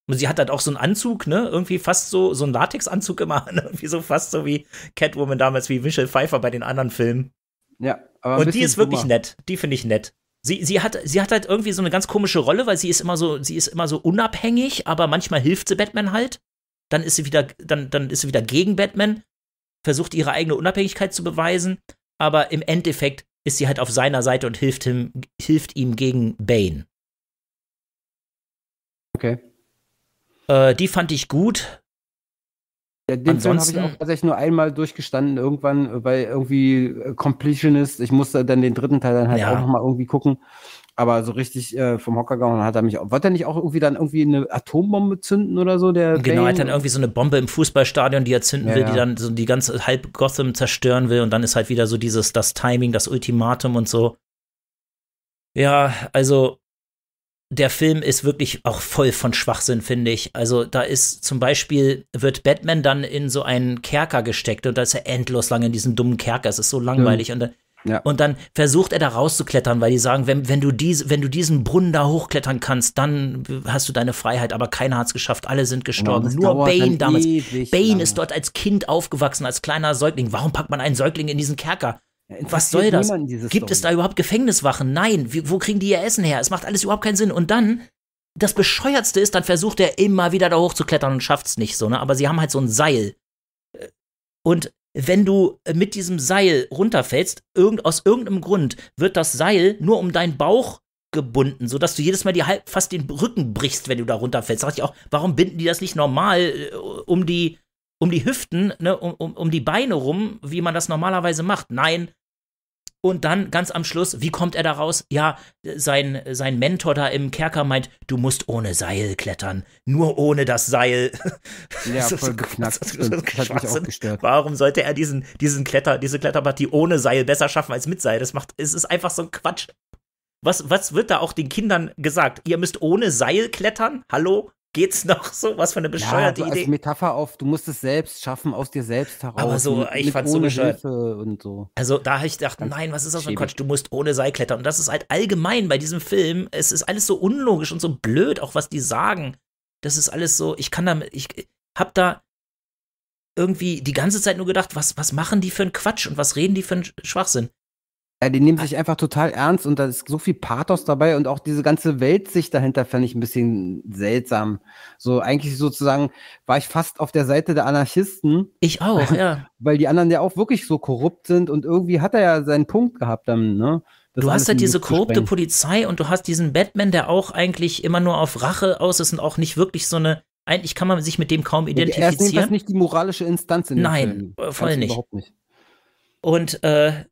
Und sie hat halt auch so einen Anzug, ne? Irgendwie fast so, so einen Latexanzug immer an. Irgendwie so fast so wie Catwoman damals, wie Michelle Pfeiffer bei den anderen Filmen. Ja, aber. Und die ist dummer. wirklich nett. Die finde ich nett. Sie, sie, hat, sie hat halt irgendwie so eine ganz komische Rolle, weil sie ist immer so, sie ist immer so unabhängig, aber manchmal hilft sie Batman halt. Dann ist sie wieder, dann, dann ist sie wieder gegen Batman, versucht ihre eigene Unabhängigkeit zu beweisen, aber im Endeffekt ist sie halt auf seiner Seite und hilft ihm, hilft ihm gegen Bane. Okay. Äh, die fand ich gut. Ja, den Ansonsten habe ich auch tatsächlich nur einmal durchgestanden irgendwann, weil irgendwie äh, Completionist, ich musste dann den dritten Teil dann halt ja. auch nochmal irgendwie gucken. Aber so richtig äh, vom Hocker gehauen hat er mich auch. Wollte er nicht auch irgendwie dann irgendwie eine Atombombe zünden oder so? Der genau, er hat dann irgendwie so eine Bombe im Fußballstadion, die er zünden ja, will, die dann so die ganze halb Gotham zerstören will. Und dann ist halt wieder so dieses, das Timing, das Ultimatum und so. Ja, also der Film ist wirklich auch voll von Schwachsinn, finde ich. Also da ist zum Beispiel, wird Batman dann in so einen Kerker gesteckt und da ist er endlos lang in diesem dummen Kerker. Es ist so langweilig. Mhm. Und, dann, ja. und dann versucht er da rauszuklettern, weil die sagen, wenn, wenn, du dies, wenn du diesen Brunnen da hochklettern kannst, dann hast du deine Freiheit. Aber keiner hat es geschafft, alle sind gestorben. Nur Bane damals. Bane lange. ist dort als Kind aufgewachsen, als kleiner Säugling. Warum packt man einen Säugling in diesen Kerker? Was soll das? Gibt Story. es da überhaupt Gefängniswachen? Nein. Wie, wo kriegen die ihr Essen her? Es macht alles überhaupt keinen Sinn. Und dann, das Bescheuertste ist, dann versucht er immer wieder da hochzuklettern und schafft es nicht so, ne? Aber sie haben halt so ein Seil. Und wenn du mit diesem Seil runterfällst, irgend, aus irgendeinem Grund wird das Seil nur um deinen Bauch gebunden, sodass du jedes Mal die halb, fast den Rücken brichst, wenn du da runterfällst. Da dachte ich auch, warum binden die das nicht normal äh, um die, um die Hüften, ne, um, um, um die Beine rum, wie man das normalerweise macht? Nein, und dann ganz am Schluss, wie kommt er da raus? Ja, sein, sein Mentor da im Kerker meint, du musst ohne Seil klettern. Nur ohne das Seil. Ja, voll geknackt. Warum sollte er diesen, diesen Kletter, diese Kletterpartie ohne Seil besser schaffen als mit Seil? Das macht, es ist einfach so ein Quatsch. Was, was wird da auch den Kindern gesagt? Ihr müsst ohne Seil klettern? Hallo? geht's noch so? Was für eine bescheuerte ja, also Idee. Als Metapher auf, du musst es selbst schaffen, aus dir selbst heraus. Aber so, mit, ich fand's so Hilfe und so. Also da habe ich gedacht, Ganz nein, was ist das für ein Quatsch? Du musst ohne Seil klettern. Und das ist halt allgemein bei diesem Film, es ist alles so unlogisch und so blöd, auch was die sagen. Das ist alles so, ich kann damit, ich hab da irgendwie die ganze Zeit nur gedacht, was, was machen die für einen Quatsch und was reden die für einen Schwachsinn? Ja, äh, die nehmen ah. sich einfach total ernst und da ist so viel Pathos dabei und auch diese ganze Weltsicht dahinter fände ich ein bisschen seltsam. So eigentlich sozusagen war ich fast auf der Seite der Anarchisten. Ich auch, ja. Weil die anderen ja auch wirklich so korrupt sind und irgendwie hat er ja seinen Punkt gehabt dann, ne? Das du hast halt diese korrupte Polizei und du hast diesen Batman, der auch eigentlich immer nur auf Rache aus ist und auch nicht wirklich so eine eigentlich kann man sich mit dem kaum identifizieren. Er ist nicht die moralische Instanz in dem Nein, Film. Äh, voll nicht. nicht. Und äh,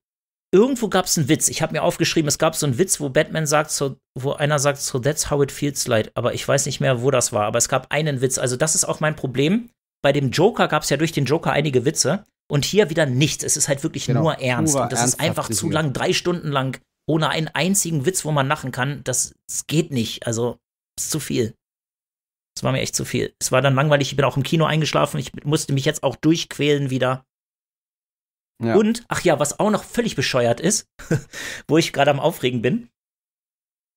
irgendwo gab es einen Witz. Ich habe mir aufgeschrieben, es gab so einen Witz, wo Batman sagt, so, wo einer sagt, so that's how it feels like. Aber ich weiß nicht mehr, wo das war. Aber es gab einen Witz. Also das ist auch mein Problem. Bei dem Joker gab es ja durch den Joker einige Witze. Und hier wieder nichts. Es ist halt wirklich genau. nur ernst. und das ist einfach zu lang, drei Stunden lang, ohne einen einzigen Witz, wo man lachen kann. Das, das geht nicht. Also, ist zu viel. Es war mir echt zu viel. Es war dann langweilig. Ich bin auch im Kino eingeschlafen. Ich musste mich jetzt auch durchquälen wieder. Ja. Und, ach ja, was auch noch völlig bescheuert ist, wo ich gerade am Aufregen bin,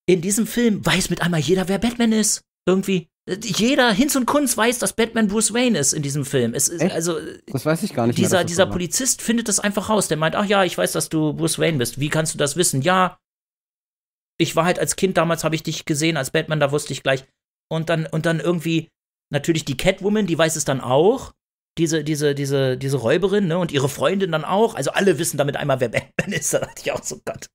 in diesem Film weiß mit einmal jeder, wer Batman ist. Irgendwie. Jeder Hinz und Kunz weiß, dass Batman Bruce Wayne ist in diesem Film. Es ist, also, das weiß ich gar nicht. Dieser, mehr, dieser Polizist findet das einfach raus. Der meint, ach ja, ich weiß, dass du Bruce Wayne bist. Wie kannst du das wissen? Ja, ich war halt als Kind, damals habe ich dich gesehen als Batman, da wusste ich gleich. Und dann, und dann irgendwie natürlich die Catwoman, die weiß es dann auch diese, diese, diese, diese Räuberin, ne? Und ihre Freundin dann auch. Also alle wissen damit einmal, wer Batman ist. Da dachte ich auch so, Gott.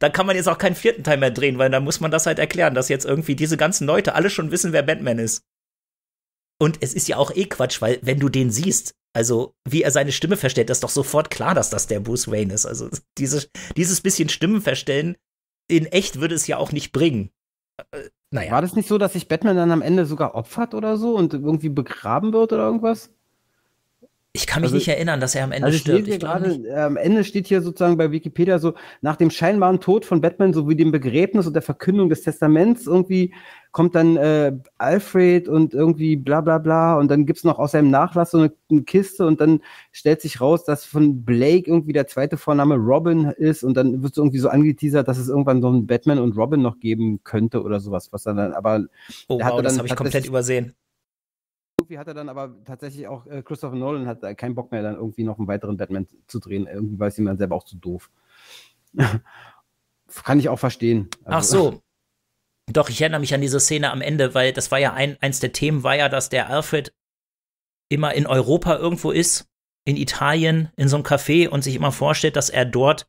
Da kann man jetzt auch keinen vierten Teil mehr drehen, weil da muss man das halt erklären, dass jetzt irgendwie diese ganzen Leute alle schon wissen, wer Batman ist. Und es ist ja auch eh Quatsch, weil wenn du den siehst, also wie er seine Stimme verstellt, ist doch sofort klar, dass das der Bruce Wayne ist. Also diese, dieses bisschen Stimmenverstellen in echt würde es ja auch nicht bringen. Äh, naja. War das nicht so, dass sich Batman dann am Ende sogar opfert oder so und irgendwie begraben wird oder irgendwas? Ich kann mich also, nicht erinnern, dass er am Ende also stirbt. Ich gerade, nicht. Am ähm, Ende steht hier sozusagen bei Wikipedia so, nach dem scheinbaren Tod von Batman sowie dem Begräbnis und der Verkündung des Testaments irgendwie kommt dann äh, Alfred und irgendwie bla bla bla und dann gibt es noch aus seinem Nachlass so eine, eine, Kiste und dann stellt sich raus, dass von Blake irgendwie der zweite Vorname Robin ist und dann wird es irgendwie so angeteasert, dass es irgendwann so einen Batman und Robin noch geben könnte oder sowas, was dann, aber... Oh wow, dann, das habe ich komplett übersehen irgendwie hat er dann aber tatsächlich auch, äh, Christopher Nolan hat äh, keinen Bock mehr, dann irgendwie noch einen weiteren Batman zu drehen. Irgendwie weiß ihm dann selber auch zu doof. Kann ich auch verstehen. Also, Ach so. Doch, ich erinnere mich an diese Szene am Ende, weil das war ja ein, eins der Themen, war ja, dass der Alfred immer in Europa irgendwo ist, in Italien, in so einem Café und sich immer vorstellt, dass er dort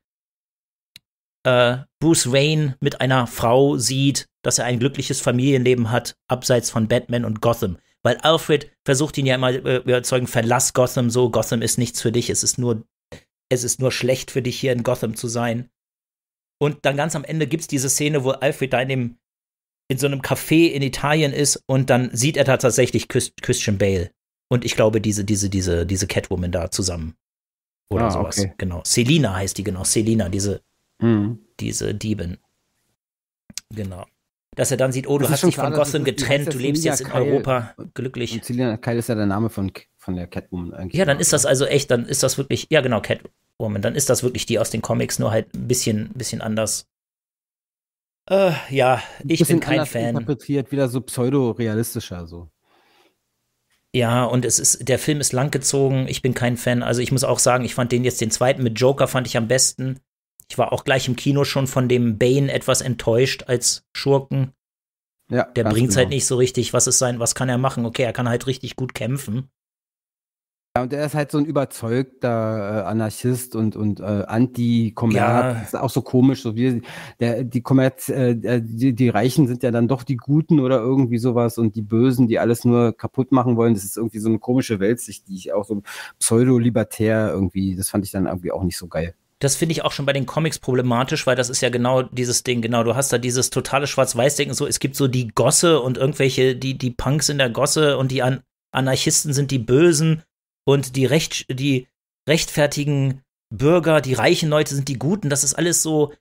äh, Bruce Wayne mit einer Frau sieht, dass er ein glückliches Familienleben hat, abseits von Batman und Gotham weil Alfred versucht ihn ja immer äh, überzeugen, verlass Gotham so, Gotham ist nichts für dich, es ist nur, es ist nur schlecht für dich, hier in Gotham zu sein. Und dann ganz am Ende gibt es diese Szene, wo Alfred da in, dem, in so einem Café in Italien ist und dann sieht er da tatsächlich Christian Bale. Und ich glaube, diese, diese, diese, diese Catwoman da zusammen. Oder ah, sowas. Okay. Genau. Selina heißt die, genau. Selina, diese, mhm. diese Diebin. Genau dass er dann sieht, oh, du hast dich klar, von Gotham getrennt, du lebst jetzt in Kyle, Europa glücklich. Und Selina Kyle ist ja der Name von, von der Catwoman eigentlich. Ja, dann ist das also echt, dann ist das wirklich, ja genau, Catwoman, dann ist das wirklich die aus den Comics, nur halt ein bisschen, bisschen anders. Äh, ja, ich bin kein Fan. interpretiert, wieder so pseudo-realistischer so. Ja, und es ist, der Film ist langgezogen, ich bin kein Fan. Also ich muss auch sagen, ich fand den jetzt den zweiten mit Joker fand ich am besten. Ich war auch gleich im Kino schon von dem Bane etwas enttäuscht als Schurken. Ja, der bringt es halt genau. halt nicht so richtig. Was ist sein, was kann er machen? Okay, er kann halt richtig gut kämpfen. Ja, und er ist halt so ein überzeugter äh, Anarchist und, und äh, Anti-Kommerz. Ja. Ist auch so komisch, so wie der, die Kommerz, äh, äh, die, die Reichen sind ja dann doch die Guten oder irgendwie sowas und die Bösen, die alles nur kaputt machen wollen. Das ist irgendwie so eine komische Weltsicht, die ich auch so pseudo-libertär irgendwie, das fand ich dann irgendwie auch nicht so geil das finde ich auch schon bei den Comics problematisch, weil das ist ja genau dieses Ding, genau, du hast da dieses totale Schwarz-Weiß-Denken, so es gibt so die Gosse und irgendwelche, die, die Punks in der Gosse und die An Anarchisten sind die Bösen und die, Recht, die rechtfertigen Bürger, die reichen Leute sind die Guten, das ist alles so,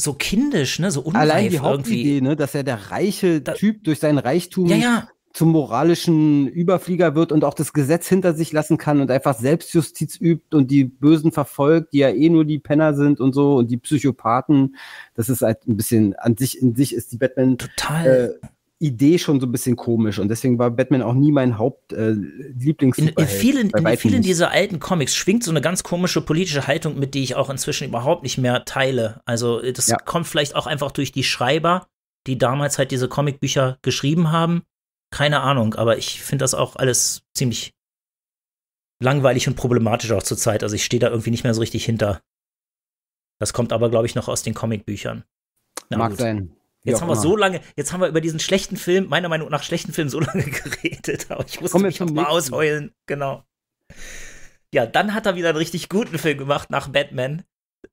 so kindisch, ne, so unreif Allein die Hauptidee, irgendwie. ne, dass er der reiche da, Typ durch sein Reichtum ja, ja zum moralischen Überflieger wird und auch das Gesetz hinter sich lassen kann und einfach Selbstjustiz übt und die Bösen verfolgt, die ja eh nur die Penner sind und so und die Psychopathen. Das ist halt ein bisschen an sich, in sich ist die Batman total. Äh, Idee schon so ein bisschen komisch und deswegen war Batman auch nie mein Hauptlieblings. Äh, in, in, vielen, in vielen dieser alten Comics schwingt so eine ganz komische politische Haltung mit, die ich auch inzwischen überhaupt nicht mehr teile. Also äh, das ja. kommt vielleicht auch einfach durch die Schreiber, die damals halt diese Comicbücher geschrieben haben keine Ahnung, aber ich finde das auch alles ziemlich langweilig und problematisch auch zur Zeit. Also ich stehe da irgendwie nicht mehr so richtig hinter. Das kommt aber, glaube ich, noch aus den Comicbüchern. Na, Mag sein. Jetzt haben wir so lange, jetzt haben wir über diesen schlechten Film, meiner Meinung nach schlechten Film, so lange geredet, aber ich muss Komm mich mal ausheulen, genau. Ja, dann hat er wieder einen richtig guten Film gemacht nach Batman,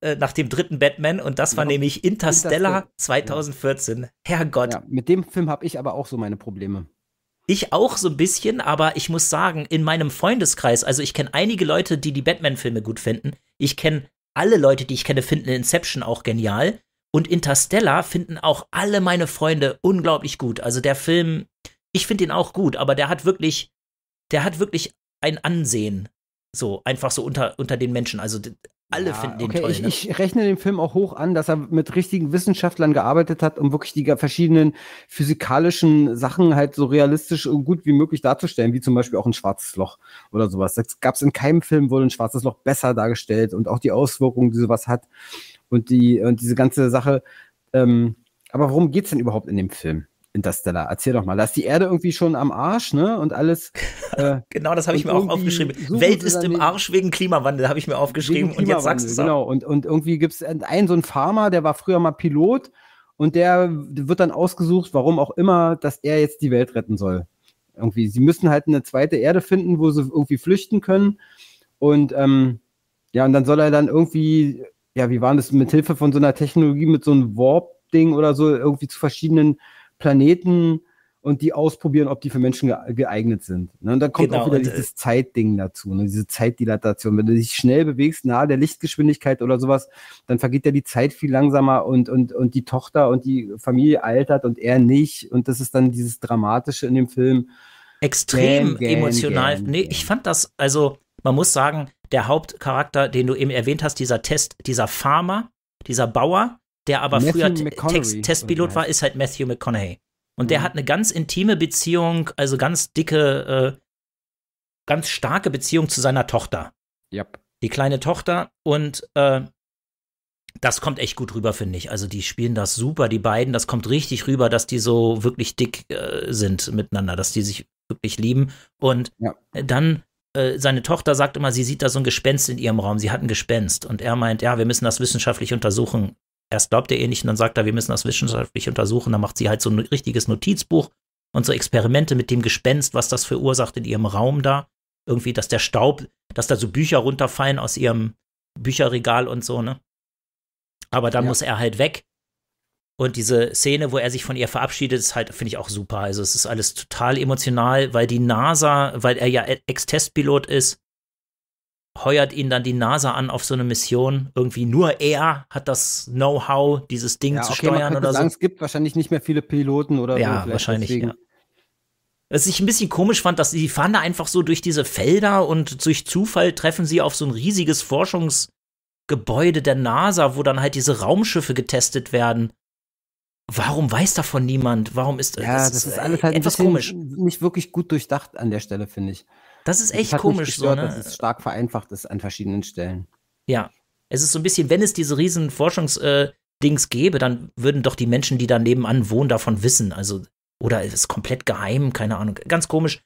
äh, nach dem dritten Batman und das war ja. Genau. nämlich Interstellar, Interstellar 2014. Ja. Herrgott. Ja, mit dem Film habe ich aber auch so meine Probleme. Ich auch so ein bisschen, aber ich muss sagen, in meinem Freundeskreis, also ich kenne einige Leute, die die Batman-Filme gut finden. Ich kenne alle Leute, die ich kenne, finden Inception auch genial. Und Interstellar finden auch alle meine Freunde unglaublich gut. Also der Film, ich finde ihn auch gut, aber der hat wirklich, der hat wirklich ein Ansehen. So, einfach so unter, unter den Menschen. Also alle ja, finden ihn okay. toll. Ich, ne? ich, rechne den Film auch hoch an, dass er mit richtigen Wissenschaftlern gearbeitet hat, um wirklich die verschiedenen physikalischen Sachen halt so realistisch und gut wie möglich darzustellen, wie zum Beispiel auch ein schwarzes Loch oder sowas. Das gab es in keinem Film, wurde ein schwarzes Loch besser dargestellt und auch die Auswirkungen, die sowas hat und, die, und diese ganze Sache. Ähm, aber worum geht's denn überhaupt in dem Film? Interstellar. Erzähl doch mal. Da ist die Erde irgendwie schon am Arsch, ne? Und alles. Äh, genau, das habe ich mir auch aufgeschrieben. Welt ist im Arsch wegen Klimawandel, habe ich mir aufgeschrieben. Und jetzt sagst du es Genau, und, und irgendwie gibt es einen, so einen Farmer, der war früher mal Pilot und der wird dann ausgesucht, warum auch immer, dass er jetzt die Welt retten soll. Irgendwie. Sie müssen halt eine zweite Erde finden, wo sie irgendwie flüchten können. Und ähm, ja, und dann soll er dann irgendwie, ja, wie war das, mit Hilfe von so einer Technologie, mit so einem Warp-Ding oder so, irgendwie zu verschiedenen Planeten und die ausprobieren, ob die für Menschen geeignet sind. Ne? Und dann kommt genau, auch wieder äh, dieses Zeitding dazu, ne? diese Zeitdilatation. Wenn du dich schnell bewegst, nahe der Lichtgeschwindigkeit oder sowas, dann vergeht ja die Zeit viel langsamer und, und, und die Tochter und die Familie altert und er nicht. Und das ist dann dieses Dramatische in dem Film. Extrem gern, gern, emotional. Gern, nee, ich fand das, also man muss sagen, der Hauptcharakter, den du eben erwähnt hast, dieser Test, dieser Farmer, dieser Bauer, der aber Matthew früher Text Testpilot war, ist halt Matthew McConaughey. Und mhm. der hat eine ganz intime Beziehung, also ganz dicke, äh, ganz starke Beziehung zu seiner Tochter. Yep. Die kleine Tochter. Und äh, das kommt echt gut rüber, finde ich. Also die spielen das super, die beiden. Das kommt richtig rüber, dass die so wirklich dick äh, sind miteinander, dass die sich wirklich lieben. Und ja. dann äh, seine Tochter sagt immer, sie sieht da so ein Gespenst in ihrem Raum. Sie hat ein Gespenst. Und er meint, ja, wir müssen das wissenschaftlich untersuchen erst glaubt er ihr nicht und dann sagt er, wir müssen das wissenschaftlich untersuchen. Dann macht sie halt so ein richtiges Notizbuch und so Experimente mit dem Gespenst, was das verursacht in ihrem Raum da. Irgendwie, dass der Staub, dass da so Bücher runterfallen aus ihrem Bücherregal und so, ne? Aber dann ja. muss er halt weg. Und diese Szene, wo er sich von ihr verabschiedet, ist halt, finde ich auch super. Also es ist alles total emotional, weil die NASA, weil er ja Ex-Testpilot ist, heuert ihn dann die NASA an auf so eine Mission. Irgendwie nur er hat das Know-how, dieses Ding ja, zu okay, steuern oder sagen, so. Es gibt wahrscheinlich nicht mehr viele Piloten oder ja, so. Wahrscheinlich, Ja, wahrscheinlich. Was ich ein bisschen komisch fand, dass sie fahren da einfach so durch diese Felder und durch Zufall treffen sie auf so ein riesiges Forschungsgebäude der NASA, wo dann halt diese Raumschiffe getestet werden. Warum weiß davon niemand? Warum ist ja, das, das ist alles halt etwas komisch? Nicht wirklich gut durchdacht an der Stelle, finde ich. Das ist echt das komisch. Gestört, so, ne? Dass es stark vereinfacht ist an verschiedenen Stellen. Ja. Es ist so ein bisschen, wenn es diese riesen Forschungsdings äh, gäbe, dann würden doch die Menschen, die da nebenan wohnen, davon wissen. Also, oder es ist komplett geheim, keine Ahnung. Ganz komisch.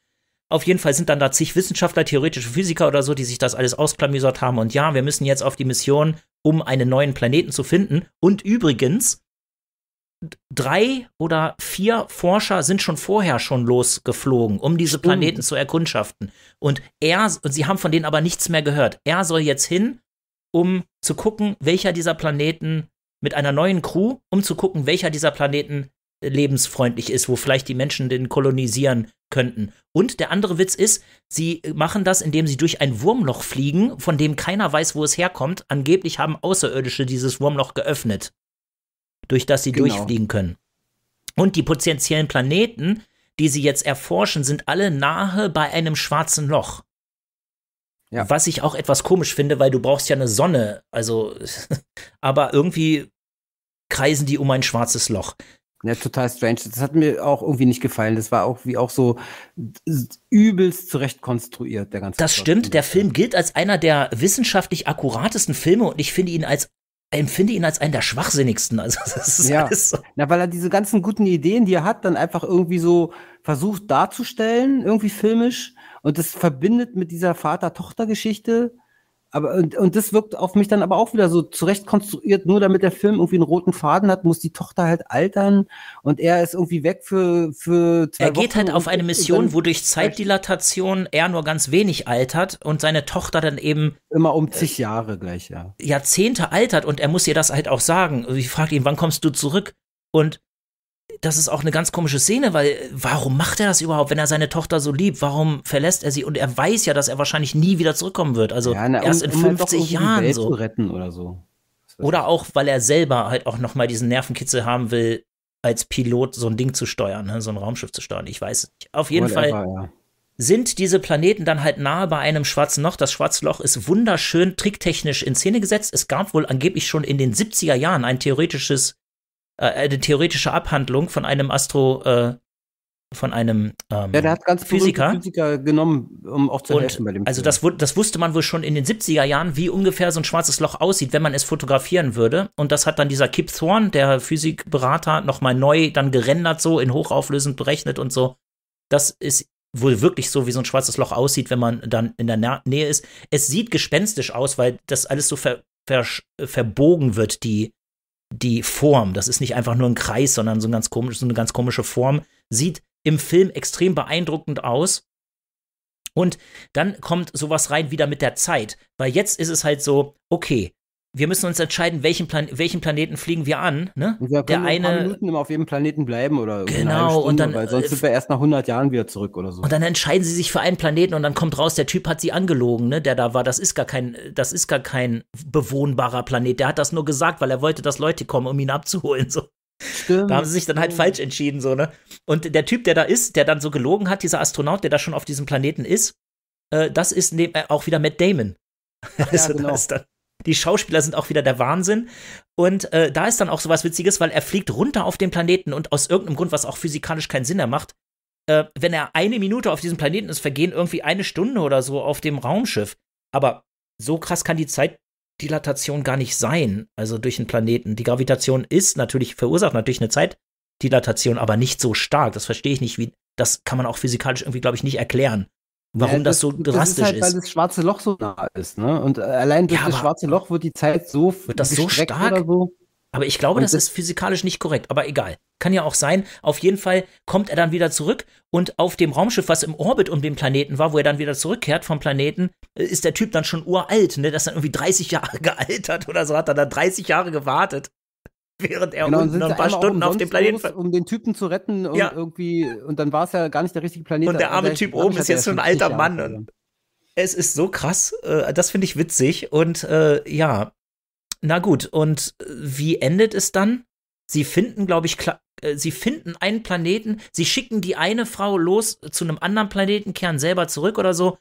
Auf jeden Fall sind dann da zig Wissenschaftler, theoretische Physiker oder so, die sich das alles ausklamüsert haben. Und ja, wir müssen jetzt auf die Mission, um einen neuen Planeten zu finden. Und übrigens, drei oder vier Forscher sind schon vorher schon losgeflogen, um diese Planeten zu erkundschaften. Und er, und sie haben von denen aber nichts mehr gehört. Er soll jetzt hin, um zu gucken, welcher dieser Planeten mit einer neuen Crew, um zu gucken, welcher dieser Planeten lebensfreundlich ist, wo vielleicht die Menschen den kolonisieren könnten. Und der andere Witz ist, sie machen das, indem sie durch ein Wurmloch fliegen, von dem keiner weiß, wo es herkommt. Angeblich haben Außerirdische dieses Wurmloch geöffnet durch das sie genau. durchfliegen können. Und die potenziellen Planeten, die sie jetzt erforschen, sind alle nahe bei einem schwarzen Loch. Ja. Was ich auch etwas komisch finde, weil du brauchst ja eine Sonne. Also, aber irgendwie kreisen die um ein schwarzes Loch. Ja, total strange. Das hat mir auch irgendwie nicht gefallen. Das war auch wie auch so übelst zurecht konstruiert, der ganze Das Plot stimmt. Der Film gilt als einer der wissenschaftlich akkuratesten Filme und ich finde ihn als empfinde ihn als einen der schwachsinnigsten. Also das ist ja. alles so. Na, weil er diese ganzen guten Ideen, die er hat, dann einfach irgendwie so versucht darzustellen, irgendwie filmisch. Und das verbindet mit dieser Vater-Tochter-Geschichte aber, und, und das wirkt auf mich dann aber auch wieder so zurecht konstruiert, nur damit der Film irgendwie einen roten Faden hat, muss die Tochter halt altern und er ist irgendwie weg für, für zwei Er geht Wochen halt auf eine Mission, wodurch Zeitdilatation er nur ganz wenig altert und seine Tochter dann eben immer um zig Jahre gleich, ja. Äh, Jahrzehnte altert und er muss ihr das halt auch sagen. Sie fragt ihn, wann kommst du zurück? Und das ist auch eine ganz komische Szene, weil äh, warum macht er das überhaupt, wenn er seine Tochter so liebt? Warum verlässt er sie? Und er weiß ja, dass er wahrscheinlich nie wieder zurückkommen wird. Also ja, na, erst um, in 50 um halt Jahren so. Zu retten oder so. Oder auch, weil er selber halt auch nochmal diesen Nervenkitzel haben will, als Pilot so ein Ding zu steuern, ne? so ein Raumschiff zu steuern. Ich weiß nicht. Auf jeden Whatever, Fall ja. sind diese Planeten dann halt nahe bei einem schwarzen Loch. Das schwarze Loch ist wunderschön tricktechnisch in Szene gesetzt. Es gab wohl angeblich schon in den 70er Jahren ein theoretisches äh, eine theoretische Abhandlung von einem Astro, äh, von einem ähm, ja, der hat ganz Physiker. Physiker genommen, um auch zu und, helfen bei dem. Also das, das, wusste man wohl schon in den 70er Jahren, wie ungefähr so ein schwarzes Loch aussieht, wenn man es fotografieren würde. Und das hat dann dieser Kip Thorne, der Physikberater, nochmal neu dann gerendert, so in hochauflösend berechnet und so. Das ist wohl wirklich so, wie so ein schwarzes Loch aussieht, wenn man dann in der Nähe ist. Es sieht gespenstisch aus, weil das alles so ver ver verbogen wird, die, die Form, das ist nicht einfach nur ein Kreis, sondern so, ein ganz komisch, so eine ganz komische Form, sieht im Film extrem beeindruckend aus. Und dann kommt sowas rein wieder mit der Zeit, weil jetzt ist es halt so, okay, wir müssen uns entscheiden, welchen, Plan welchen Planeten fliegen wir an. Ne? Wir der eine ein paar Minuten immer auf jedem Planeten bleiben oder genau Stunde, und dann weil sonst äh, sind wir erst nach 100 Jahren wieder zurück oder so. Und dann entscheiden sie sich für einen Planeten und dann kommt raus, der Typ hat sie angelogen, ne? Der da war, das ist gar kein, das ist gar kein bewohnbarer Planet. Der hat das nur gesagt, weil er wollte, dass Leute kommen, um ihn abzuholen. So. Stimmt. Da haben sie sich dann halt falsch entschieden, so, ne? Und der Typ, der da ist, der dann so gelogen hat, dieser Astronaut, der da schon auf diesem Planeten ist, äh, das ist ne, äh, auch wieder Matt Damon. Ach, ja, also, genau. da ist dann, die Schauspieler sind auch wieder der Wahnsinn. Und äh, da ist dann auch so was Witziges, weil er fliegt runter auf den Planeten und aus irgendeinem Grund, was auch physikalisch keinen Sinn mehr macht, äh, wenn er eine Minute auf diesem Planeten ist, vergehen irgendwie eine Stunde oder so auf dem Raumschiff. Aber so krass kann die Zeitdilatation gar nicht sein, also durch den Planeten. Die Gravitation ist natürlich, verursacht natürlich eine Zeitdilatation, aber nicht so stark. Das verstehe ich nicht, wie, das kann man auch physikalisch irgendwie, glaube ich, nicht erklären. Warum ja, das, das, so drastisch ist. Halt, weil das schwarze Loch so nah ist, ne? Und äh, allein durch ja, das schwarze Loch wird die Zeit so wird das so stark. oder So. Aber ich glaube, das, das, ist physikalisch nicht korrekt, aber egal. Kann ja auch sein. Auf jeden Fall kommt er dann wieder zurück und auf dem Raumschiff, was im Orbit um den Planeten war, wo er dann wieder zurückkehrt vom Planeten, äh, ist der Typ dann schon uralt, ne? Das ist dann irgendwie 30 Jahre gealtert oder so, hat er dann 30 Jahre gewartet während er genau, unten noch ein paar Stunden auf dem Planeten los, um den Typen zu retten und ja. irgendwie und dann war es ja gar nicht der richtige Planet. Und der also arme Typ oben ist jetzt schon ein alter Mann und es ist so krass, äh, das finde ich witzig und äh, ja, na gut und wie endet es dann? Sie finden, glaube ich, äh, sie finden einen Planeten, sie schicken die eine Frau los zu einem anderen Planeten, kehren selber zurück oder so.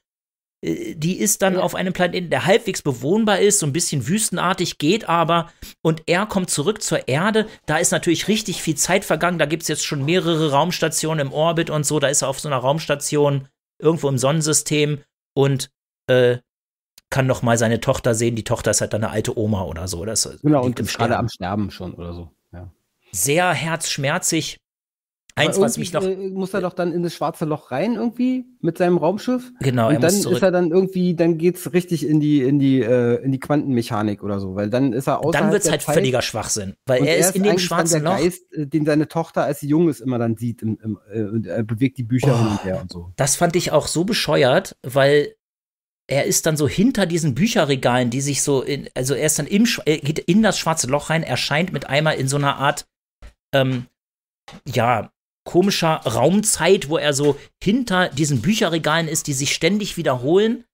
Äh, die ist dann ja. auf einem Planeten, der halbwegs bewohnbar ist, so ein bisschen wüstenartig geht aber, und er kommt zurück zur Erde. Da ist natürlich richtig viel Zeit vergangen. Da gibt es jetzt schon mehrere Raumstationen im Orbit und so. Da ist er auf so einer Raumstation irgendwo im Sonnensystem und äh, kann noch mal seine Tochter sehen. Die Tochter ist halt dann eine alte Oma oder so. Das äh, genau, und ist gerade am Sterben schon oder so. Ja. Sehr herzschmerzig. Eins, was mich noch. Äh, muss er doch dann in das schwarze Loch rein irgendwie mit seinem Raumschiff? Genau, und dann ist er dann irgendwie, dann geht's richtig in die, in die, äh, in die Quantenmechanik oder so, weil dann ist er außerhalb Dann wird's halt Zeit, völliger Schwachsinn, weil er, er ist, ist in dem schwarzen Loch. Geist, äh, den seine Tochter als sie jung ist immer dann sieht im, im, äh, und er bewegt die Bücher oh, hin und oh, her und so. Das fand ich auch so bescheuert, weil er ist dann so hinter diesen Bücherregalen, die sich so in, also er ist dann im, geht in das schwarze Loch rein, erscheint mit einmal in so einer Art, ähm, ja, komischer Raumzeit, wo er so hinter diesen Bücherregalen ist, die sich ständig wiederholen.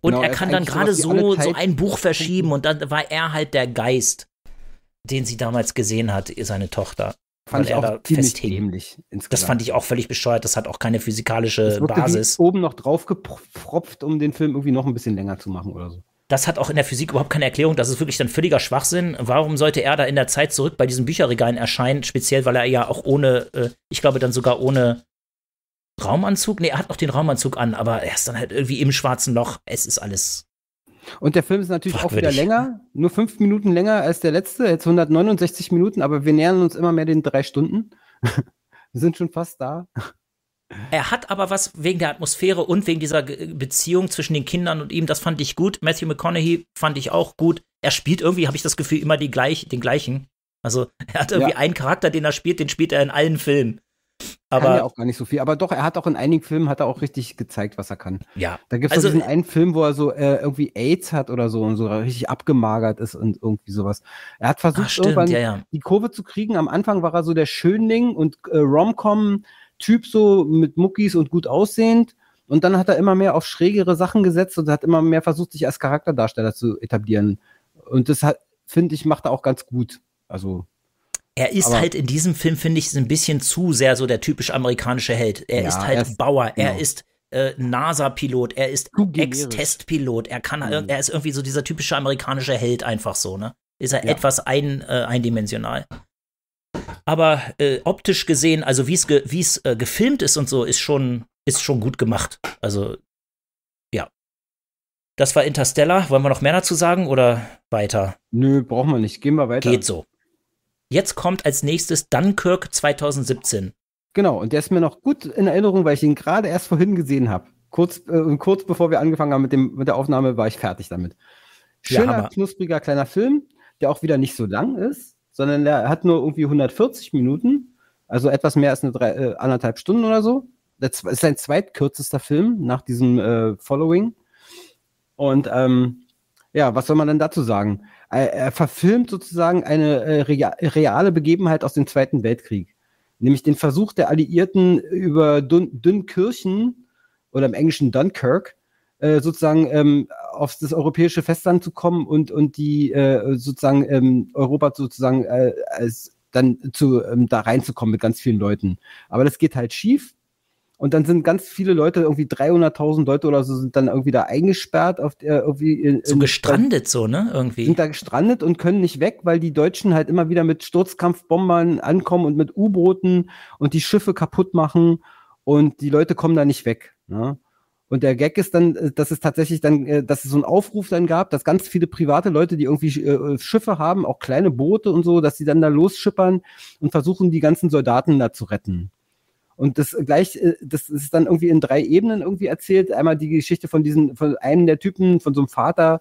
Und genau, er kann dann gerade so, so ein Buch verschieben und dann war er halt der Geist, den sie damals gesehen hat, seine Tochter. Fand ich auch da festhing. Dämlich das fand ich auch völlig bescheuert. Das hat auch keine physikalische das Basis. Wie oben noch drauf um den Film irgendwie noch ein bisschen länger zu machen oder so das hat auch in der Physik überhaupt keine Erklärung. Das ist wirklich dann völliger Schwachsinn. Warum sollte er da in der Zeit zurück bei diesen Bücherregalen erscheinen? Speziell, weil er ja auch ohne, äh, ich glaube dann sogar ohne Raumanzug. Nee, er hat noch den Raumanzug an, aber er ist dann halt irgendwie im schwarzen Loch. Es ist alles. Und der Film ist natürlich auch wieder länger, nur fünf Minuten länger als der letzte, jetzt 169 Minuten, aber wir nähern uns immer mehr den drei Stunden. wir sind schon fast da. Er hat aber was wegen der Atmosphäre und wegen dieser Beziehung zwischen den Kindern und ihm, das fand ich gut. Matthew McConaughey fand ich auch gut. Er spielt irgendwie, habe ich das Gefühl, immer die gleich, den gleichen. Also er hat irgendwie ja. einen Charakter, den er spielt, den spielt er in allen Filmen. Aber kann ja auch gar nicht so viel. Aber doch, er hat auch in einigen Filmen hat er auch richtig gezeigt, was er kann. Ja. Da gibt es also, diesen einen Film, wo er so äh, irgendwie AIDS hat oder so und so richtig abgemagert ist und irgendwie sowas. Er hat versucht, Ach, stimmt, irgendwann ja, ja. die Kurve zu kriegen. Am Anfang war er so der Schönling und äh, Romcom Typ so mit Muckis und gut aussehend. Und dann hat er immer mehr auf schrägere Sachen gesetzt und hat immer mehr versucht, sich als Charakterdarsteller zu etablieren. Und das finde ich, macht er auch ganz gut. Also. Er ist aber, halt in diesem Film, finde ich, ein bisschen zu sehr so der typisch amerikanische Held. Er ja, ist halt er ist, Bauer, er genau. ist äh, NASA-Pilot, er ist Ex-Testpilot, er kann, mhm. er ist irgendwie so dieser typische amerikanische Held einfach so, ne? Ist er ja. etwas ein, äh, eindimensional aber äh, optisch gesehen, also wie ge es äh, gefilmt ist und so, ist schon, ist schon gut gemacht. Also, ja. Das war Interstellar. Wollen wir noch mehr dazu sagen oder weiter? Nö, brauchen wir nicht. Gehen wir weiter. Geht so. Jetzt kommt als nächstes Dunkirk 2017. Genau, und der ist mir noch gut in Erinnerung, weil ich ihn gerade erst vorhin gesehen habe. Kurz, äh, kurz bevor wir angefangen haben mit, dem, mit der Aufnahme, war ich fertig damit. Schöner, ja, knuspriger kleiner Film, der auch wieder nicht so lang ist sondern er hat nur irgendwie 140 Minuten, also etwas mehr als eine drei, äh, anderthalb Stunden oder so. Das ist sein zweitkürzester Film nach diesem äh, Following. Und ähm, ja, was soll man denn dazu sagen? Er, er verfilmt sozusagen eine äh, reale Begebenheit aus dem Zweiten Weltkrieg, nämlich den Versuch der Alliierten über Dun Dünnkirchen oder im Englischen Dunkirk äh, sozusagen ähm, auf das europäische Festland zu kommen und, und die äh, sozusagen ähm, Europa sozusagen äh, als dann zu, ähm, da reinzukommen mit ganz vielen Leuten. Aber das geht halt schief. Und dann sind ganz viele Leute, irgendwie 300.000 Leute oder so, sind dann irgendwie da eingesperrt. Auf der, irgendwie in, so gestrandet da, so, ne? Irgendwie. Sind da gestrandet und können nicht weg, weil die Deutschen halt immer wieder mit Sturzkampfbombern ankommen und mit U-Booten und die Schiffe kaputt machen und die Leute kommen da nicht weg. Ne? Und der Gag ist dann, äh, dass es tatsächlich dann, äh, dass es so einen Aufruf dann gab, dass ganz viele private Leute, die irgendwie äh, Schiffe haben, auch kleine Boote und so, dass sie dann da losschippern und versuchen, die ganzen Soldaten da zu retten. Und das gleich, das ist dann irgendwie in drei Ebenen irgendwie erzählt. Einmal die Geschichte von diesem, von einem der Typen, von so einem Vater,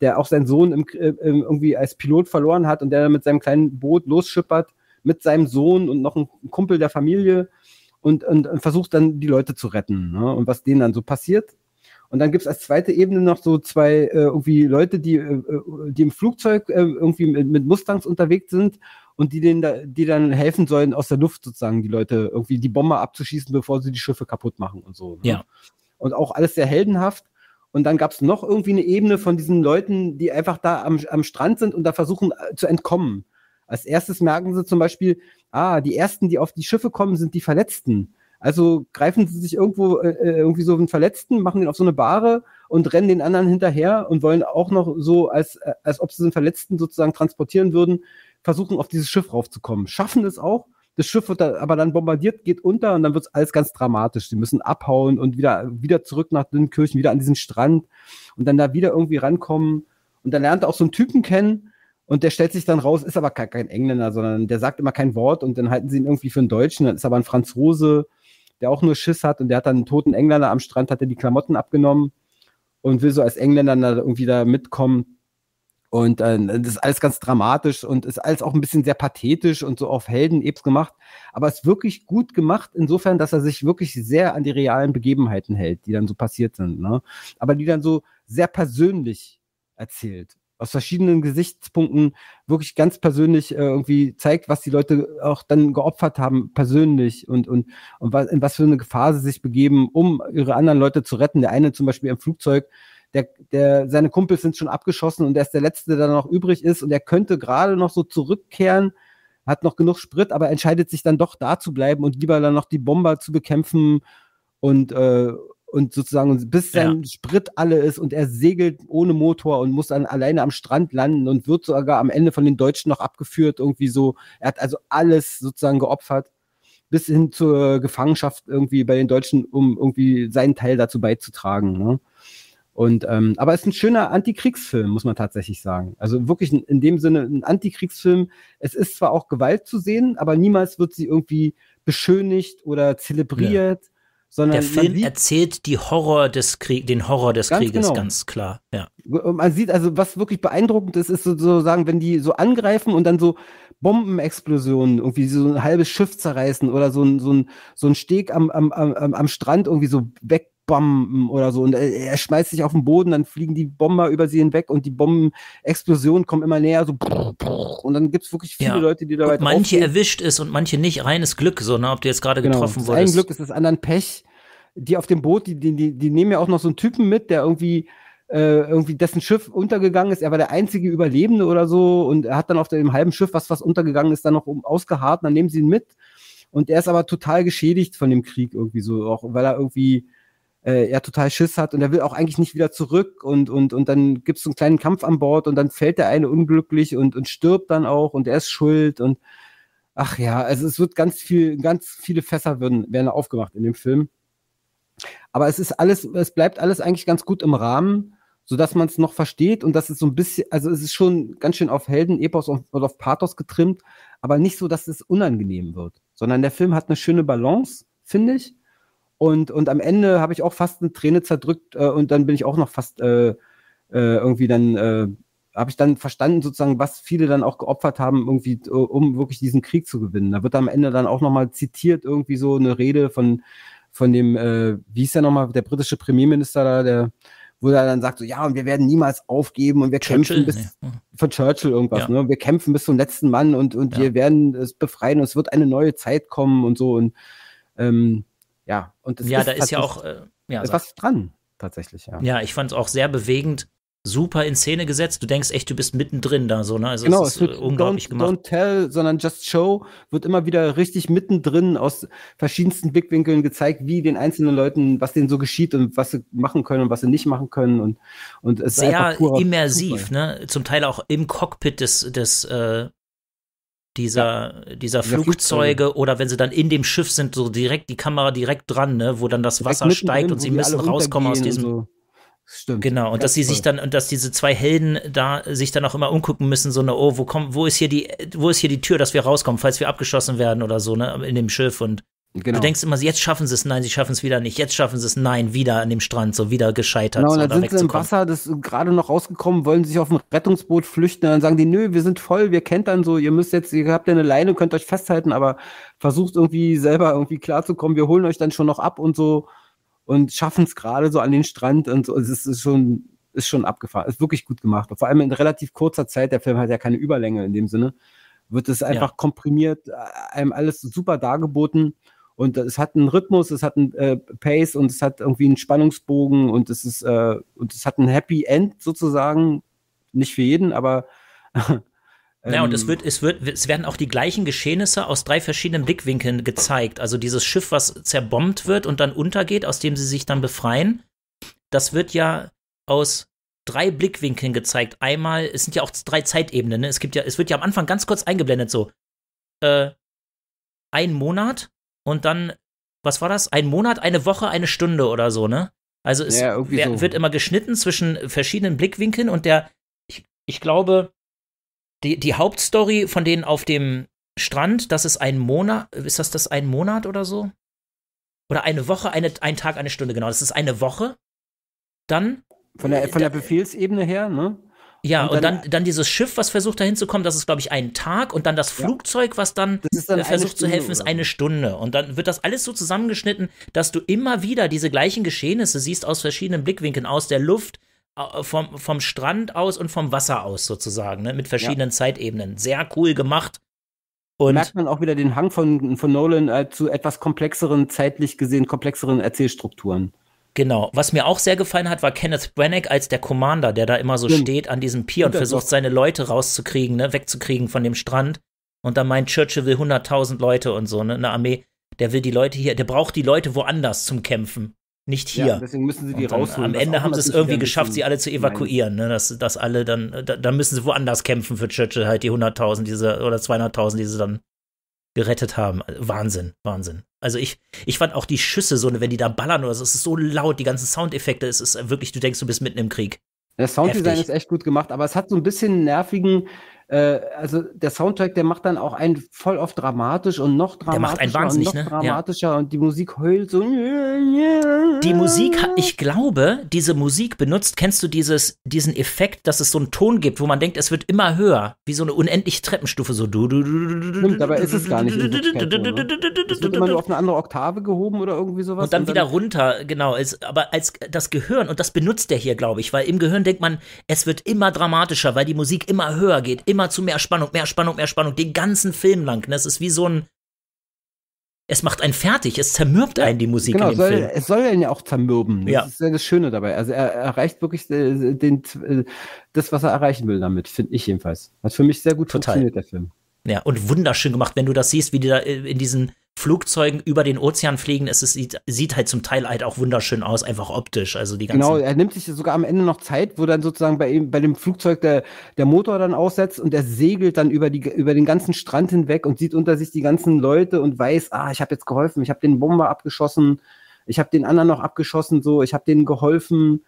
der auch seinen Sohn im, irgendwie als Pilot verloren hat und der dann mit seinem kleinen Boot losschippert, mit seinem Sohn und noch einem Kumpel der Familie und, und, und versucht dann die Leute zu retten. Ne? Und was denen dann so passiert, und dann gibt es als zweite Ebene noch so zwei äh, irgendwie Leute, die, äh, äh, die im Flugzeug äh, irgendwie mit, mit, Mustangs unterwegs sind und die denen da, die dann helfen sollen, aus der Luft sozusagen die Leute irgendwie die Bomber abzuschießen, bevor sie die Schiffe kaputt machen und so. Ne? Ja. Und auch alles sehr heldenhaft. Und dann gab es noch irgendwie eine Ebene von diesen Leuten, die einfach da am, am Strand sind und da versuchen äh, zu entkommen. Als erstes merken sie zum Beispiel, ah, die ersten, die auf die Schiffe kommen, sind die Verletzten. Also greifen sie sich irgendwo äh, äh irgendwie so einen Verletzten, machen den auf so eine Bahre und rennen den anderen hinterher und wollen auch noch so, als, äh, als ob sie den Verletzten sozusagen transportieren würden, versuchen, auf dieses Schiff raufzukommen. Schaffen es auch. Das Schiff wird da, aber dann bombardiert, geht unter und dann wird es alles ganz dramatisch. Sie müssen abhauen und wieder, wieder zurück nach Dünnkirchen, wieder an diesen Strand und dann da wieder irgendwie rankommen. Und dann lernt er auch so einen Typen kennen, und der stellt sich dann raus, ist aber kein, Engländer, sondern der sagt immer kein Wort und dann halten sie ihn irgendwie für einen Deutschen. Dann ist aber ein Franzose, der auch nur Schiss hat und der hat dann einen toten Engländer am Strand, hat er die Klamotten abgenommen und will so als Engländer dann irgendwie da mitkommen. Und äh, das ist alles ganz dramatisch und ist alles auch ein bisschen sehr pathetisch und so auf Helden ebs gemacht. Aber ist wirklich gut gemacht, insofern, dass er sich wirklich sehr an die realen Begebenheiten hält, die dann so passiert sind. Ne? Aber die dann so sehr persönlich erzählt aus verschiedenen Gesichtspunkten wirklich ganz persönlich äh, irgendwie zeigt, was die Leute auch dann geopfert haben, persönlich und, und, und was, in was für eine Gefahr sie sich begeben, um ihre anderen Leute zu retten. Der eine zum Beispiel im Flugzeug, der, der, seine Kumpels sind schon abgeschossen und er ist der Letzte, der noch übrig ist und er könnte gerade noch so zurückkehren, hat noch genug Sprit, aber entscheidet sich dann doch da zu bleiben und lieber dann noch die Bomber zu bekämpfen und äh, und sozusagen bis sein ja. Sprit alle ist und er segelt ohne Motor und muss dann alleine am Strand landen und wird sogar am Ende von den Deutschen noch abgeführt, irgendwie so. Er hat also alles sozusagen geopfert, bis hin zur Gefangenschaft irgendwie bei den Deutschen, um irgendwie seinen Teil dazu beizutragen. Ne? Und ähm, aber es ist ein schöner Antikriegsfilm, muss man tatsächlich sagen. Also wirklich in, dem Sinne ein Antikriegsfilm. Es ist zwar auch Gewalt zu sehen, aber niemals wird sie irgendwie beschönigt oder zelebriert. Ja sondern der Film sieht, erzählt die Horror des Krieg, den Horror des ganz Krieges genau. ganz klar. Ja. Äh, man sieht also, was wirklich beeindruckend ist, ist sozusagen, wenn die so angreifen und dann so Bombenexplosionen, irgendwie so ein halbes Schiff zerreißen oder so ein, so ein, so ein Steg am, am, am, am Strand irgendwie so weg, Bomben oder so. Und er schmeißt sich auf den Boden, dann fliegen die Bomber über sie hinweg und die Bombenexplosionen kommen immer näher, so und dann gibt es wirklich viele ja. Leute, die dabei und Manche erwischt ist und manche nicht, reines Glück, so, ne, ob du jetzt gerade genau. getroffen wurdest. Ein Glück ist das anderen Pech. Die auf dem Boot, die, die, die, die nehmen ja auch noch so einen Typen mit, der irgendwie äh, irgendwie dessen Schiff untergegangen ist. Er war der einzige Überlebende oder so und er hat dann auf dem halben Schiff, was was untergegangen ist, dann noch um, ausgeharrt. dann nehmen sie ihn mit und er ist aber total geschädigt von dem Krieg irgendwie so, auch weil er irgendwie äh, ja total Schiss hat und er will auch eigentlich nicht wieder zurück und, und, und dann gibt es so einen kleinen Kampf an Bord und dann fällt der eine unglücklich und, und stirbt dann auch und er ist schuld und ach ja, also es wird ganz viel, ganz viele Fässer werden, werden aufgemacht in dem Film. Aber es ist alles, es bleibt alles eigentlich ganz gut im Rahmen, sodass man es noch versteht und das ist so ein bisschen, also es ist schon ganz schön auf Helden Heldenepos und auf Pathos getrimmt, aber nicht so, dass es unangenehm wird, sondern der Film hat eine schöne Balance, finde ich und, und am Ende habe ich auch fast eine Träne zerdrückt äh, und dann bin ich auch noch fast äh, äh irgendwie dann, äh, habe ich dann verstanden sozusagen, was viele dann auch geopfert haben, irgendwie, äh, um wirklich diesen Krieg zu gewinnen. Da wird am Ende dann auch nochmal zitiert irgendwie so eine Rede von, von dem, wie hieß der nochmal, der britische Premierminister da, der, wo er dann sagt, so ja, und wir werden niemals aufgeben und wir Churchill, kämpfen bis nee. von hm. Churchill irgendwas, ja. ne? Wir kämpfen bis zum letzten Mann und, und ja. wir werden es befreien und es wird eine neue Zeit kommen und so. Und ähm, ja, und es ja, ist da ist ja auch äh, ja, ist was dran, tatsächlich, ja. Ja, ich fand es auch sehr bewegend, super in Szene gesetzt. Du denkst echt, du bist mittendrin da so, ne? Also genau, es, es äh, unglaublich don't, gemacht. Don't tell, sondern just show wird immer wieder richtig mittendrin aus verschiedensten Blickwinkeln gezeigt, wie den einzelnen Leuten, was denen so geschieht und was sie machen können und was sie nicht machen können und und es sehr ist immersiv, super. ne? Zum Teil auch im Cockpit des des äh, dieser, ja, dieser Flugzeuge, oder wenn sie dann in dem Schiff sind, so direkt die Kamera direkt dran, ne, wo dann das Wasser steigt und sie müssen rauskommen aus diesem. Stimmt. Genau, und dass sie toll. sich dann, und dass diese zwei Helden da sich dann auch immer umgucken müssen, so eine, oh, wo kommt, wo ist hier die, wo ist hier die Tür, dass wir rauskommen, falls wir abgeschossen werden oder so, ne, in dem Schiff und Genau. Du denkst immer, jetzt schaffen sie es, nein, sie schaffen es wieder nicht, jetzt schaffen sie es, nein, wieder an dem Strand, so wieder gescheitert. Genau, und dann so, sind sie im Wasser, das ist gerade noch rausgekommen, wollen sich auf ein Rettungsboot flüchten, dann sagen die, nö, wir sind voll, wir kennt dann so, ihr müsst jetzt, ihr habt ja eine Leine, könnt euch festhalten, aber versucht irgendwie selber irgendwie klarzukommen, wir holen euch dann schon noch ab und so und schaffen es gerade so an den Strand und so, also es ist, schon, ist schon abgefahren, ist wirklich gut gemacht. vor allem in relativ kurzer Zeit, der Film hat ja keine Überlänge in dem Sinne, wird es einfach ja. komprimiert, einem alles super dargeboten und es hat einen Rhythmus, es hat einen äh, Pace und es hat irgendwie einen Spannungsbogen und es ist äh, und es hat ein Happy End sozusagen. Nicht für jeden, aber Ja, und es ähm, wird, es wird, es werden auch die gleichen Geschehnisse aus drei verschiedenen Blickwinkeln gezeigt. Also dieses Schiff, was zerbombt wird und dann untergeht, aus dem sie sich dann befreien, das wird ja aus drei Blickwinkeln gezeigt. Einmal, es sind ja auch drei Zeitebenen. Ne? Es gibt ja, es wird ja am Anfang ganz kurz eingeblendet so. Äh, ein Monat, und dann, was war das? Ein Monat, eine Woche, eine Stunde oder so, ne? Also es ja, wär, so. wird immer geschnitten zwischen verschiedenen Blickwinkeln und der, ich, ich glaube, die, die Hauptstory von denen auf dem Strand, das ist ein Monat, ist das das ein Monat oder so? Oder eine Woche, eine, ein Tag, eine Stunde, genau. Das ist eine Woche. Dann. Von der, von der Befehlsebene her, ne? Ja, und, dann, dann, dann, dieses Schiff, was versucht da hinzukommen, das ist, glaube ich, ein Tag. Und dann das Flugzeug, was dann, dann äh, versucht zu helfen, ist eine Stunde. Und dann wird das alles so zusammengeschnitten, dass du immer wieder diese gleichen Geschehnisse siehst aus verschiedenen Blickwinkeln, aus der Luft, äh, vom, vom Strand aus und vom Wasser aus sozusagen, ne? mit verschiedenen ja. Zeitebenen. Sehr cool gemacht. Und merkt man auch wieder den Hang von, von Nolan äh, zu etwas komplexeren, zeitlich gesehen komplexeren Erzählstrukturen. Genau. Was mir auch sehr gefallen hat, war Kenneth Branagh als der Commander, der da immer so mhm. steht an diesem Pier und, und versucht, seine Leute rauszukriegen, ne, wegzukriegen von dem Strand. Und dann meint Churchill will 100.000 Leute und so, ne, eine Armee. Der will die Leute hier, der braucht die Leute woanders zum Kämpfen, nicht hier. Ja, deswegen müssen sie die rausholen. Am Ende haben sie es irgendwie geschafft, sie alle zu evakuieren, ne, dass, dass alle dann, da, dann müssen sie woanders kämpfen für Churchill halt die 100.000 oder 200.000, die sie dann gerettet haben. Wahnsinn, Wahnsinn. Also ich, ich fand auch die Schüsse, so, wenn die da ballern oder so, es ist so laut, die ganzen Soundeffekte, es ist wirklich, du denkst, du bist mitten im Krieg. Das Sounddesign Heftig. ist echt gut gemacht, aber es hat so ein bisschen nervigen also der Soundtrack, der macht dann auch einen voll oft dramatisch und noch dramatischer. Der macht einen wahnsinnig, und noch ne? dramatischer ja. und die Musik heult so. Die Musik, ich glaube, diese Musik benutzt, kennst du dieses, diesen Effekt, dass es so einen Ton gibt, wo man denkt, es wird immer höher, wie so eine unendliche Treppenstufe, so du, du, du, du, Stimmt, dabei ist es gar nicht. Es wird immer nur auf eine andere Oktave gehoben oder irgendwie sowas. Und dann, wieder runter, genau. Es, aber als das Gehirn, und das benutzt der hier, glaube ich, weil im Gehirn denkt man, es wird immer dramatischer, weil die Musik immer höher geht, immer immer zu mehr Spannung, mehr Spannung, mehr Spannung, den ganzen Film lang. Das ne? ist wie so ein. Es macht einen fertig, es zermürbt einen die Musik genau, in dem soll, Film. Es soll ihn ja auch zermürben. Das ja. ist ja das Schöne dabei. Also er erreicht wirklich äh, den, den äh, das, was er erreichen will damit, finde ich jedenfalls. Hat für mich sehr gut Total. funktioniert, der Film. Ja, und wunderschön gemacht, wenn du das siehst, wie die da äh, in diesen Flugzeugen über den Ozean fliegen. Es, ist, sieht, sieht halt zum Teil halt auch wunderschön aus, einfach optisch. Also die genau, ganzen genau, er nimmt sich sogar am Ende noch Zeit, wo dann sozusagen bei, ihm, bei dem Flugzeug der, der Motor dann aussetzt und er segelt dann über, die, über den ganzen Strand hinweg und sieht unter sich die ganzen Leute und weiß, ah, ich habe jetzt geholfen, ich habe den Bomber abgeschossen, ich habe den anderen noch abgeschossen, so, ich habe denen geholfen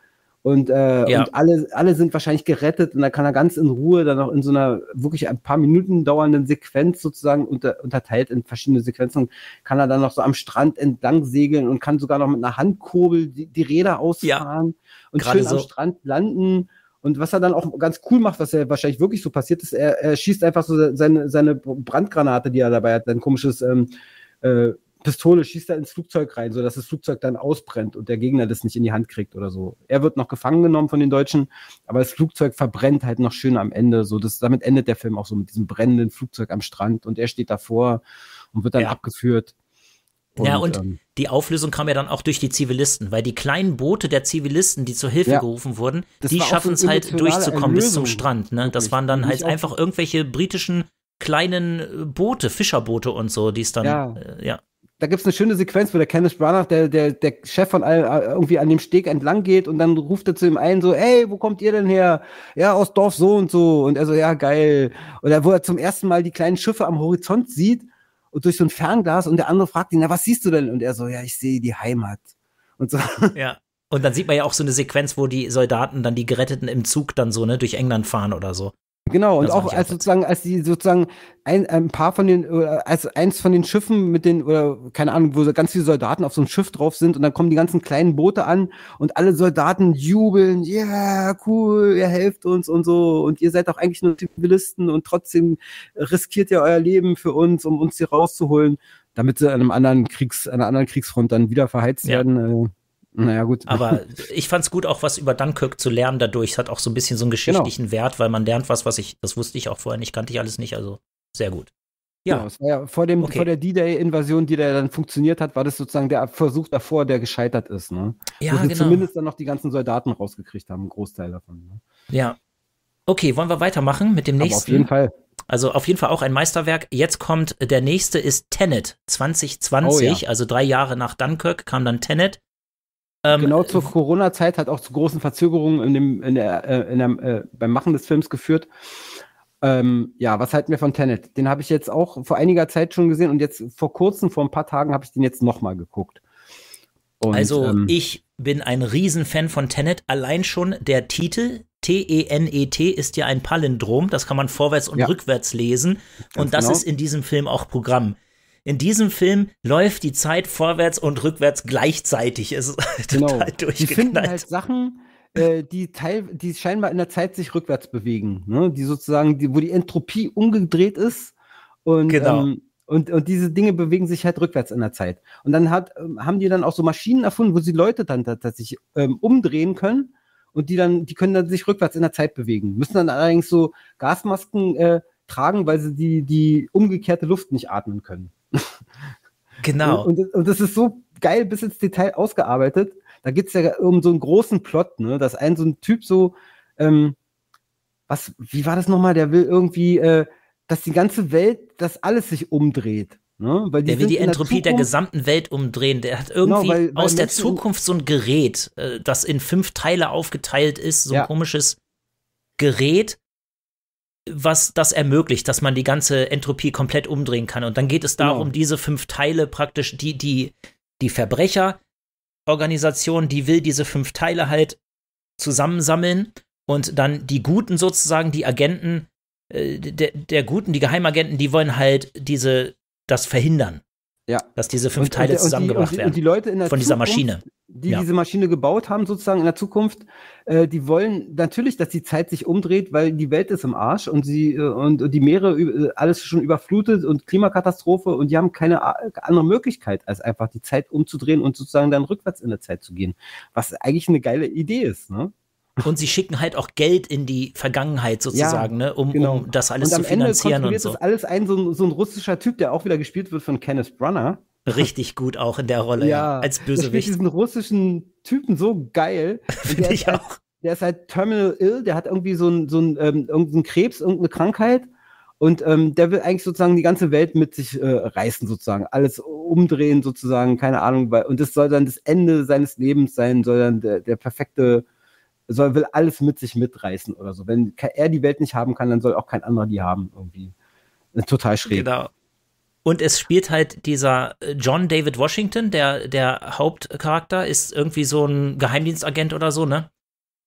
und, äh, ja. und alle, alle sind wahrscheinlich gerettet und da kann er ganz in Ruhe dann auch in so einer wirklich ein paar Minuten dauernden Sequenz sozusagen unter, unterteilt in verschiedene Sequenzen, kann er dann noch so am Strand entlang segeln und kann sogar noch mit einer Handkurbel die, die Räder ausfahren ja. und Gerade schön so. am Strand landen. Und was er dann auch ganz cool macht, was ja wahrscheinlich wirklich so passiert ist, er, er schießt einfach so seine, seine Brandgranate, die er dabei hat, sein komisches ähm, äh, Pistole schießt er ins Flugzeug rein, sodass das Flugzeug dann ausbrennt und der Gegner das nicht in die Hand kriegt oder so. Er wird noch gefangen genommen von den Deutschen, aber das Flugzeug verbrennt halt noch schön am Ende. So, das, damit endet der Film auch so mit diesem brennenden Flugzeug am Strand und er steht davor und wird dann ja. abgeführt. Und, ja, und ähm, die Auflösung kam ja dann auch durch die Zivilisten, weil die kleinen Boote der Zivilisten, die zur Hilfe ja, gerufen wurden, die schaffen es halt durchzukommen Erlösung. bis zum Strand. Ne? Das waren dann halt einfach irgendwelche britischen kleinen äh, Boote, Fischerboote und so, die es dann, ja. Äh, ja da gibt es eine schöne Sequenz, wo der Kenneth Branagh, der, der, der Chef von allen, äh, irgendwie an dem Steg entlang geht und dann ruft er zu dem einen so, hey, wo kommt ihr denn her? Ja, aus Dorf so und so. Und er so, ja, geil. Oder wo er zum ersten Mal die kleinen Schiffe am Horizont sieht und durch so ein Fernglas und der andere fragt ihn, na, was siehst du denn? Und er so, ja, ich sehe die Heimat. Und so. Ja. Und dann sieht man ja auch so eine Sequenz, wo die Soldaten dann die Geretteten im Zug dann so, ne, durch England fahren oder so. Genau, und auch, als sozusagen, als die sozusagen ein, ein paar von den, als eins von den Schiffen mit den, oder keine Ahnung, wo so ganz viele Soldaten auf so einem Schiff drauf sind und dann kommen die ganzen kleinen Boote an und alle Soldaten jubeln, ja, yeah, cool, ihr helft uns und so und ihr seid auch eigentlich nur Zivilisten und trotzdem riskiert ihr euer Leben für uns, um uns hier rauszuholen, damit sie an einem anderen Kriegs, an einer anderen Kriegsfront dann wieder verheizt ja. werden. Äh, Mhm. Naja, gut. Aber ich fand es gut, auch was über Dunkirk zu lernen dadurch. Es hat auch so ein bisschen so einen genau. geschichtlichen genau. Wert, weil man lernt was, was ich, das wusste ich auch vorher nicht, kannte ich alles nicht. Also sehr gut. Ja. Genau, es war ja vor, dem, okay. vor der D-Day-Invasion, die da dann funktioniert hat, war das sozusagen der Versuch davor, der gescheitert ist. Ne? Ja, Wo genau. zumindest dann noch die ganzen Soldaten rausgekriegt haben, einen Großteil davon. Ne? Ja. Okay, wollen wir weitermachen mit dem Aber nächsten? Auf jeden Fall. Also auf jeden Fall auch ein Meisterwerk. Jetzt kommt der nächste ist Tenet 2020, oh, ja. also drei Jahre nach Dunkirk kam dann Tenet. Ähm, genau zur Corona-Zeit hat auch zu großen Verzögerungen in dem, in der, äh, in der, äh, beim Machen des Films geführt. Ähm, ja, was halten wir von Tenet? Den habe ich jetzt auch vor einiger Zeit schon gesehen und jetzt vor kurzem, vor ein paar Tagen, habe ich den jetzt nochmal geguckt. Und, also ähm, ich bin ein Riesenfan von Tenet. Allein schon der Titel T-E-N-E-T e e ist ja ein Palindrom. Das kann man vorwärts und ja, rückwärts lesen. Und das genau. ist in diesem Film auch Programm in diesem Film läuft die Zeit vorwärts und rückwärts gleichzeitig. Es ist genau. total durchgeknallt. Die finden halt Sachen, äh, die, teil, die scheinbar in der Zeit sich rückwärts bewegen. Ne? Die sozusagen, die, wo die Entropie umgedreht ist. Und, genau. Ähm, und, und diese Dinge bewegen sich halt rückwärts in der Zeit. Und dann hat, ähm, haben die dann auch so Maschinen erfunden, wo sie Leute dann tatsächlich ähm, umdrehen können und die dann, die können dann sich rückwärts in der Zeit bewegen. Müssen dann allerdings so Gasmasken äh, tragen, weil sie die, die umgekehrte Luft nicht atmen können. Genau. Und, und, und das ist so geil bis ins Detail ausgearbeitet. Da es ja um so einen großen Plot, ne? dass ein so ein Typ so, ähm, was, wie war das nochmal, der will irgendwie, äh, dass die ganze Welt, dass alles sich umdreht. Ne? Weil die der will die Entropie der, der, gesamten Welt umdrehen. Der hat genau, irgendwie genau, weil, weil aus der Zukunft so ein Gerät, äh, das in fünf Teile aufgeteilt ist, so ein ja. komisches Gerät, was das ermöglicht, dass man die ganze Entropie komplett umdrehen kann. Und dann geht es genau. darum, genau. diese fünf Teile praktisch, die, die, die Verbrecherorganisation, die will diese fünf Teile halt zusammensammeln und dann die Guten sozusagen, die Agenten, äh, der, der Guten, die Geheimagenten, die wollen halt diese, das verhindern. Ja. Dass diese fünf und, Teile und, zusammengebracht und die, werden. Die von Zukunft, dieser Maschine die ja. diese Maschine gebaut haben, sozusagen in der Zukunft, äh, die wollen natürlich, dass die Zeit sich umdreht, weil die Welt ist im Arsch und sie äh, und, und die Meere äh, alles schon überflutet und Klimakatastrophe und die haben keine äh, andere Möglichkeit, als einfach die Zeit umzudrehen und sozusagen dann rückwärts in der Zeit zu gehen. Was eigentlich eine geile Idee ist, ne? Und sie schicken halt auch Geld in die Vergangenheit sozusagen, ja, ne, um, genau. um das alles zu finanzieren Ende und so. Das alles ein so, ein so ein russischer Typ, der auch wieder gespielt wird von Kenneth Brunner richtig gut auch in der Rolle ja, als Bösewicht. Ich diesen russischen Typen so geil. Finde ich halt, auch. Der ist halt terminal ill, der hat irgendwie so einen so ähm, irgendeinen Krebs, irgendeine Krankheit. Und ähm, der will eigentlich sozusagen die ganze Welt mit sich äh, reißen, sozusagen. Alles umdrehen, sozusagen, keine Ahnung. Und das soll dann das Ende seines Lebens sein, soll dann der, der perfekte, soll, will alles mit sich mitreißen oder so. Wenn er die Welt nicht haben kann, dann soll auch kein anderer die haben, irgendwie. Total schräg. Genau. Und es spielt halt dieser äh, John David Washington, der, der Hauptcharakter, ist irgendwie so ein Geheimdienstagent oder so, ne?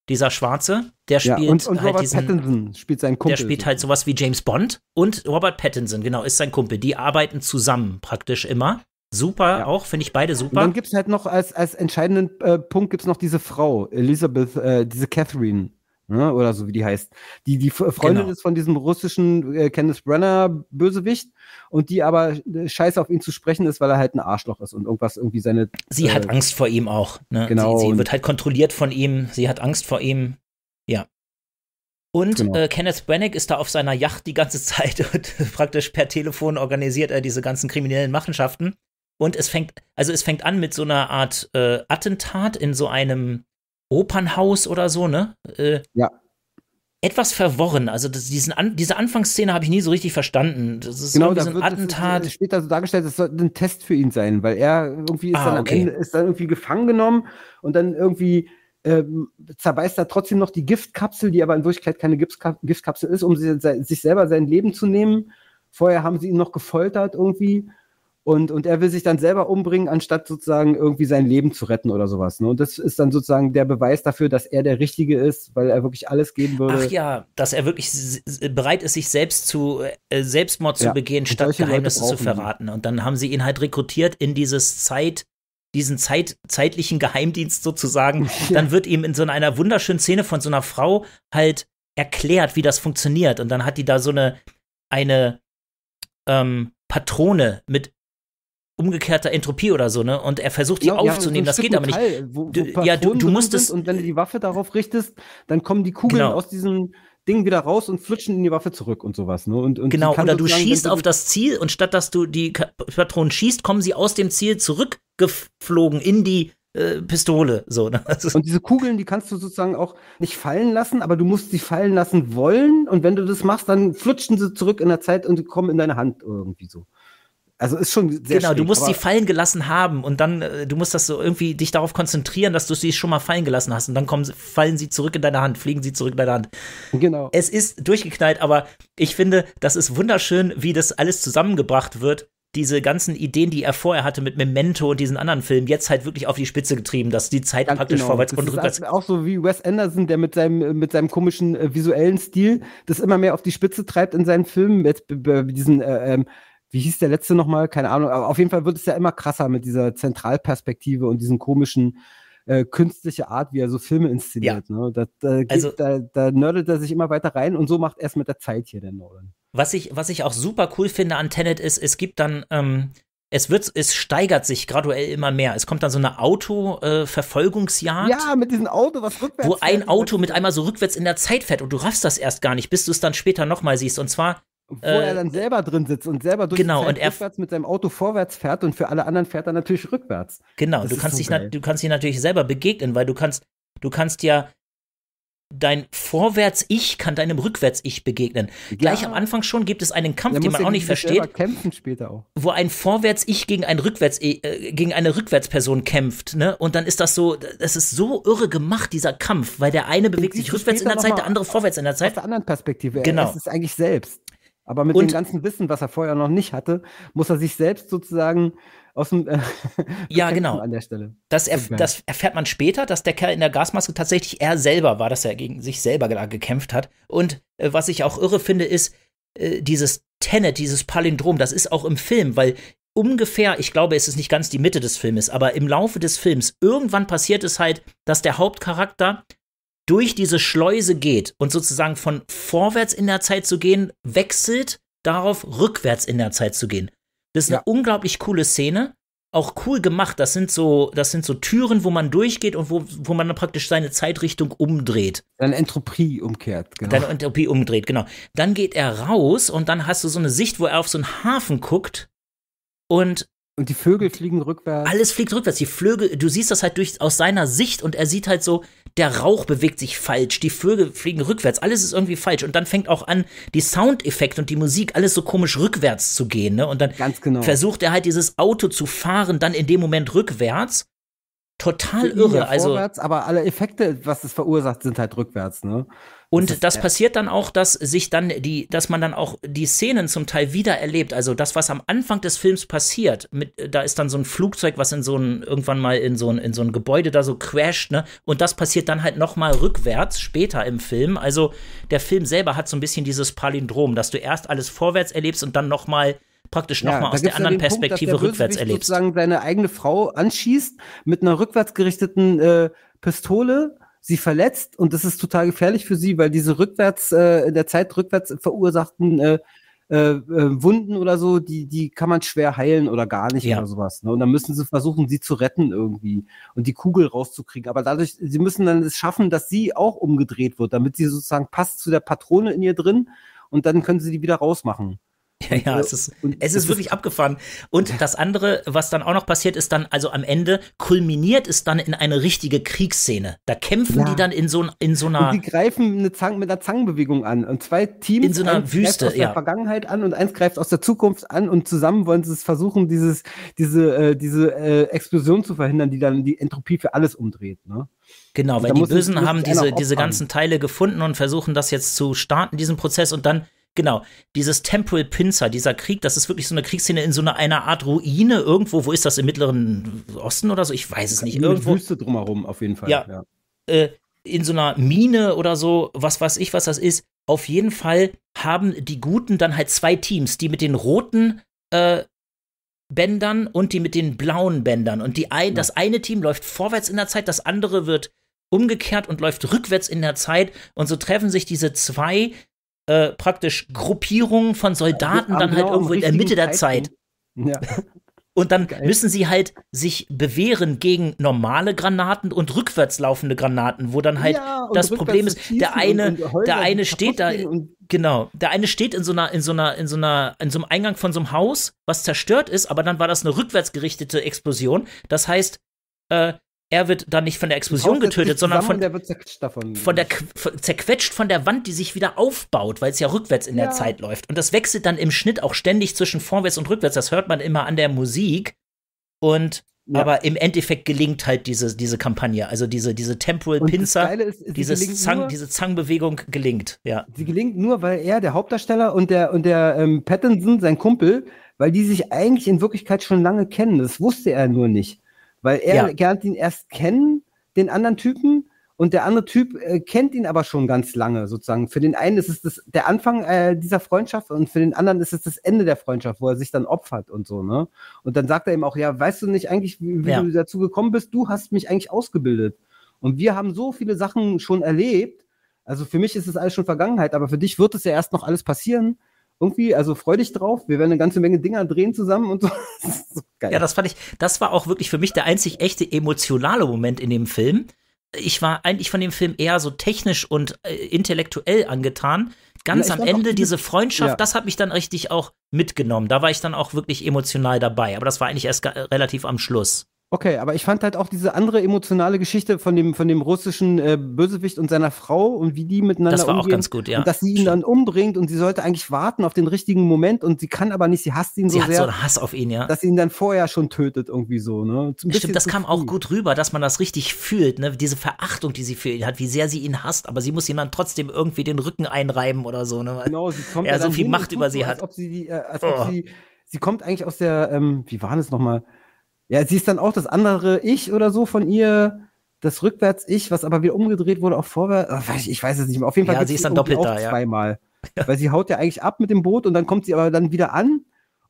Dieser Schwarze, der spielt ja, und, und halt Robert diesen, Pattinson spielt seinen Kumpel. Der spielt halt sowas wie James Bond und Robert Pattinson, genau, ist sein Kumpel. Die arbeiten zusammen praktisch immer. Super, ja. auch finde ich beide super. Und dann gibt es halt noch als, als entscheidenden äh, Punkt gibt es noch diese Frau, Elizabeth, äh, diese Catherine ne? oder so wie die heißt. Die, die Freundin genau. ist von diesem russischen äh, Kenneth Brenner Bösewicht und die aber äh, scheiße auf ihn zu sprechen ist, weil er halt ein Arschloch ist und irgendwas irgendwie seine. Sie äh, hat Angst vor ihm auch. Ne? Genau. Sie, sie wird halt kontrolliert von ihm, sie hat Angst vor ihm. Ja. Und genau. äh, Kenneth Branagh ist da auf seiner Yacht die ganze Zeit und praktisch per Telefon organisiert er diese ganzen kriminellen Machenschaften. Und es fängt, also es fängt an mit so einer Art äh, Attentat in so einem Opernhaus oder so, ne? Äh, ja. Etwas verworren. Also das, diesen An diese Anfangsszene habe ich nie so richtig verstanden. Das ist genau, da wird, ein Attentat. Das äh, später so dargestellt, das sollte ein Test für ihn sein, weil er irgendwie ist, ah, dann, okay. Ende, ist dann irgendwie gefangen genommen und dann irgendwie ähm, zerbeißt er trotzdem noch die Giftkapsel, die aber in Wirklichkeit keine Giftkap Giftkapsel ist, um sie, sich selber sein Leben zu nehmen. Vorher haben sie ihn noch gefoltert irgendwie und, und er will sich dann selber umbringen, anstatt sozusagen irgendwie sein Leben zu retten oder sowas. Ne? Und das ist dann sozusagen der Beweis dafür, dass er der Richtige ist, weil er wirklich alles geben würde. Ach ja, dass er wirklich bereit ist, sich selbst zu äh, Selbstmord zu ja. begehen, und statt Geheimnisse zu verraten. Die. Und dann haben sie ihn halt rekrutiert in dieses Zeit, diesen Zeit, zeitlichen Geheimdienst sozusagen. Dann wird ihm in so einer wunderschönen Szene von so einer Frau halt erklärt, wie das funktioniert. Und dann hat die da so eine, eine ähm, Patrone mit umgekehrter Entropie oder so, ne? Und er versucht die ja, aufzunehmen, ja, das geht Metall, aber nicht. Wo, wo ja, du, du musst es. Und wenn du die Waffe darauf richtest, dann kommen die Kugeln genau. aus diesem Ding wieder raus und flutschen in die Waffe zurück und sowas. Ne? Und, und genau, oder du schießt auf das Ziel und statt dass du die Patronen schießt, kommen sie aus dem Ziel zurückgeflogen in die äh, Pistole. So, ne? Und diese Kugeln, die kannst du sozusagen auch nicht fallen lassen, aber du musst sie fallen lassen wollen und wenn du das machst, dann flutschen sie zurück in der Zeit und kommen in deine Hand irgendwie so. Also ist schon sehr Genau, schwierig, du musst sie fallen gelassen haben und dann, äh, du musst das so irgendwie dich darauf konzentrieren, dass du sie schon mal fallen gelassen hast und dann kommen, fallen sie zurück in deine Hand, fliegen sie zurück in deine Hand. Genau. Es ist durchgeknallt, aber ich finde, das ist wunderschön, wie das alles zusammengebracht wird diese ganzen Ideen, die er vorher hatte mit Memento und diesen anderen Filmen, jetzt halt wirklich auf die Spitze getrieben, dass die Zeit Ganz praktisch genau. vorwärts das und rückwärts. Auch so wie Wes Anderson, der mit seinem, äh, mit seinem komischen äh, visuellen Stil das immer mehr auf die Spitze treibt in seinen Filmen, mit, mit diesen äh, ähm, wie hieß der letzte nochmal? Keine Ahnung. Aber auf jeden Fall wird es ja immer krasser mit dieser Zentralperspektive und diesen komischen äh, künstliche Art, wie er so Filme inszeniert. Ja. Ne? Da, da, geht, also da, da nördet er sich immer weiter rein und so macht er es mit der Zeit hier der Nolan. Was ich, was ich auch super cool finde an Tenet ist, es gibt dann, ähm, es wird, es steigert sich graduell immer mehr. Es kommt dann so eine Auto-Verfolgungsjagd. Äh, ja, mit diesem Auto, was rückwärts Wo ein Auto mit einmal so rückwärts in der Zeit fährt und du raffst das erst gar nicht, bis du es dann später nochmal siehst. Und zwar wo äh, er dann selber drin sitzt und selber durch genau, und er rückwärts mit seinem Auto vorwärts fährt und für alle anderen fährt er natürlich rückwärts. Genau, du kannst, so dich du kannst dich natürlich selber begegnen, weil du kannst, du kannst ja dein Vorwärts-Ich kann deinem Rückwärts-Ich begegnen. Ja. Gleich am Anfang schon gibt es einen Kampf, den man auch nicht versteht, kämpfen später auch. wo ein Vorwärts-Ich gegen, ein Rückwärts -Ich, äh, gegen eine Rückwärtsperson kämpft. Ne? Und dann ist das so, das ist so irre gemacht, dieser Kampf, weil der eine bewegt sich rückwärts in der Zeit, der andere vorwärts in der Zeit. Aus der anderen Perspektive, genau. es ist eigentlich selbst. Aber mit und, dem ganzen Wissen, was er vorher noch nicht hatte, muss er sich selbst sozusagen aus dem äh, Ja, genau. An der Stelle. Das, erf das, erfährt man später, dass der Kerl in der Gasmaske tatsächlich er selber war, dass er gegen sich selber gekämpft hat. Und äh, was ich auch irre finde, ist äh, dieses Tenet, dieses Palindrom, das ist auch im Film, weil ungefähr, ich glaube, es ist nicht ganz die Mitte des Filmes, aber im Laufe des Films, irgendwann passiert es halt, dass der Hauptcharakter durch diese Schleuse geht und sozusagen von vorwärts in der Zeit zu gehen, wechselt darauf, rückwärts in der Zeit zu gehen. Das ist ja. eine unglaublich coole Szene. Auch cool gemacht. Das sind so, das sind so Türen, wo man durchgeht und wo, wo man dann praktisch seine Zeitrichtung umdreht. Deine Entropie umkehrt, genau. Dann Entropie umdreht, genau. Dann geht er raus und dann hast du so eine Sicht, wo er auf so einen Hafen guckt und und die Vögel fliegen rückwärts. Alles fliegt rückwärts. Die Vögel, du siehst das halt durch, aus seiner Sicht und er sieht halt so, der Rauch bewegt sich falsch, die Vögel fliegen rückwärts, alles ist irgendwie falsch. Und dann fängt auch an, die Soundeffekte und die Musik, alles so komisch rückwärts zu gehen. Ne? Und dann genau. versucht er halt dieses Auto zu fahren, dann in dem Moment rückwärts total irre. also vorwärts, aber alle Effekte, was es verursacht, sind halt rückwärts, ne? Und das, das passiert dann auch, dass sich dann die, dass man dann auch die Szenen zum Teil wieder erlebt. Also das, was am Anfang des Films passiert, mit, da ist dann so ein Flugzeug, was in so ein, irgendwann mal in so ein, in so ein Gebäude da so crasht, ne? Und das passiert dann halt nochmal rückwärts später im Film. Also der Film selber hat so ein bisschen dieses Palindrom, dass du erst alles vorwärts erlebst und dann nochmal mal praktisch nochmal ja, aus der anderen Perspektive Punkt, der rückwärts erlebst. sozusagen seine eigene Frau anschießt mit einer rückwärts gerichteten äh, Pistole, sie verletzt und das ist total gefährlich für sie, weil diese rückwärts äh, in der Zeit rückwärts verursachten äh, äh, äh, Wunden oder so, die, die kann man schwer heilen oder gar nicht ja. oder sowas. Ne? Und dann müssen sie versuchen, sie zu retten irgendwie und die Kugel rauszukriegen. Aber dadurch, sie müssen dann es schaffen, dass sie auch umgedreht wird, damit sie sozusagen passt zu der Patrone in ihr drin und dann können sie die wieder rausmachen. Ja, ja, es ist, es ist wirklich abgefahren. Und das andere, was dann auch noch passiert, ist dann, also am Ende kulminiert es dann in eine richtige Kriegsszene. Da kämpfen ja. die dann in so, in so einer. Und die greifen eine Zang, mit einer Zangenbewegung an. Und zwei Teams. In so einer Wüste, aus ja. der Vergangenheit an und eins greift aus der Zukunft an und zusammen wollen sie es versuchen, dieses, diese, äh, diese äh, Explosion zu verhindern, die dann die Entropie für alles umdreht. Ne? Genau, und weil die Bösen haben diese, diese ganzen Teile gefunden und versuchen das jetzt zu starten, diesen Prozess und dann genau, dieses Temple Pinzer, dieser Krieg, das ist wirklich so eine Kriegsszene in so einer, einer Art Ruine irgendwo. Wo ist das? Im Mittleren Osten oder so? Ich weiß es nicht. Irgendwo. Wüste drumherum auf jeden Fall. Ja. ja. Äh, in so einer Mine oder so, was weiß ich, was das ist. Auf jeden Fall haben die Guten dann halt zwei Teams, die mit den roten äh, Bändern und die mit den blauen Bändern. Und die ein, ja. das eine Team läuft vorwärts in der Zeit, das andere wird umgekehrt und läuft rückwärts in der Zeit. Und so treffen sich diese zwei äh, praktisch Gruppierungen von Soldaten ja, dann halt irgendwo in der Mitte der Zeit. Ja. Und dann Geil. müssen sie halt sich bewähren gegen normale Granaten und rückwärts laufende Granaten, wo dann halt ja, das Problem ist, der eine, der eine steht da, genau, der eine steht in so einer, in so einer, in so einer, in so einem Eingang von so einem Haus, was zerstört ist, aber dann war das eine rückwärts gerichtete Explosion. Das heißt, äh, er wird dann nicht von der Explosion getötet, sondern von der, von der von, zerquetscht von der Wand, die sich wieder aufbaut, weil es ja rückwärts in ja. der Zeit läuft. Und das wechselt dann im Schnitt auch ständig zwischen vorwärts und rückwärts. Das hört man immer an der Musik. Und ja. aber im Endeffekt gelingt halt diese, diese Kampagne, also diese, diese Temporal und Pinzer, Zang, diese Zangbewegung gelingt. Ja. Sie gelingt nur, weil er, der Hauptdarsteller und der, und der ähm, Pattinson, sein Kumpel, weil die sich eigentlich in Wirklichkeit schon lange kennen. Das wusste er nur nicht. Weil er ja. lernt ihn erst kennen, den anderen Typen, und der andere Typ äh, kennt ihn aber schon ganz lange, sozusagen. Für den einen ist es das, der Anfang äh, dieser Freundschaft und für den anderen ist es das Ende der Freundschaft, wo er sich dann opfert und so, ne? Und dann sagt er ihm auch, ja, weißt du nicht eigentlich, wie, wie ja. du dazu gekommen bist? Du hast mich eigentlich ausgebildet. Und wir haben so viele Sachen schon erlebt. Also für mich ist es alles schon Vergangenheit, aber für dich wird es ja erst noch alles passieren irgendwie, also freu dich drauf, wir werden eine ganze Menge Dinger drehen zusammen und so. Das so ja, das fand ich, das war auch wirklich für mich der einzig echte emotionale Moment in dem Film. Ich war eigentlich von dem Film eher so technisch und äh, intellektuell angetan. Ganz ja, am Ende diese Freundschaft, ja. das hat mich dann richtig auch mitgenommen. Da war ich dann auch wirklich emotional dabei. Aber das war eigentlich erst äh, relativ am Schluss. Okay, aber ich fand halt auch diese andere emotionale Geschichte von dem, von dem russischen äh, Bösewicht und seiner Frau und wie die miteinander Das war umgehen. auch ganz gut, ja. Und dass sie ihn dann umbringt und sie sollte eigentlich warten auf den richtigen Moment und sie kann aber nicht, sie hasst ihn sie so sehr. Sie hat so einen Hass auf ihn, ja. Dass sie ihn dann vorher schon tötet irgendwie so, ne? Stimmt, das kam auch gut rüber, dass man das richtig fühlt, ne? Diese Verachtung, die sie für ihn hat, wie sehr sie ihn hasst, aber sie muss ihm dann trotzdem irgendwie den Rücken einreiben oder so, ne? genau, sie kommt er ja so viel Macht über sie hat. Äh, als ob sie, äh, als oh. ob sie, sie kommt eigentlich aus der, ähm, wie war das nochmal? mal? Ja, sie ist dann auch das andere Ich oder so von ihr, das Rückwärts-Ich, was aber wieder umgedreht wurde, auch vorwärts. Äh, ich, weiß es nicht mehr. Auf jeden Fall ja, sie ist dann doppelt da, zweimal. Ja. Weil sie haut ja eigentlich ab mit dem Boot und dann kommt sie aber dann wieder an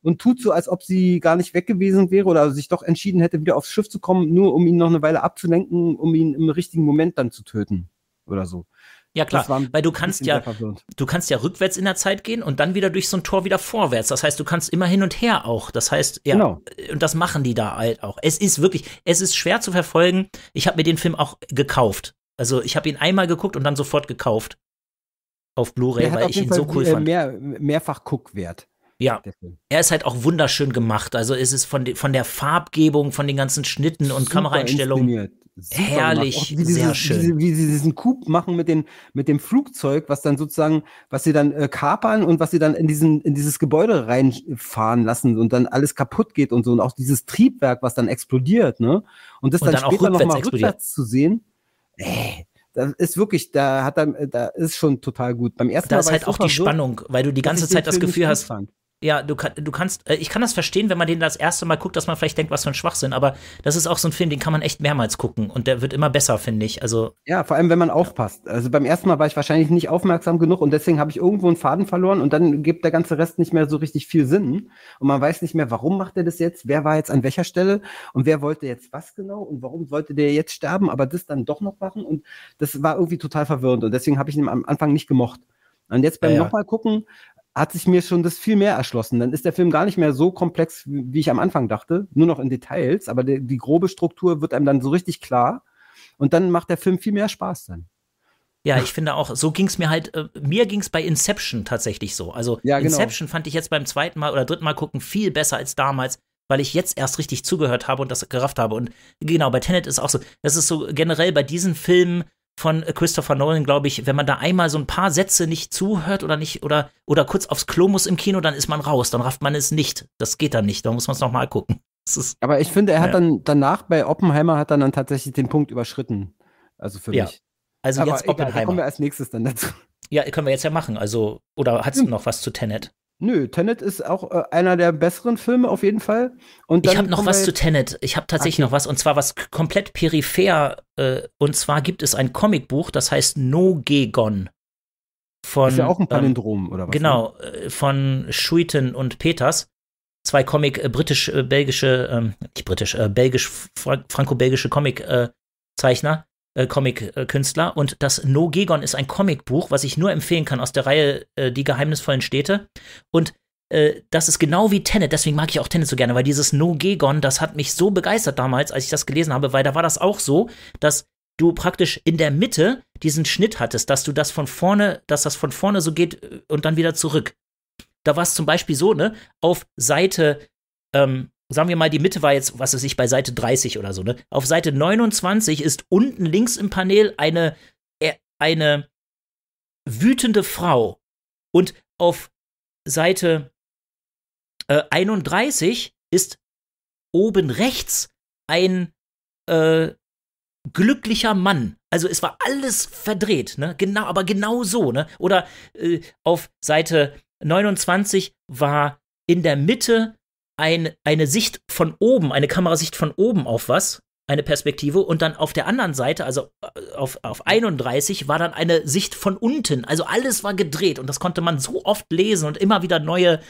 und tut so, als ob sie gar nicht weg gewesen wäre oder sich doch entschieden hätte, wieder aufs Schiff zu kommen, nur um ihn noch eine Weile abzulenken, um ihn im richtigen Moment dann zu töten oder so. Ja klar, weil du kannst ja, du kannst ja rückwärts in der Zeit gehen und dann wieder durch so ein Tor wieder vorwärts. Das heißt, du kannst immer hin und her auch. Das heißt, ja, genau. Äh, und das machen die da halt auch. Es ist wirklich, es ist schwer zu verfolgen. Ich habe mir den Film auch gekauft. Also ich habe ihn einmal geguckt und dann sofort gekauft auf Blu-ray, weil ich ihn Fall so cool äh, fand. Mehr, mehrfach Guckwert. Ja, er ist halt auch wunderschön gemacht. Also es ist von, de, von der Farbgebung, von den ganzen Schnitten und Super Kameraeinstellungen. Inszeniert super herrlich, diese, sehr schön. Wie sie diesen Coup machen mit, den, mit dem Flugzeug, was dann sozusagen, was sie dann äh, kapern und was sie dann in, diesen, in dieses Gebäude reinfahren lassen und dann alles kaputt geht und so. Und auch dieses Triebwerk, was dann explodiert, ne? Und das und dann, dann später nochmal rückwärts zu sehen. Ey, äh, das ist wirklich, da hat er, äh, da ist schon total gut. Beim ersten da Mal. Da ist halt auch die so, Spannung, weil du die ganze Zeit das Gefühl hast, fand ja, du, du kannst, äh, ich kann das verstehen, wenn man den das erste Mal guckt, dass man vielleicht denkt, was für ein Schwachsinn, aber das ist auch so ein Film, den kann man echt mehrmals gucken und der wird immer besser, finde ich. Also Ja, vor allem, wenn man aufpasst. Also beim ersten Mal war ich wahrscheinlich nicht aufmerksam genug und deswegen habe ich irgendwo einen Faden verloren und dann gibt der ganze Rest nicht mehr so richtig viel Sinn und man weiß nicht mehr, warum macht er das jetzt, wer war jetzt an welcher Stelle und wer wollte jetzt was genau und warum wollte der jetzt sterben, aber das dann doch noch machen und das war irgendwie total verwirrend und deswegen habe ich ihn am Anfang nicht gemocht. Und jetzt beim ja, ja. nochmal gucken hat sich mir schon das viel mehr erschlossen. Dann ist der Film gar nicht mehr so komplex, wie ich am Anfang dachte, nur noch in Details, aber die, die grobe Struktur wird einem dann so richtig klar und dann macht der Film viel mehr Spaß dann. Ja, ich finde auch, so ging es mir halt, äh, mir es bei Inception tatsächlich so. Also ja, genau. Inception fand ich jetzt beim zweiten Mal oder dritten Mal gucken viel besser als damals, weil ich jetzt erst richtig zugehört habe und das gerafft habe. Und genau, bei Tenet ist auch so, das ist so generell bei diesen Filmen, von Christopher Nolan, glaube ich, wenn man da einmal so ein paar Sätze nicht zuhört oder nicht oder oder kurz aufs Klo muss im Kino, dann ist man raus, dann rafft man es nicht. Das geht dann nicht, da muss man es nochmal gucken. Ist, Aber ich finde, er hat ja. dann danach bei Oppenheimer hat dann, dann tatsächlich den Punkt überschritten. Also für ja. mich. Also Aber jetzt Oppenheimer. da kommen wir als nächstes dann dazu. Ja, können wir jetzt ja machen. Also, oder hast hm. noch was zu Tenet? Nö, Tenet ist auch äh, einer der besseren Filme auf jeden Fall. Und ich habe noch was halt zu Tenet. Ich habe tatsächlich okay. noch was und zwar was komplett peripher. Äh, und zwar gibt es ein Comicbuch, das heißt No Gegon. Von, ist ja auch ein ähm, Palindrom ähm, oder was? Ne? Genau, ne? von Schuiten und Peters. Zwei Comic äh, britisch-belgische, äh, ähm, nicht britisch, äh, belgisch-franco-belgische Comic-Zeichner äh, äh, Comic-Künstler. Und das No Gegon ist ein Comicbuch, was ich nur empfehlen kann aus der Reihe äh, Die geheimnisvollen Städte. Und äh, das ist genau wie Tenet, deswegen mag ich auch Tenet so gerne, weil dieses No Gegon, das hat mich so begeistert damals, als ich das gelesen habe, weil da war das auch so, dass du praktisch in der Mitte diesen Schnitt hattest, dass du das von vorne, dass das von vorne so geht äh, und dann wieder zurück. Da war es zum Beispiel so, ne, auf Seite ähm, sagen wir mal, die Mitte war jetzt, was weiß ich, bei Seite 30 oder so, ne? Auf Seite 29 ist unten links im Panel eine, äh, eine wütende Frau. Und auf Seite äh, 31 ist oben rechts ein äh, glücklicher Mann. Also es war alles verdreht, ne? Genau, aber genau so, ne? Oder äh, auf Seite 29 war in der Mitte ein, eine Sicht von oben, eine Kamerasicht von oben auf was, eine Perspektive und dann auf der anderen Seite, also äh, auf, auf 31, war dann eine Sicht von unten. Also alles war gedreht und das konnte man so oft lesen und immer wieder neue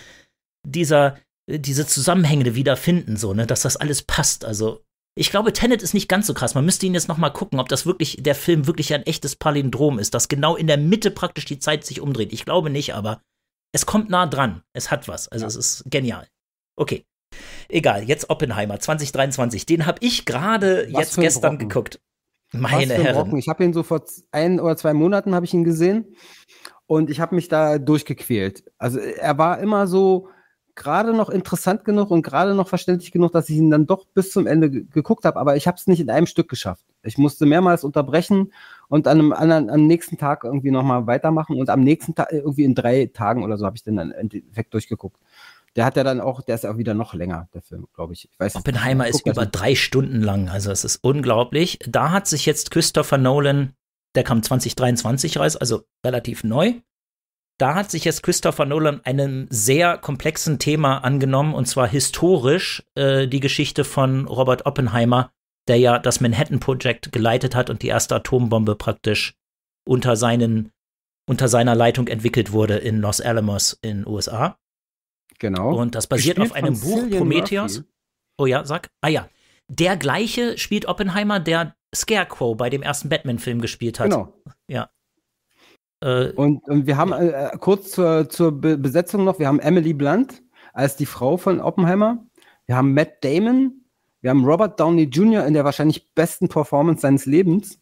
dieser, äh, diese Zusammenhänge wiederfinden, so, ne, dass das alles passt. Also ich glaube, Tenet ist nicht ganz so krass. Man müsste ihn jetzt noch mal gucken, ob das wirklich der Film wirklich ein echtes Palindrom ist, dass genau in der Mitte praktisch die Zeit sich umdreht. Ich glaube nicht, aber es kommt nah dran. Es hat was. Also ja. es ist genial. Okay. Egal, jetzt Oppenheimer 2023. Den habe ich gerade jetzt gestern Brocken. geguckt. Meine Herren. Ich habe ihn so vor ein oder zwei Monaten habe ich ihn gesehen und ich habe mich da durchgequält. Also er war immer so gerade noch interessant genug und gerade noch verständlich genug, dass ich ihn dann doch bis zum Ende geguckt habe, aber ich habe es nicht in einem Stück geschafft. Ich musste mehrmals unterbrechen und an einem anderen, am nächsten Tag irgendwie nochmal weitermachen und am nächsten Tag, irgendwie in drei Tagen oder so, habe ich den dann im Endeffekt durchgeguckt. Der hat ja dann auch, der ist ja auch wieder noch länger, der Film, glaube ich. ich weiß, Oppenheimer ist über drei Stunden lang, also es ist unglaublich. Da hat sich jetzt Christopher Nolan, der kam 2023 raus, also relativ neu. Da hat sich jetzt Christopher Nolan einem sehr komplexen Thema angenommen, und zwar historisch äh, die Geschichte von Robert Oppenheimer, der ja das Manhattan Project geleitet hat und die erste Atombombe praktisch unter seinen unter seiner Leitung entwickelt wurde in Los Alamos in USA. Genau. Und das basiert auf einem Buch Cillian Prometheus. Murphy. Oh ja, sag. Ah ja. Der gleiche spielt Oppenheimer, der Scarecrow bei dem ersten Batman-Film gespielt hat. Genau. Ja. Äh, und, und, wir haben äh, äh, kurz zur, zur Be Besetzung noch, wir haben Emily Blunt als die Frau von Oppenheimer. Wir haben Matt Damon. Wir haben Robert Downey Jr. in der wahrscheinlich besten Performance seines Lebens.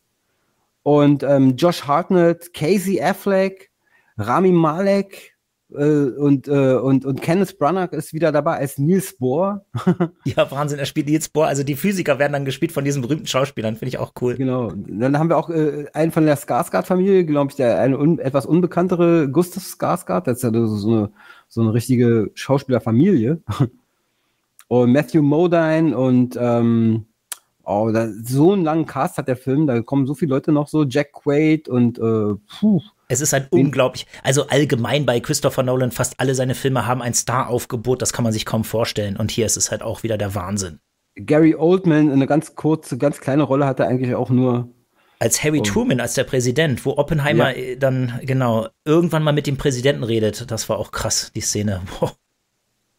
Und ähm, Josh Hartnett, Casey Affleck, Rami Malek, äh, und, äh, und, und Kenneth Branagh ist wieder dabei als Niels Bohr. ja, Wahnsinn, er spielt Niels Bohr. Also die Physiker werden dann gespielt von diesen berühmten Schauspielern, finde ich auch cool. Genau. Dann haben wir auch äh, einen von der Skarsgård-Familie, glaube ich, der eine un etwas unbekanntere Gustav Skarsgård. Das ist ja so eine, so eine richtige Schauspielerfamilie. und Matthew Modine und ähm, oh, da, so einen langen Cast hat der Film. Da kommen so viele Leute noch so. Jack Quaid und äh, puh es ist ein unglaublich, also allgemein bei Christopher Nolan, fast alle seine Filme haben ein Star-Aufgebot, das kann man sich kaum vorstellen. Und hier ist es halt auch wieder der Wahnsinn. Gary Oldman, eine ganz kurze, ganz kleine Rolle hat er eigentlich auch nur. Als Harry Truman, als der Präsident, wo Oppenheimer ja. Äh, dann, genau, irgendwann mal mit dem Präsidenten redet. Das war auch krass, die Szene. Boah.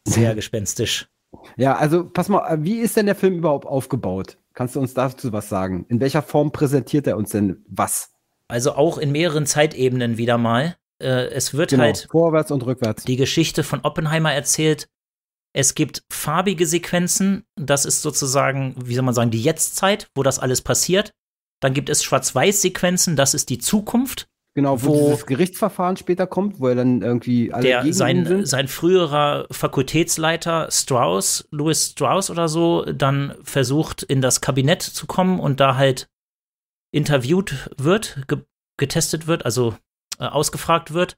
Sehr gespenstisch. Ja, also pass mal, wie ist denn der Film überhaupt aufgebaut? Kannst du uns dazu was sagen? In welcher Form präsentiert er uns denn was? Also auch in mehreren Zeitebenen wieder mal. Äh, es wird genau, halt vorwärts und rückwärts. Die Geschichte von Oppenheimer erzählt. Es gibt farbige Sequenzen. Das ist sozusagen, wie soll man sagen, die Jetztzeit, wo das alles passiert. Dann gibt es Schwarz-Weiß-Sequenzen. Das ist die Zukunft. Genau, wo, wo das Gerichtsverfahren später kommt, wo er dann irgendwie alle der, sein, sind. sein früherer Fakultätsleiter Strauss, Louis Strauss oder so, dann versucht, in das Kabinett zu kommen und da halt interviewt wird, ge getestet wird, also äh, ausgefragt wird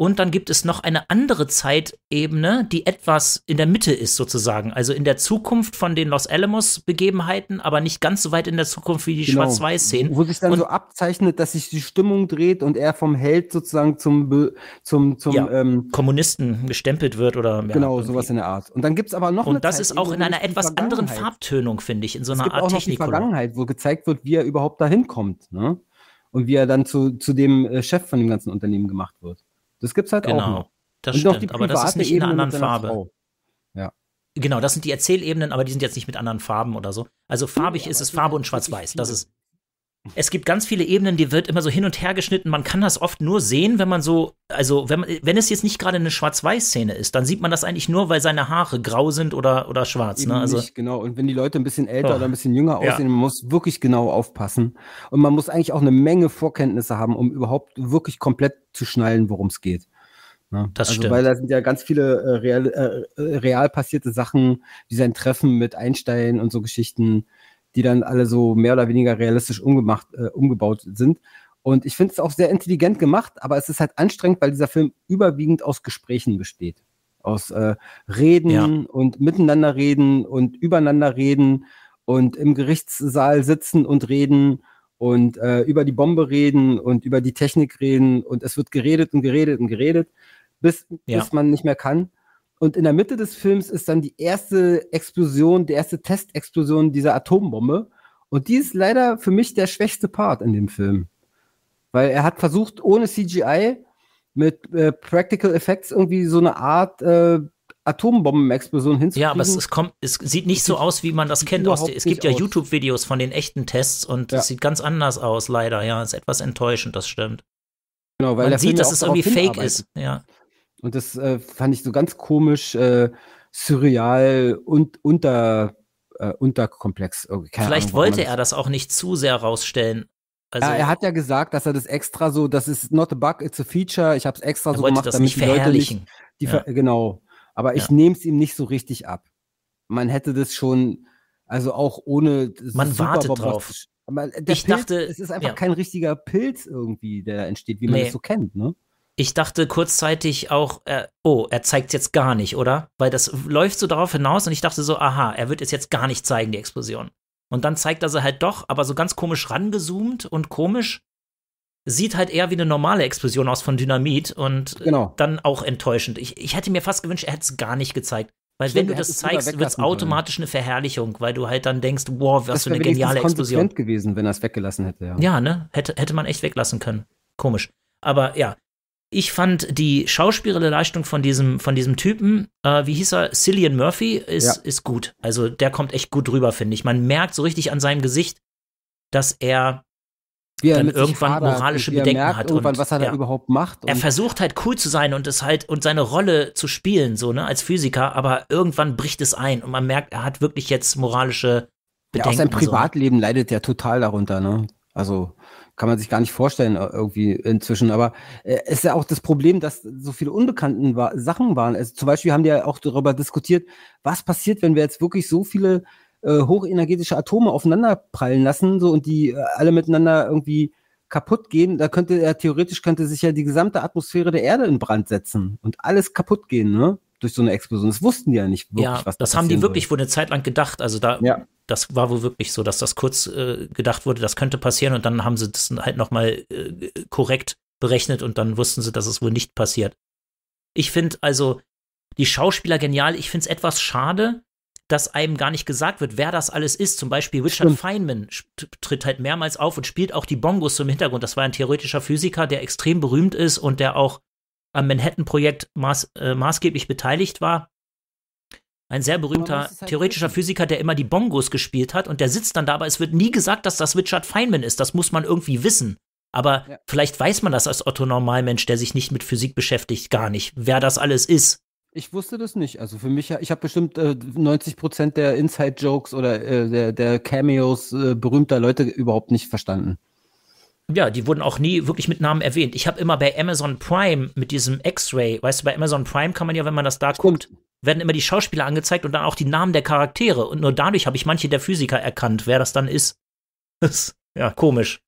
und dann gibt es noch eine andere Zeitebene, die etwas in der Mitte ist sozusagen. Also in der Zukunft von den Los Alamos-Begebenheiten, aber nicht ganz so weit in der Zukunft wie die genau. Schwarz-Weiß-Szenen. Wo sich dann und so abzeichnet, dass sich die Stimmung dreht und er vom Held sozusagen zum, zum, zum ja, ähm, Kommunisten gestempelt wird oder ja, Genau, irgendwie. sowas in der Art. Und dann gibt es aber noch Und das Zeit, ist auch in einer etwas anderen Farbtönung, finde ich, in so einer es gibt Art auch noch Technik. Die Vergangenheit, wo gezeigt wird, wie er überhaupt dahin kommt. Ne? Und wie er dann zu, zu dem äh, Chef von dem ganzen Unternehmen gemacht wird. Das gibt's halt genau, auch noch. Das und stimmt, noch die aber das ist nicht Ebene in einer anderen Farbe. Ja. Genau, das sind die Erzählebenen, aber die sind jetzt nicht mit anderen Farben oder so. Also farbig ja, ist es Farbe und halt schwarz-weiß. Das ist es gibt ganz viele Ebenen, die wird immer so hin und her geschnitten. Man kann das oft nur sehen, wenn man so, also wenn, man, wenn es jetzt nicht gerade eine Schwarz-Weiß-Szene ist, dann sieht man das eigentlich nur, weil seine Haare grau sind oder, oder schwarz. Ne? Also, nicht, genau. Und wenn die Leute ein bisschen älter oh. oder ein bisschen jünger aussehen, ja. man muss wirklich genau aufpassen. Und man muss eigentlich auch eine Menge Vorkenntnisse haben, um überhaupt wirklich komplett zu schnallen, worum es geht. Ne? Das also, stimmt. Weil da sind ja ganz viele äh, real, äh, real passierte Sachen, wie sein Treffen mit Einstein und so Geschichten die dann alle so mehr oder weniger realistisch umgemacht, äh, umgebaut sind. Und ich finde es auch sehr intelligent gemacht, aber es ist halt anstrengend, weil dieser Film überwiegend aus Gesprächen besteht. Aus äh, Reden ja. und miteinander reden und übereinander reden und im Gerichtssaal sitzen und reden und äh, über die Bombe reden und über die Technik reden und es wird geredet und geredet und geredet, bis, ja. bis man nicht mehr kann. Und in der Mitte des Films ist dann die erste Explosion, die erste Testexplosion dieser Atombombe. Und die ist leider für mich der schwächste Part in dem Film. Weil er hat versucht, ohne CGI mit äh, Practical Effects irgendwie so eine Art äh, Atombombenexplosion hinzukriegen. Ja, aber es, es, kommt, es sieht nicht so aus, wie man das kennt. Aus es gibt ja YouTube-Videos von den echten Tests und es ja. sieht ganz anders aus, leider. Ja, ist etwas enttäuschend, das stimmt. Genau, weil man sieht, Film dass es irgendwie fake ist. Ja. Und das äh, fand ich so ganz komisch, äh, surreal und unter, äh, unterkomplex. Oh, keine Vielleicht Ahnung, wollte er das auch nicht zu sehr rausstellen. Also, ja, er hat ja gesagt, dass er das extra so, das ist not a bug, it's a feature. Ich habe es extra so gemacht, damit die Leute nicht, die ja. genau. Aber ich ja. nehme es ihm nicht so richtig ab. Man hätte das schon, also auch ohne. Man wartet Bob drauf. Aber der ich Pilz, dachte, es ist einfach ja. kein richtiger Pilz irgendwie, der entsteht, wie man es nee. so kennt, ne? ich dachte kurzzeitig auch, äh, oh, er zeigt jetzt gar nicht, oder? Weil das läuft so darauf hinaus und ich dachte so, aha, er wird es jetzt gar nicht zeigen, die Explosion. Und dann zeigt er sie halt doch, aber so ganz komisch rangezoomt und komisch. Sieht halt eher wie eine normale Explosion aus von Dynamit und genau. dann auch enttäuschend. Ich, ich hätte mir fast gewünscht, er hätte es gar nicht gezeigt. Weil Stimmt, wenn du das zeigst, wird es automatisch können. eine Verherrlichung, weil du halt dann denkst, wow, was das für eine geniale Explosion. Das wäre gewesen, wenn er es weggelassen hätte. Ja, ja ne? Hätte, hätte man echt weglassen können. Komisch. Aber ja, ich fand die Schauspielerleistung von diesem, von diesem Typen, äh, wie hieß er, Cillian Murphy, ist, ja. ist gut. Also der kommt echt gut drüber, finde ich. Man merkt so richtig an seinem Gesicht, dass er er dann irgendwann hadert, moralische Bedenken merkt, hat und was er ja, da überhaupt macht. er versucht halt cool zu sein und es halt und seine Rolle zu spielen so ne als Physiker, aber irgendwann bricht es ein und man merkt, er hat wirklich jetzt moralische Bedenken. Ja, auch sein ne. Privatleben so. leidet ja total darunter ne. Also kann man sich gar nicht vorstellen äh, irgendwie inzwischen. Aber es äh, ist ja auch das Problem, dass so viele unbekannten wa Sachen waren. Also zum Beispiel haben die ja auch darüber diskutiert, was passiert, wenn wir jetzt wirklich so viele äh, hochenergetische Atome aufeinanderprallen lassen so und die äh, alle miteinander irgendwie kaputt gehen. Da könnte ja theoretisch könnte sich ja die gesamte Atmosphäre der Erde in Brand setzen und alles kaputt gehen, ne? Durch so eine Explosion. Das wussten die ja nicht wirklich, ja, was das haben die wirklich wohl eine Zeit lang gedacht. Also da ja das war wohl wirklich so, dass das kurz äh, gedacht wurde, das könnte passieren und dann haben sie das halt nochmal äh, korrekt berechnet und dann wussten sie, dass es wohl nicht passiert. Ich finde also die Schauspieler genial. Ich finde es etwas schade, dass einem gar nicht gesagt wird, wer das alles ist. Zum Beispiel Richard Stimmt. Feynman tritt halt mehrmals auf und spielt auch die Bongos im Hintergrund. Das war ein theoretischer Physiker, der extrem berühmt ist und der auch am Manhattan-Projekt maß, äh, maßgeblich beteiligt war. Ein sehr berühmter halt theoretischer wissen. Physiker, der immer die Bongos gespielt hat und der sitzt dann dabei. Es wird nie gesagt, dass das Richard Feynman ist. Das muss man irgendwie wissen. Aber ja. vielleicht weiß man das als Otto Normalmensch, der sich nicht mit Physik beschäftigt, gar nicht, wer das alles ist. Ich wusste das nicht. Also für mich, ich habe bestimmt äh, 90 Prozent der Inside-Jokes oder äh, der, der, Cameos äh, berühmter Leute überhaupt nicht verstanden. Ja, die wurden auch nie wirklich mit Namen erwähnt. Ich habe immer bei Amazon Prime mit diesem X-Ray, weißt du, bei Amazon Prime kann man ja, wenn man das da Stimmt. guckt, werden immer die Schauspieler angezeigt und dann auch die Namen der Charaktere. Und nur dadurch habe ich manche der Physiker erkannt, wer das dann ist. Das, ist ja, komisch.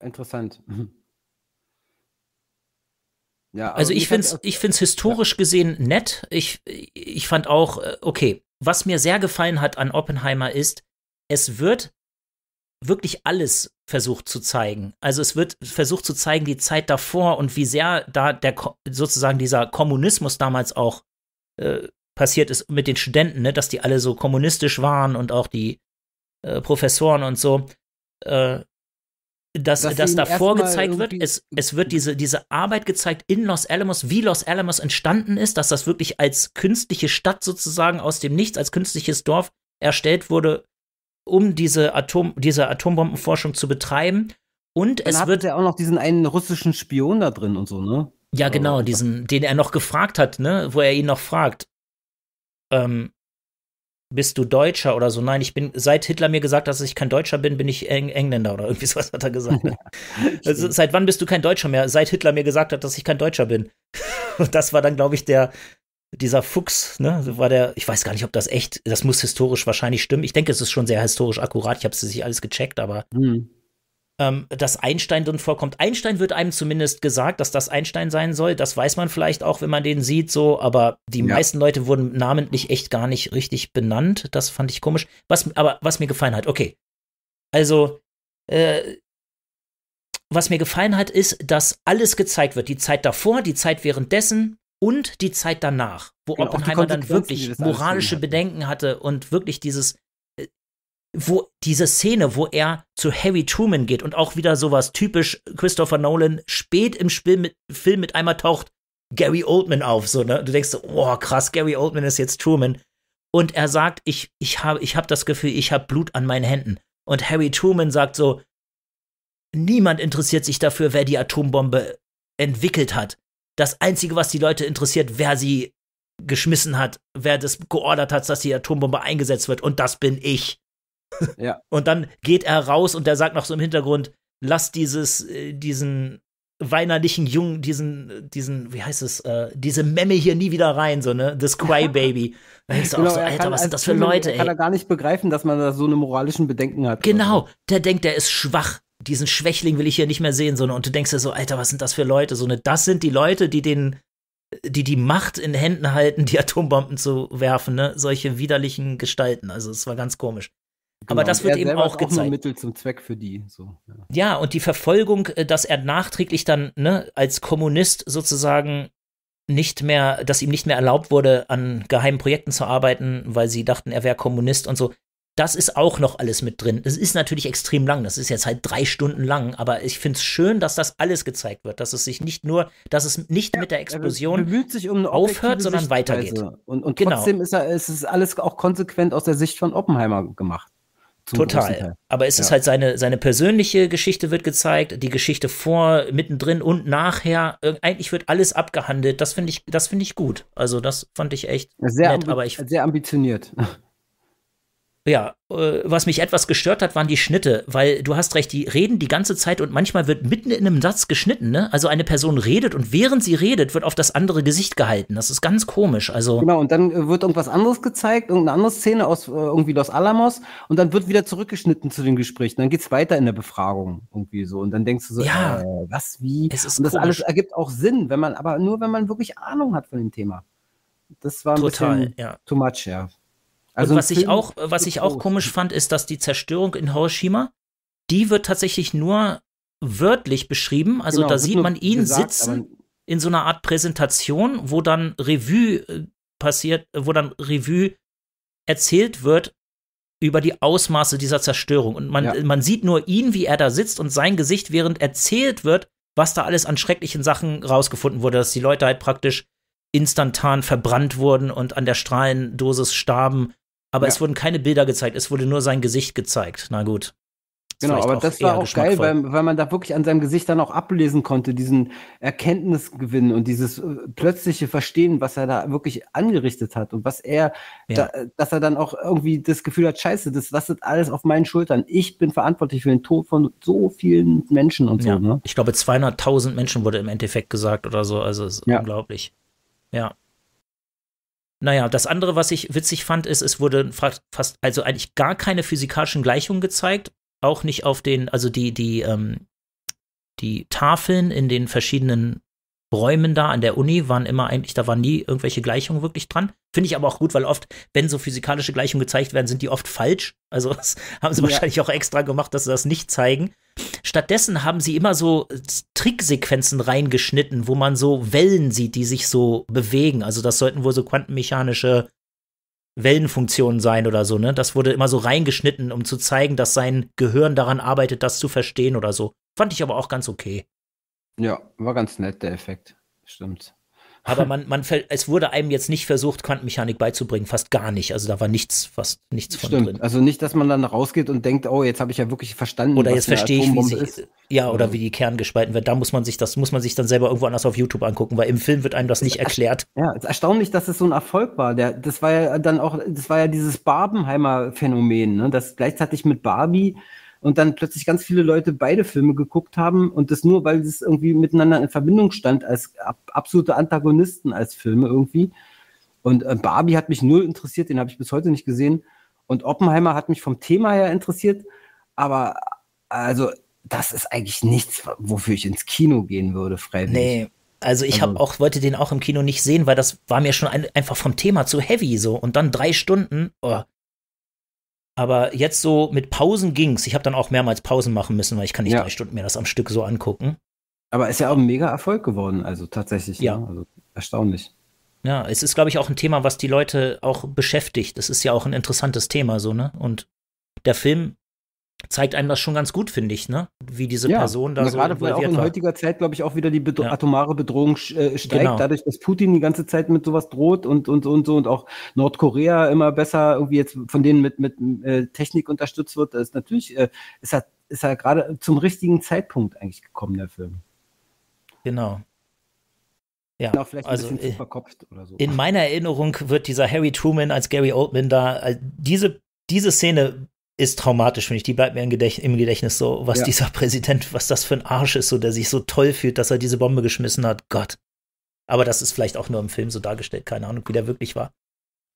Interessant. Ja, also, also ich finde es ich find's historisch ja. gesehen nett. Ich, ich fand auch, äh, okay, was mir sehr gefallen hat an Oppenheimer ist, es wird wirklich alles versucht zu zeigen. Also es wird versucht zu zeigen, die Zeit davor und wie sehr da der sozusagen dieser Kommunismus damals auch äh, passiert ist mit den Studenten, ne, dass die alle so kommunistisch waren und auch die äh, Professoren und so, äh, dass, dass, dass da vorgezeigt wird, es, es wird mhm. diese, diese Arbeit gezeigt in Los Alamos, wie Los Alamos entstanden ist, dass das wirklich als künstliche Stadt sozusagen aus dem Nichts, als künstliches Dorf erstellt wurde, um diese, Atom, diese Atombombenforschung zu betreiben. Und Dann es wird ja auch noch diesen einen russischen Spion da drin und so, ne? Ja, genau, diesen, den er noch gefragt hat, ne, wo er ihn noch fragt, ähm, bist du Deutscher oder so? Nein, ich bin, seit Hitler mir gesagt hat, dass ich kein Deutscher bin, bin ich Eng Engländer oder irgendwie sowas hat er gesagt. also, seit wann bist du kein Deutscher mehr? Seit Hitler mir gesagt hat, dass ich kein Deutscher bin. Und das war dann, glaube ich, der, dieser Fuchs, ne, war der, ich weiß gar nicht, ob das echt, das muss historisch wahrscheinlich stimmen. Ich denke, es ist schon sehr historisch akkurat, ich habe es nicht alles gecheckt, aber mhm ähm, dass Einstein drin vorkommt. Einstein wird einem zumindest gesagt, dass das Einstein sein soll. Das weiß man vielleicht auch, wenn man den sieht, so, aber die ja. meisten Leute wurden namentlich echt gar nicht richtig benannt. Das fand ich komisch. Was, aber was mir gefallen hat, okay. Also, äh, was mir gefallen hat, ist, dass alles gezeigt wird. Die Zeit davor, die Zeit währenddessen und die Zeit danach, wo genau, Oppenheimer dann wirklich moralische Bedenken hatte und wirklich dieses, wo diese Szene, wo er zu Harry Truman geht und auch wieder sowas typisch Christopher Nolan spät im Spiel mit, Film mit einmal taucht Gary Oldman auf, so, ne? Du denkst so, oh, krass, Gary Oldman ist jetzt Truman. Und er sagt, ich, ich habe ich hab das Gefühl, ich habe Blut an meinen Händen. Und Harry Truman sagt so, niemand interessiert sich dafür, wer die Atombombe entwickelt hat. Das Einzige, was die Leute interessiert, wer sie geschmissen hat, wer das geordert hat, dass die Atombombe eingesetzt wird. Und das bin ich. Ja. Und dann geht er raus und der sagt noch so im Hintergrund, lass dieses, äh, diesen weinerlichen Jungen, diesen, diesen, wie heißt es, äh, diese Memme hier nie wieder rein, so, ne? Das Crybaby. Da denkst du genau, auch so, Alter, was sind das für Team, Leute, ey? Kann er gar nicht begreifen, dass man da so eine moralischen Bedenken hat. Genau, so. der denkt, der ist schwach. Diesen Schwächling will ich hier nicht mehr sehen, so, ne? Und du denkst dir so, Alter, was sind das für Leute, so, ne? Das sind die Leute, die den, die die Macht in Händen halten, die Atombomben zu werfen, ne? Solche widerlichen Gestalten. Also, es war ganz komisch. Genau, aber das wird eben auch gezeigt. Auch nur Mittel zum Zweck für die. So, ja. ja. und die Verfolgung, äh, dass er nachträglich dann ne, als Kommunist sozusagen nicht mehr, dass ihm nicht mehr erlaubt wurde, an geheimen Projekten zu arbeiten, weil sie dachten, er wäre Kommunist und so. Das ist auch noch alles mit drin. Es ist natürlich extrem lang. Das ist jetzt halt drei Stunden lang. Aber ich finde es schön, dass das alles gezeigt wird. Dass es sich nicht nur, dass es nicht ja, mit der Explosion um aufhört, sondern weitergeht. Und, und genau. trotzdem genau. ist, er, ist es alles auch konsequent aus der Sicht von Oppenheimer gemacht. Total. Aber es ja. ist halt seine, seine persönliche Geschichte wird gezeigt, die Geschichte vor, mittendrin und nachher. Eigentlich wird alles abgehandelt. Das finde ich, das ich gut. Also das fand ich echt sehr nett. Aber ich, sehr ambitioniert. Ja, äh, was mich etwas gestört hat, waren die Schnitte, weil du hast recht, die reden die ganze Zeit und manchmal wird mitten in einem Satz geschnitten, ne? Also eine Person redet und während sie redet, wird auf das andere Gesicht gehalten. Das ist ganz komisch. Also genau, und dann äh, wird irgendwas anderes gezeigt, irgendeine andere Szene aus äh, irgendwie Los Alamos und dann wird wieder zurückgeschnitten zu dem Gespräch. Und dann geht's weiter in der Befragung irgendwie so. Und dann denkst du so, ja, äh, was, wie? Es ist und das komisch. alles ergibt auch Sinn, wenn man, aber nur wenn man wirklich Ahnung hat von dem Thema. Das war ein Total, bisschen ja. too much, ja. Also was ich auch, was ich auch komisch fand, ist, dass die Zerstörung in Hiroshima, die wird tatsächlich nur wörtlich beschrieben. Also genau, da sieht man ihn gesagt, sitzen in so einer Art Präsentation, wo dann Revue äh, passiert, wo dann Revue erzählt wird über die Ausmaße dieser Zerstörung. Und man, ja. man sieht nur ihn, wie er da sitzt und sein Gesicht, während erzählt wird, was da alles an schrecklichen Sachen rausgefunden wurde, dass die Leute halt praktisch instantan verbrannt wurden und an der Strahlendosis starben aber ja. es wurden keine Bilder gezeigt, es wurde nur sein Gesicht gezeigt. Na gut. Genau, aber das war auch geil, weil, weil man da wirklich an seinem Gesicht dann auch ablesen konnte, diesen Erkenntnisgewinn und dieses äh, plötzliche Verstehen, was er da wirklich angerichtet hat und was er, ja. da, äh, dass er dann auch irgendwie das Gefühl hat, scheiße, das lastet alles auf meinen Schultern. Ich bin verantwortlich für den Tod von so vielen Menschen und so. Ne? Ich glaube, 200.000 Menschen wurde im Endeffekt gesagt oder so, also es ist ja. unglaublich. Ja. Naja, das andere, was ich witzig fand, ist, es wurde fast, also eigentlich gar keine physikalischen Gleichungen gezeigt, auch nicht auf den, also die, die, ähm, die Tafeln in den verschiedenen Räumen da an der Uni waren immer eigentlich, da waren nie irgendwelche Gleichungen wirklich dran. Finde ich aber auch gut, weil oft, wenn so physikalische Gleichungen gezeigt werden, sind die oft falsch. Also das haben sie ja. wahrscheinlich auch extra gemacht, dass sie das nicht zeigen. Stattdessen haben sie immer so Tricksequenzen reingeschnitten, wo man so Wellen sieht, die sich so bewegen. Also das sollten wohl so quantenmechanische Wellenfunktionen sein oder so, ne? Das wurde immer so reingeschnitten, um zu zeigen, dass sein Gehirn daran arbeitet, das zu verstehen oder so. Fand ich aber auch ganz okay. Ja, war ganz nett, der Effekt. Stimmt. Aber man, man es wurde einem jetzt nicht versucht, Quantenmechanik beizubringen, fast gar nicht. Also da war nichts, fast nichts von Stimmt. drin. Also nicht, dass man dann rausgeht und denkt, oh, jetzt habe ich ja wirklich verstanden. Oder jetzt verstehe ich, wie sie, ist. ja, oder ja. wie die Kern gespalten wird. Da muss man sich das, muss man sich dann selber irgendwo anders auf YouTube angucken, weil im Film wird einem das nicht erklärt. Ja, es ist erstaunlich, dass es so ein Erfolg war. Der, das war ja dann auch, das war ja dieses Barbenheimer Phänomen, ne? Das gleichzeitig mit Barbie und dann plötzlich ganz viele Leute beide Filme geguckt haben und das nur, weil es irgendwie miteinander in Verbindung stand als absolute Antagonisten als Filme irgendwie. Und äh, Barbie hat mich null interessiert, den habe ich bis heute nicht gesehen. Und Oppenheimer hat mich vom Thema her interessiert, aber also das ist eigentlich nichts, wofür ich ins Kino gehen würde, freiwillig. Nee, also ich also, auch, wollte den auch im Kino nicht sehen, weil das war mir schon ein, einfach vom Thema zu heavy so. Und dann drei Stunden, oh, aber jetzt so mit Pausen ging's. Ich habe dann auch mehrmals Pausen machen müssen, weil ich kann nicht ja. drei Stunden mir das am Stück so angucken. Aber ist ja auch ein mega Erfolg geworden, also tatsächlich. Ja. Ne? Also erstaunlich. Ja, es ist, glaube ich, auch ein Thema, was die Leute auch beschäftigt. Es ist ja auch ein interessantes Thema, so, ne? Und der Film zeigt einem das schon ganz gut, finde ich, ne? Wie diese ja, Person da so gerade weil auch in war. heutiger Zeit, glaube ich, auch wieder die Be ja. atomare Bedrohung äh, steigt, genau. dadurch, dass Putin die ganze Zeit mit sowas droht und und und so und auch Nordkorea immer besser irgendwie jetzt von denen mit mit äh, Technik unterstützt wird, das ist natürlich äh, ist er ist er gerade zum richtigen Zeitpunkt eigentlich gekommen der Film. Genau. Ja, genau, also äh, so. In meiner Erinnerung wird dieser Harry Truman als Gary Oldman da, äh, diese, diese Szene ist traumatisch, finde ich. Die bleibt mir im, Gedächt im Gedächtnis so, was ja. dieser Präsident, was das für ein Arsch ist, so der sich so toll fühlt, dass er diese Bombe geschmissen hat. Gott. Aber das ist vielleicht auch nur im Film so dargestellt. Keine Ahnung, wie der wirklich war.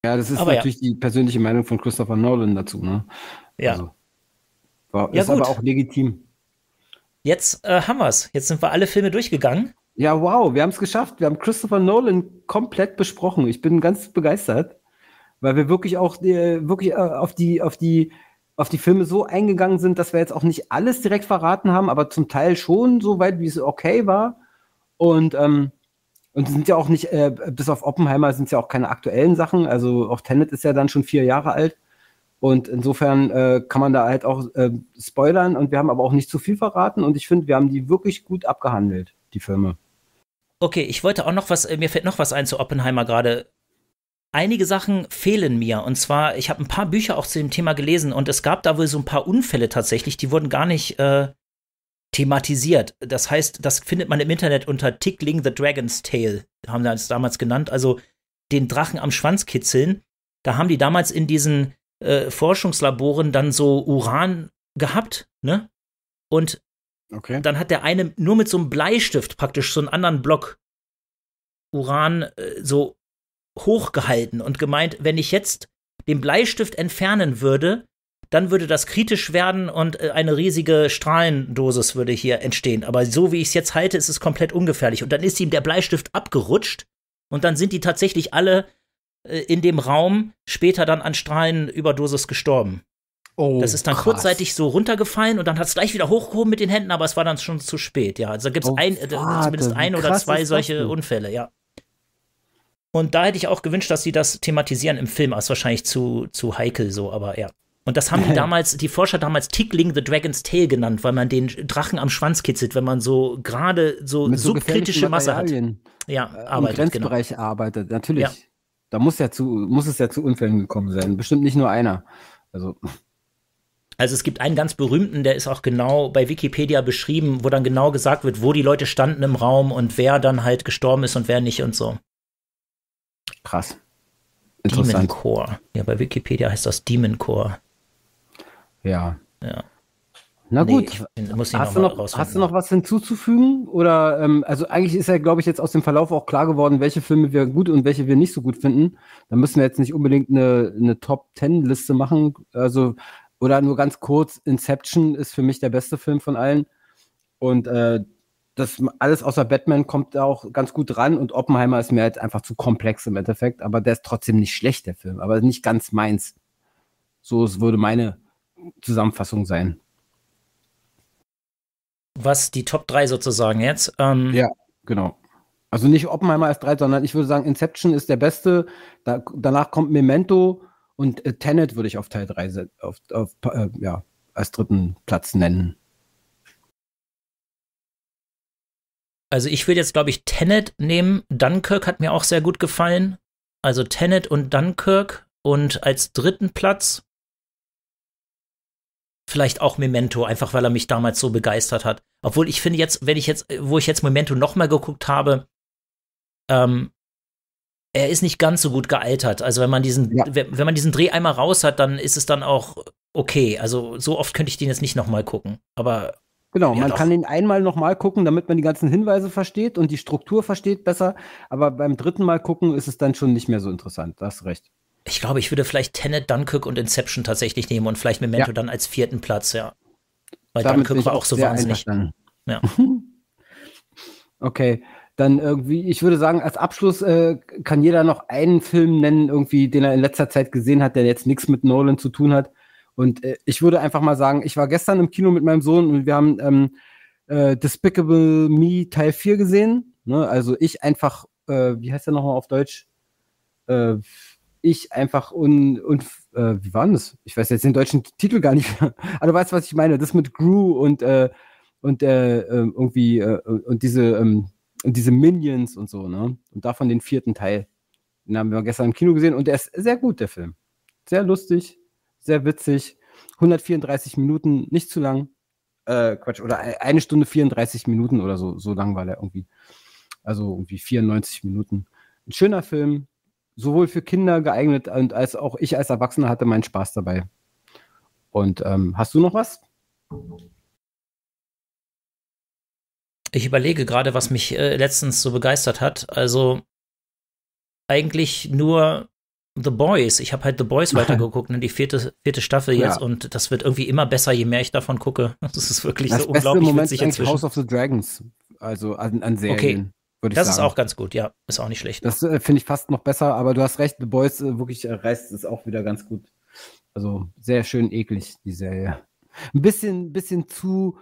Ja, das ist aber natürlich ja. die persönliche Meinung von Christopher Nolan dazu, ne? Ja. Also, war, ja ist gut. aber auch legitim. Jetzt äh, haben es. Jetzt sind wir alle Filme durchgegangen. Ja, wow, wir haben es geschafft. Wir haben Christopher Nolan komplett besprochen. Ich bin ganz begeistert, weil wir wirklich auch äh, wirklich äh, auf die auf die auf die Filme so eingegangen sind, dass wir jetzt auch nicht alles direkt verraten haben, aber zum Teil schon so weit, wie es okay war. Und ähm, und sind ja auch nicht, äh, bis auf Oppenheimer sind es ja auch keine aktuellen Sachen. Also auch Tenet ist ja dann schon vier Jahre alt. Und insofern äh, kann man da halt auch äh, spoilern und wir haben aber auch nicht zu viel verraten und ich finde, wir haben die wirklich gut abgehandelt, die Filme. Okay, ich wollte auch noch was, äh, mir fällt noch was ein zu Oppenheimer gerade einige Sachen fehlen mir. Und zwar, ich habe ein paar Bücher auch zu dem Thema gelesen und es gab da wohl so ein paar Unfälle tatsächlich, die wurden gar nicht äh, thematisiert. Das heißt, das findet man im Internet unter Tickling the Dragon's Tail, haben wir es damals genannt. Also den Drachen am Schwanz kitzeln. Da haben die damals in diesen äh, Forschungslaboren dann so Uran gehabt, ne? Und okay. dann hat der eine nur mit so einem Bleistift praktisch so einen anderen Block Uran äh, so hochgehalten und gemeint, wenn ich jetzt den Bleistift entfernen würde, dann würde das kritisch werden und äh, eine riesige Strahlendosis würde hier entstehen. Aber so wie ich es jetzt halte, ist es komplett ungefährlich. Und dann ist ihm der Bleistift abgerutscht und dann sind die tatsächlich alle äh, in dem Raum später dann an Strahlenüberdosis gestorben. Oh, das ist dann krass. kurzzeitig so runtergefallen und dann hat es gleich wieder hochgehoben mit den Händen, aber es war dann schon zu spät, ja. Also gibt es oh, äh, zumindest ein oder zwei solche Unfälle, ja. Und da hätte ich auch gewünscht, dass sie das thematisieren im Film. Das ist wahrscheinlich zu, zu heikel so, aber ja. Und das haben die damals, die Forscher damals Tickling the Dragon's Tail genannt, weil man den Drachen am Schwanz kitzelt, wenn man so gerade so Mit subkritische so Masse hat. Ja, äh, arbeitet, Im genau. Grenzbereich genau. arbeitet, natürlich. Ja. Da muss ja zu, muss es ja zu Unfällen gekommen sein. Bestimmt nicht nur einer. Also. Also es gibt einen ganz berühmten, der ist auch genau bei Wikipedia beschrieben, wo dann genau gesagt wird, wo die Leute standen im Raum und wer dann halt gestorben ist und wer nicht und so. Krass. Demon Core. Ja, bei Wikipedia heißt das Demon Core. Ja. Ja. Na nee, gut, ich, hast, du noch, hast, du noch, was hinzuzufügen? Oder ähm, also eigentlich ist ja, glaube ich, jetzt aus dem Verlauf auch klar geworden, welche Filme wir gut und welche wir nicht so gut finden. Da müssen wir jetzt nicht unbedingt eine, eine Top Ten Liste machen. Also oder nur ganz kurz: Inception ist für mich der beste Film von allen und äh, das alles außer Batman kommt da auch ganz gut ran und Oppenheimer ist mir halt einfach zu komplex im Endeffekt, aber der ist trotzdem nicht schlecht, der Film, aber nicht ganz meins. So es würde meine Zusammenfassung sein. Was die Top 3 sozusagen jetzt? Ähm ja, genau. Also nicht Oppenheimer als 3, sondern ich würde sagen, Inception ist der beste. Da, danach kommt Memento und äh, Tenet würde ich auf Teil 3 auf, auf äh, ja, als dritten Platz nennen. Also ich würde jetzt, glaube ich, Tenet nehmen. Dunkirk hat mir auch sehr gut gefallen. Also Tenet und Dunkirk. Und als dritten Platz vielleicht auch Memento, einfach weil er mich damals so begeistert hat. Obwohl ich finde jetzt, wenn ich jetzt, wo ich jetzt Memento nochmal geguckt habe, ähm, er ist nicht ganz so gut gealtert. Also wenn man diesen, ja. wenn, wenn, man diesen Dreh einmal raus hat, dann ist es dann auch okay. Also so oft könnte ich den jetzt nicht nochmal gucken. Aber Genau, man kann ihn einmal nochmal gucken, damit man die ganzen Hinweise versteht und die Struktur versteht besser. Aber beim dritten Mal gucken ist es dann schon nicht mehr so interessant. Da hast recht. Ich glaube, ich würde vielleicht Tenet, Dunkirk und Inception tatsächlich nehmen und vielleicht Memento ja. dann als vierten Platz, ja. Weil Damit Dunkirk war auch so wahnsinnig. Ja. okay, dann irgendwie, ich würde sagen, als Abschluss äh, kann jeder noch einen Film nennen, irgendwie, den er in letzter Zeit gesehen hat, der jetzt nichts mit Nolan zu tun hat und äh, ich würde einfach mal sagen, ich war gestern im Kino mit meinem Sohn und wir haben ähm, äh, Despicable Me Teil 4 gesehen. Ne? Also ich einfach, äh, wie heißt der nochmal auf Deutsch? Äh, ich einfach und, und äh, wie war denn das? Ich weiß jetzt den deutschen Titel gar nicht mehr. Aber du weißt, was ich meine. Das mit Gru und, äh, und ähm, irgendwie und diese, ähm, und diese Minions und so, ne? Und davon den vierten Teil. Den haben wir gestern im Kino gesehen und der ist sehr gut, der Film. Sehr lustig, sehr witzig. 134 Minuten, nicht zu lang. Äh, Quatsch, oder e, eine Stunde 34 Minuten oder so, so lang war der irgendwie. Also irgendwie 94 Minuten. Ein schöner Film, sowohl für Kinder geeignet und als auch ich als Erwachsener hatte meinen Spaß dabei. Und ähm, hast du noch was? Ich überlege gerade, was mich äh, letztens so begeistert hat. Also eigentlich nur The Boys. Ich habe halt The Boys weitergeguckt, ne? die vierte, vierte Staffel jetzt. Ja. Und das wird irgendwie immer besser, je mehr ich davon gucke. Das ist wirklich das so beste unglaublich Moment witzig ist House of the Dragons, also an, an Serien. Okay. Das sagen. ist auch ganz gut, ja. Ist auch nicht schlecht. Das äh, finde ich fast noch besser, aber du hast recht, The Boys äh, wirklich äh, reißt es auch wieder ganz gut. Also sehr schön eklig, die Serie. Ein bisschen, bisschen zu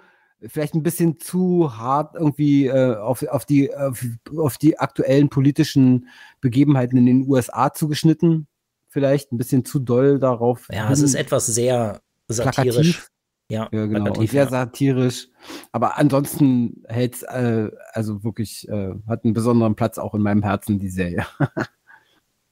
vielleicht ein bisschen zu hart irgendwie äh, auf, auf, die, auf, auf, die aktuellen politischen Begebenheiten in den USA zugeschnitten. Vielleicht ein bisschen zu doll darauf. Ja, hin. es ist etwas sehr satirisch. Plakativ. Ja, ja genau. Plakativ, sehr ja. satirisch. Aber ansonsten hält äh, also wirklich, äh, hat einen besonderen Platz auch in meinem Herzen, die Serie.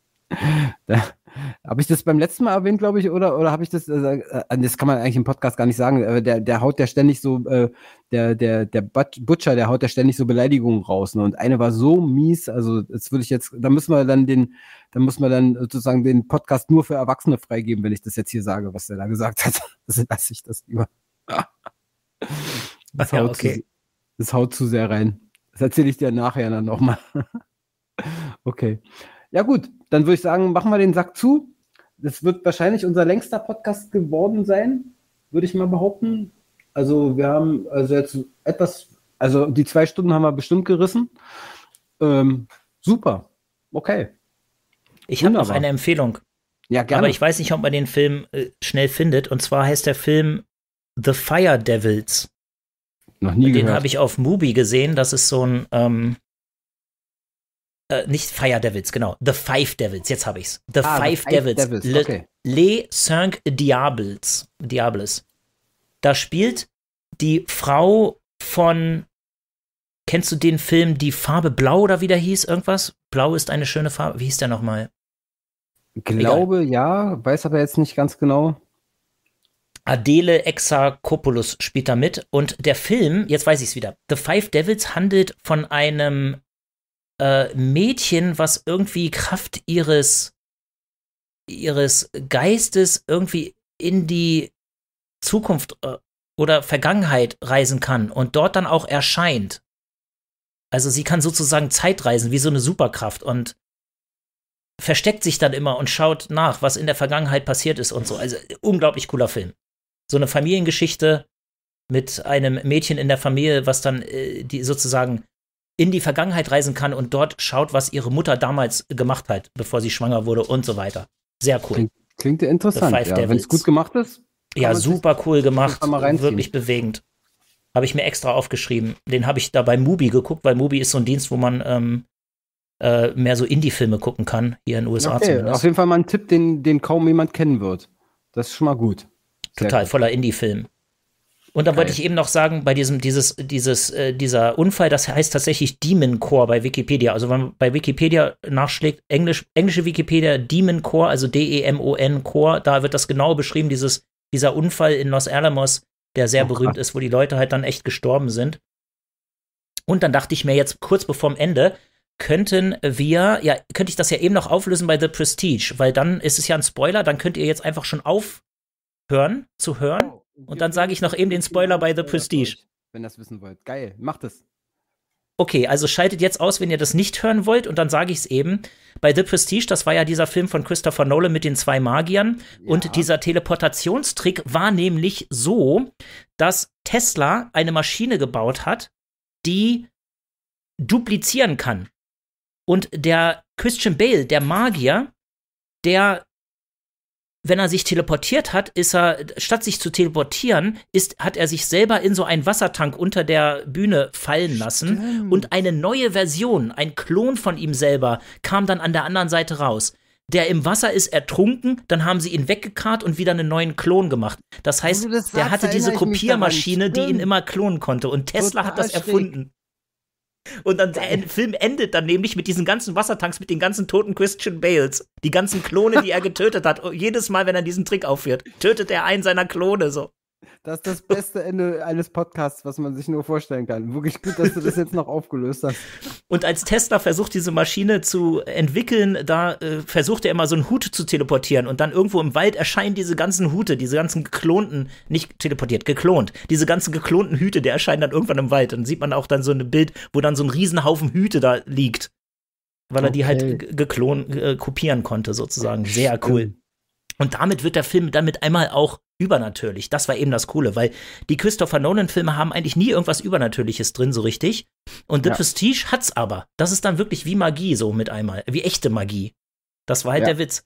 Habe ich das beim letzten Mal erwähnt, glaube ich, oder, oder habe ich das, äh, äh, das kann man eigentlich im Podcast gar nicht sagen, der, der haut ja ständig so, äh, der, der, der Butcher, der haut ja ständig so Beleidigungen raus. Ne? Und eine war so mies, also das würde ich jetzt, da müssen wir dann den, da muss man dann sozusagen den Podcast nur für Erwachsene freigeben, wenn ich das jetzt hier sage, was der da gesagt hat. Das lasse ich das lieber. Das, ja, haut okay. zu, das haut zu sehr rein. Das erzähle ich dir nachher dann nochmal. okay. Ja gut, dann würde ich sagen, machen wir den Sack zu. Das wird wahrscheinlich unser längster Podcast geworden sein, würde ich mal behaupten. Also wir haben also jetzt etwas, also die zwei Stunden haben wir bestimmt gerissen. Ähm, super, okay. Ich habe noch eine Empfehlung. Ja, gerne. Aber ich weiß nicht, ob man den Film äh, schnell findet. Und zwar heißt der Film The Fire Devils. Noch nie Den habe ich auf Mubi gesehen. Das ist so ein ähm, äh, nicht Fire Devils, genau. The Five Devils, jetzt habe ich's. The ah, Five, the Five Devils. Okay. Le, okay. Cinq Diables. Diables. Da spielt die Frau von. Kennst du den Film Die Farbe Blau oder wie der hieß? Irgendwas? Blau ist eine schöne Farbe. Wie hieß der nochmal? Glaube Egal. ja, weiß aber jetzt nicht ganz genau. Adele Exarchopoulos spielt da mit und der Film, jetzt weiß ich es wieder, The Five Devils handelt von einem äh, Mädchen, was irgendwie Kraft ihres, ihres Geistes irgendwie in die Zukunft äh, oder Vergangenheit reisen kann und dort dann auch erscheint. Also sie kann sozusagen Zeitreisen, wie so eine Superkraft und versteckt sich dann immer und schaut nach, was in der Vergangenheit passiert ist und so. Also unglaublich cooler Film. So eine Familiengeschichte mit einem Mädchen in der Familie, was dann äh, die sozusagen in die Vergangenheit reisen kann und dort schaut, was ihre Mutter damals gemacht hat, bevor sie schwanger wurde und so weiter. Sehr cool. Klingt, klingt interessant. Ja, Wenn es gut gemacht ist. Ja, super cool gemacht. Wirklich bewegend. Habe ich mir extra aufgeschrieben. Den habe ich da bei Mubi geguckt, weil Mubi ist so ein Dienst, wo man ähm, äh, mehr so Indie-Filme gucken kann, hier in den USA okay, zumindest. Auf jeden Fall mal ein Tipp, den, den kaum jemand kennen wird. Das ist schon mal gut. Sehr Total, gut. voller Indie-Film. Und dann wollte ich eben noch sagen, bei diesem, dieses, dieses, äh, dieser Unfall, das heißt tatsächlich Demon Core bei Wikipedia. Also wenn man bei Wikipedia nachschlägt, Englisch, englische Wikipedia, Demon Core, also D-E-M-O-N Core, da wird das genau beschrieben, dieses, dieser Unfall in Los Alamos, der sehr oh, berühmt ist, wo die Leute halt dann echt gestorben sind. Und dann dachte ich mir jetzt kurz bevor dem Ende, könnten wir, ja, könnte ich das ja eben noch auflösen bei The Prestige, weil dann ist es ja ein Spoiler, dann könnt ihr jetzt einfach schon aufhören zu hören. Und dann sage ich noch eben den Spoiler bei The Prestige. Wenn ihr das wissen wollt. Geil, macht es. Okay, also schaltet jetzt aus, wenn ihr das nicht hören wollt, und dann sage ich es eben. Bei The Prestige, das war ja dieser Film von Christopher Nolan mit den zwei Magiern, ja. und dieser Teleportationstrick war nämlich so, dass Tesla eine Maschine gebaut hat, die duplizieren kann. Und der Christian Bale, der Magier, der wenn er sich teleportiert hat, ist er, statt sich zu teleportieren, ist, hat er sich selber in so einen Wassertank unter der Bühne fallen lassen. Stimmt. Und eine neue Version, ein Klon von ihm selber, kam dann an der anderen Seite raus. Der im Wasser ist ertrunken, dann haben sie ihn weggekarrt und wieder einen neuen Klon gemacht. Das heißt, also das der sagst, hatte diese Kopiermaschine, die ihn immer klonen konnte. Und Tesla Total hat das erfunden. Und dann der Film endet dann nämlich mit diesen ganzen Wassertanks, mit den ganzen toten Christian Bales. Die ganzen Klone, die er getötet hat. Jedes Mal, wenn er diesen Trick aufführt, tötet er einen seiner Klone so. Das ist das beste Ende eines Podcasts, was man sich nur vorstellen kann. Wirklich gut, dass du das jetzt noch aufgelöst hast. Und als Tesla versucht, diese Maschine zu entwickeln, da äh, versucht er immer so einen Hut zu teleportieren und dann irgendwo im Wald erscheinen diese ganzen Hute, diese ganzen geklonten, nicht teleportiert, geklont, diese ganzen geklonten Hüte, der erscheinen dann irgendwann im Wald. Und dann sieht man auch dann so ein Bild, wo dann so ein Riesenhaufen Hüte da liegt. Weil okay. er die halt geklont, äh, kopieren konnte, sozusagen. Sehr cool. Und damit wird der Film dann mit einmal auch übernatürlich. Das war eben das Coole, weil die Christopher Nolan-Filme haben eigentlich nie irgendwas Übernatürliches drin, so richtig. Und The ja. Prestige hat's aber. Das ist dann wirklich wie Magie, so mit einmal, wie echte Magie. Das war halt ja. der Witz.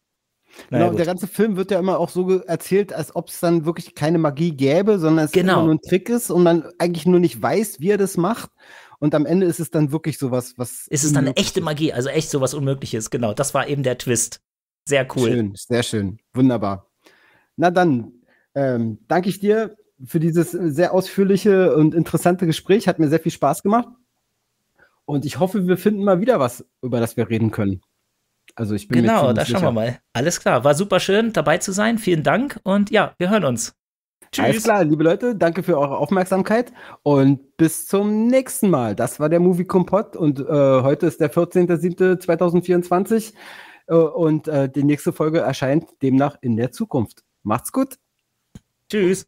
Naja, genau, der ganze Film wird ja immer auch so erzählt, als ob es dann wirklich keine Magie gäbe, sondern es genau. nur ein Trick ist und man eigentlich nur nicht weiß, wie er das macht. Und am Ende ist es dann wirklich sowas, was. Ist es dann echte Magie, also echt sowas Unmögliches, genau. Das war eben der Twist. Sehr cool. Schön, sehr schön. Wunderbar. Na dann, ähm, danke ich dir für dieses sehr ausführliche und interessante Gespräch. Hat mir sehr viel Spaß gemacht. Und ich hoffe, wir finden mal wieder was, über das wir reden können. Also ich bin Genau, mir da sicher. schauen wir mal. Alles klar, war super schön dabei zu sein. Vielen Dank und ja, wir hören uns. Tschüss. Alles klar, liebe Leute, danke für eure Aufmerksamkeit und bis zum nächsten Mal. Das war der Movie Kompott und äh, heute ist der 14.07.2024. Äh, und äh, die nächste Folge erscheint demnach in der Zukunft. Macht's gut. Tschüss.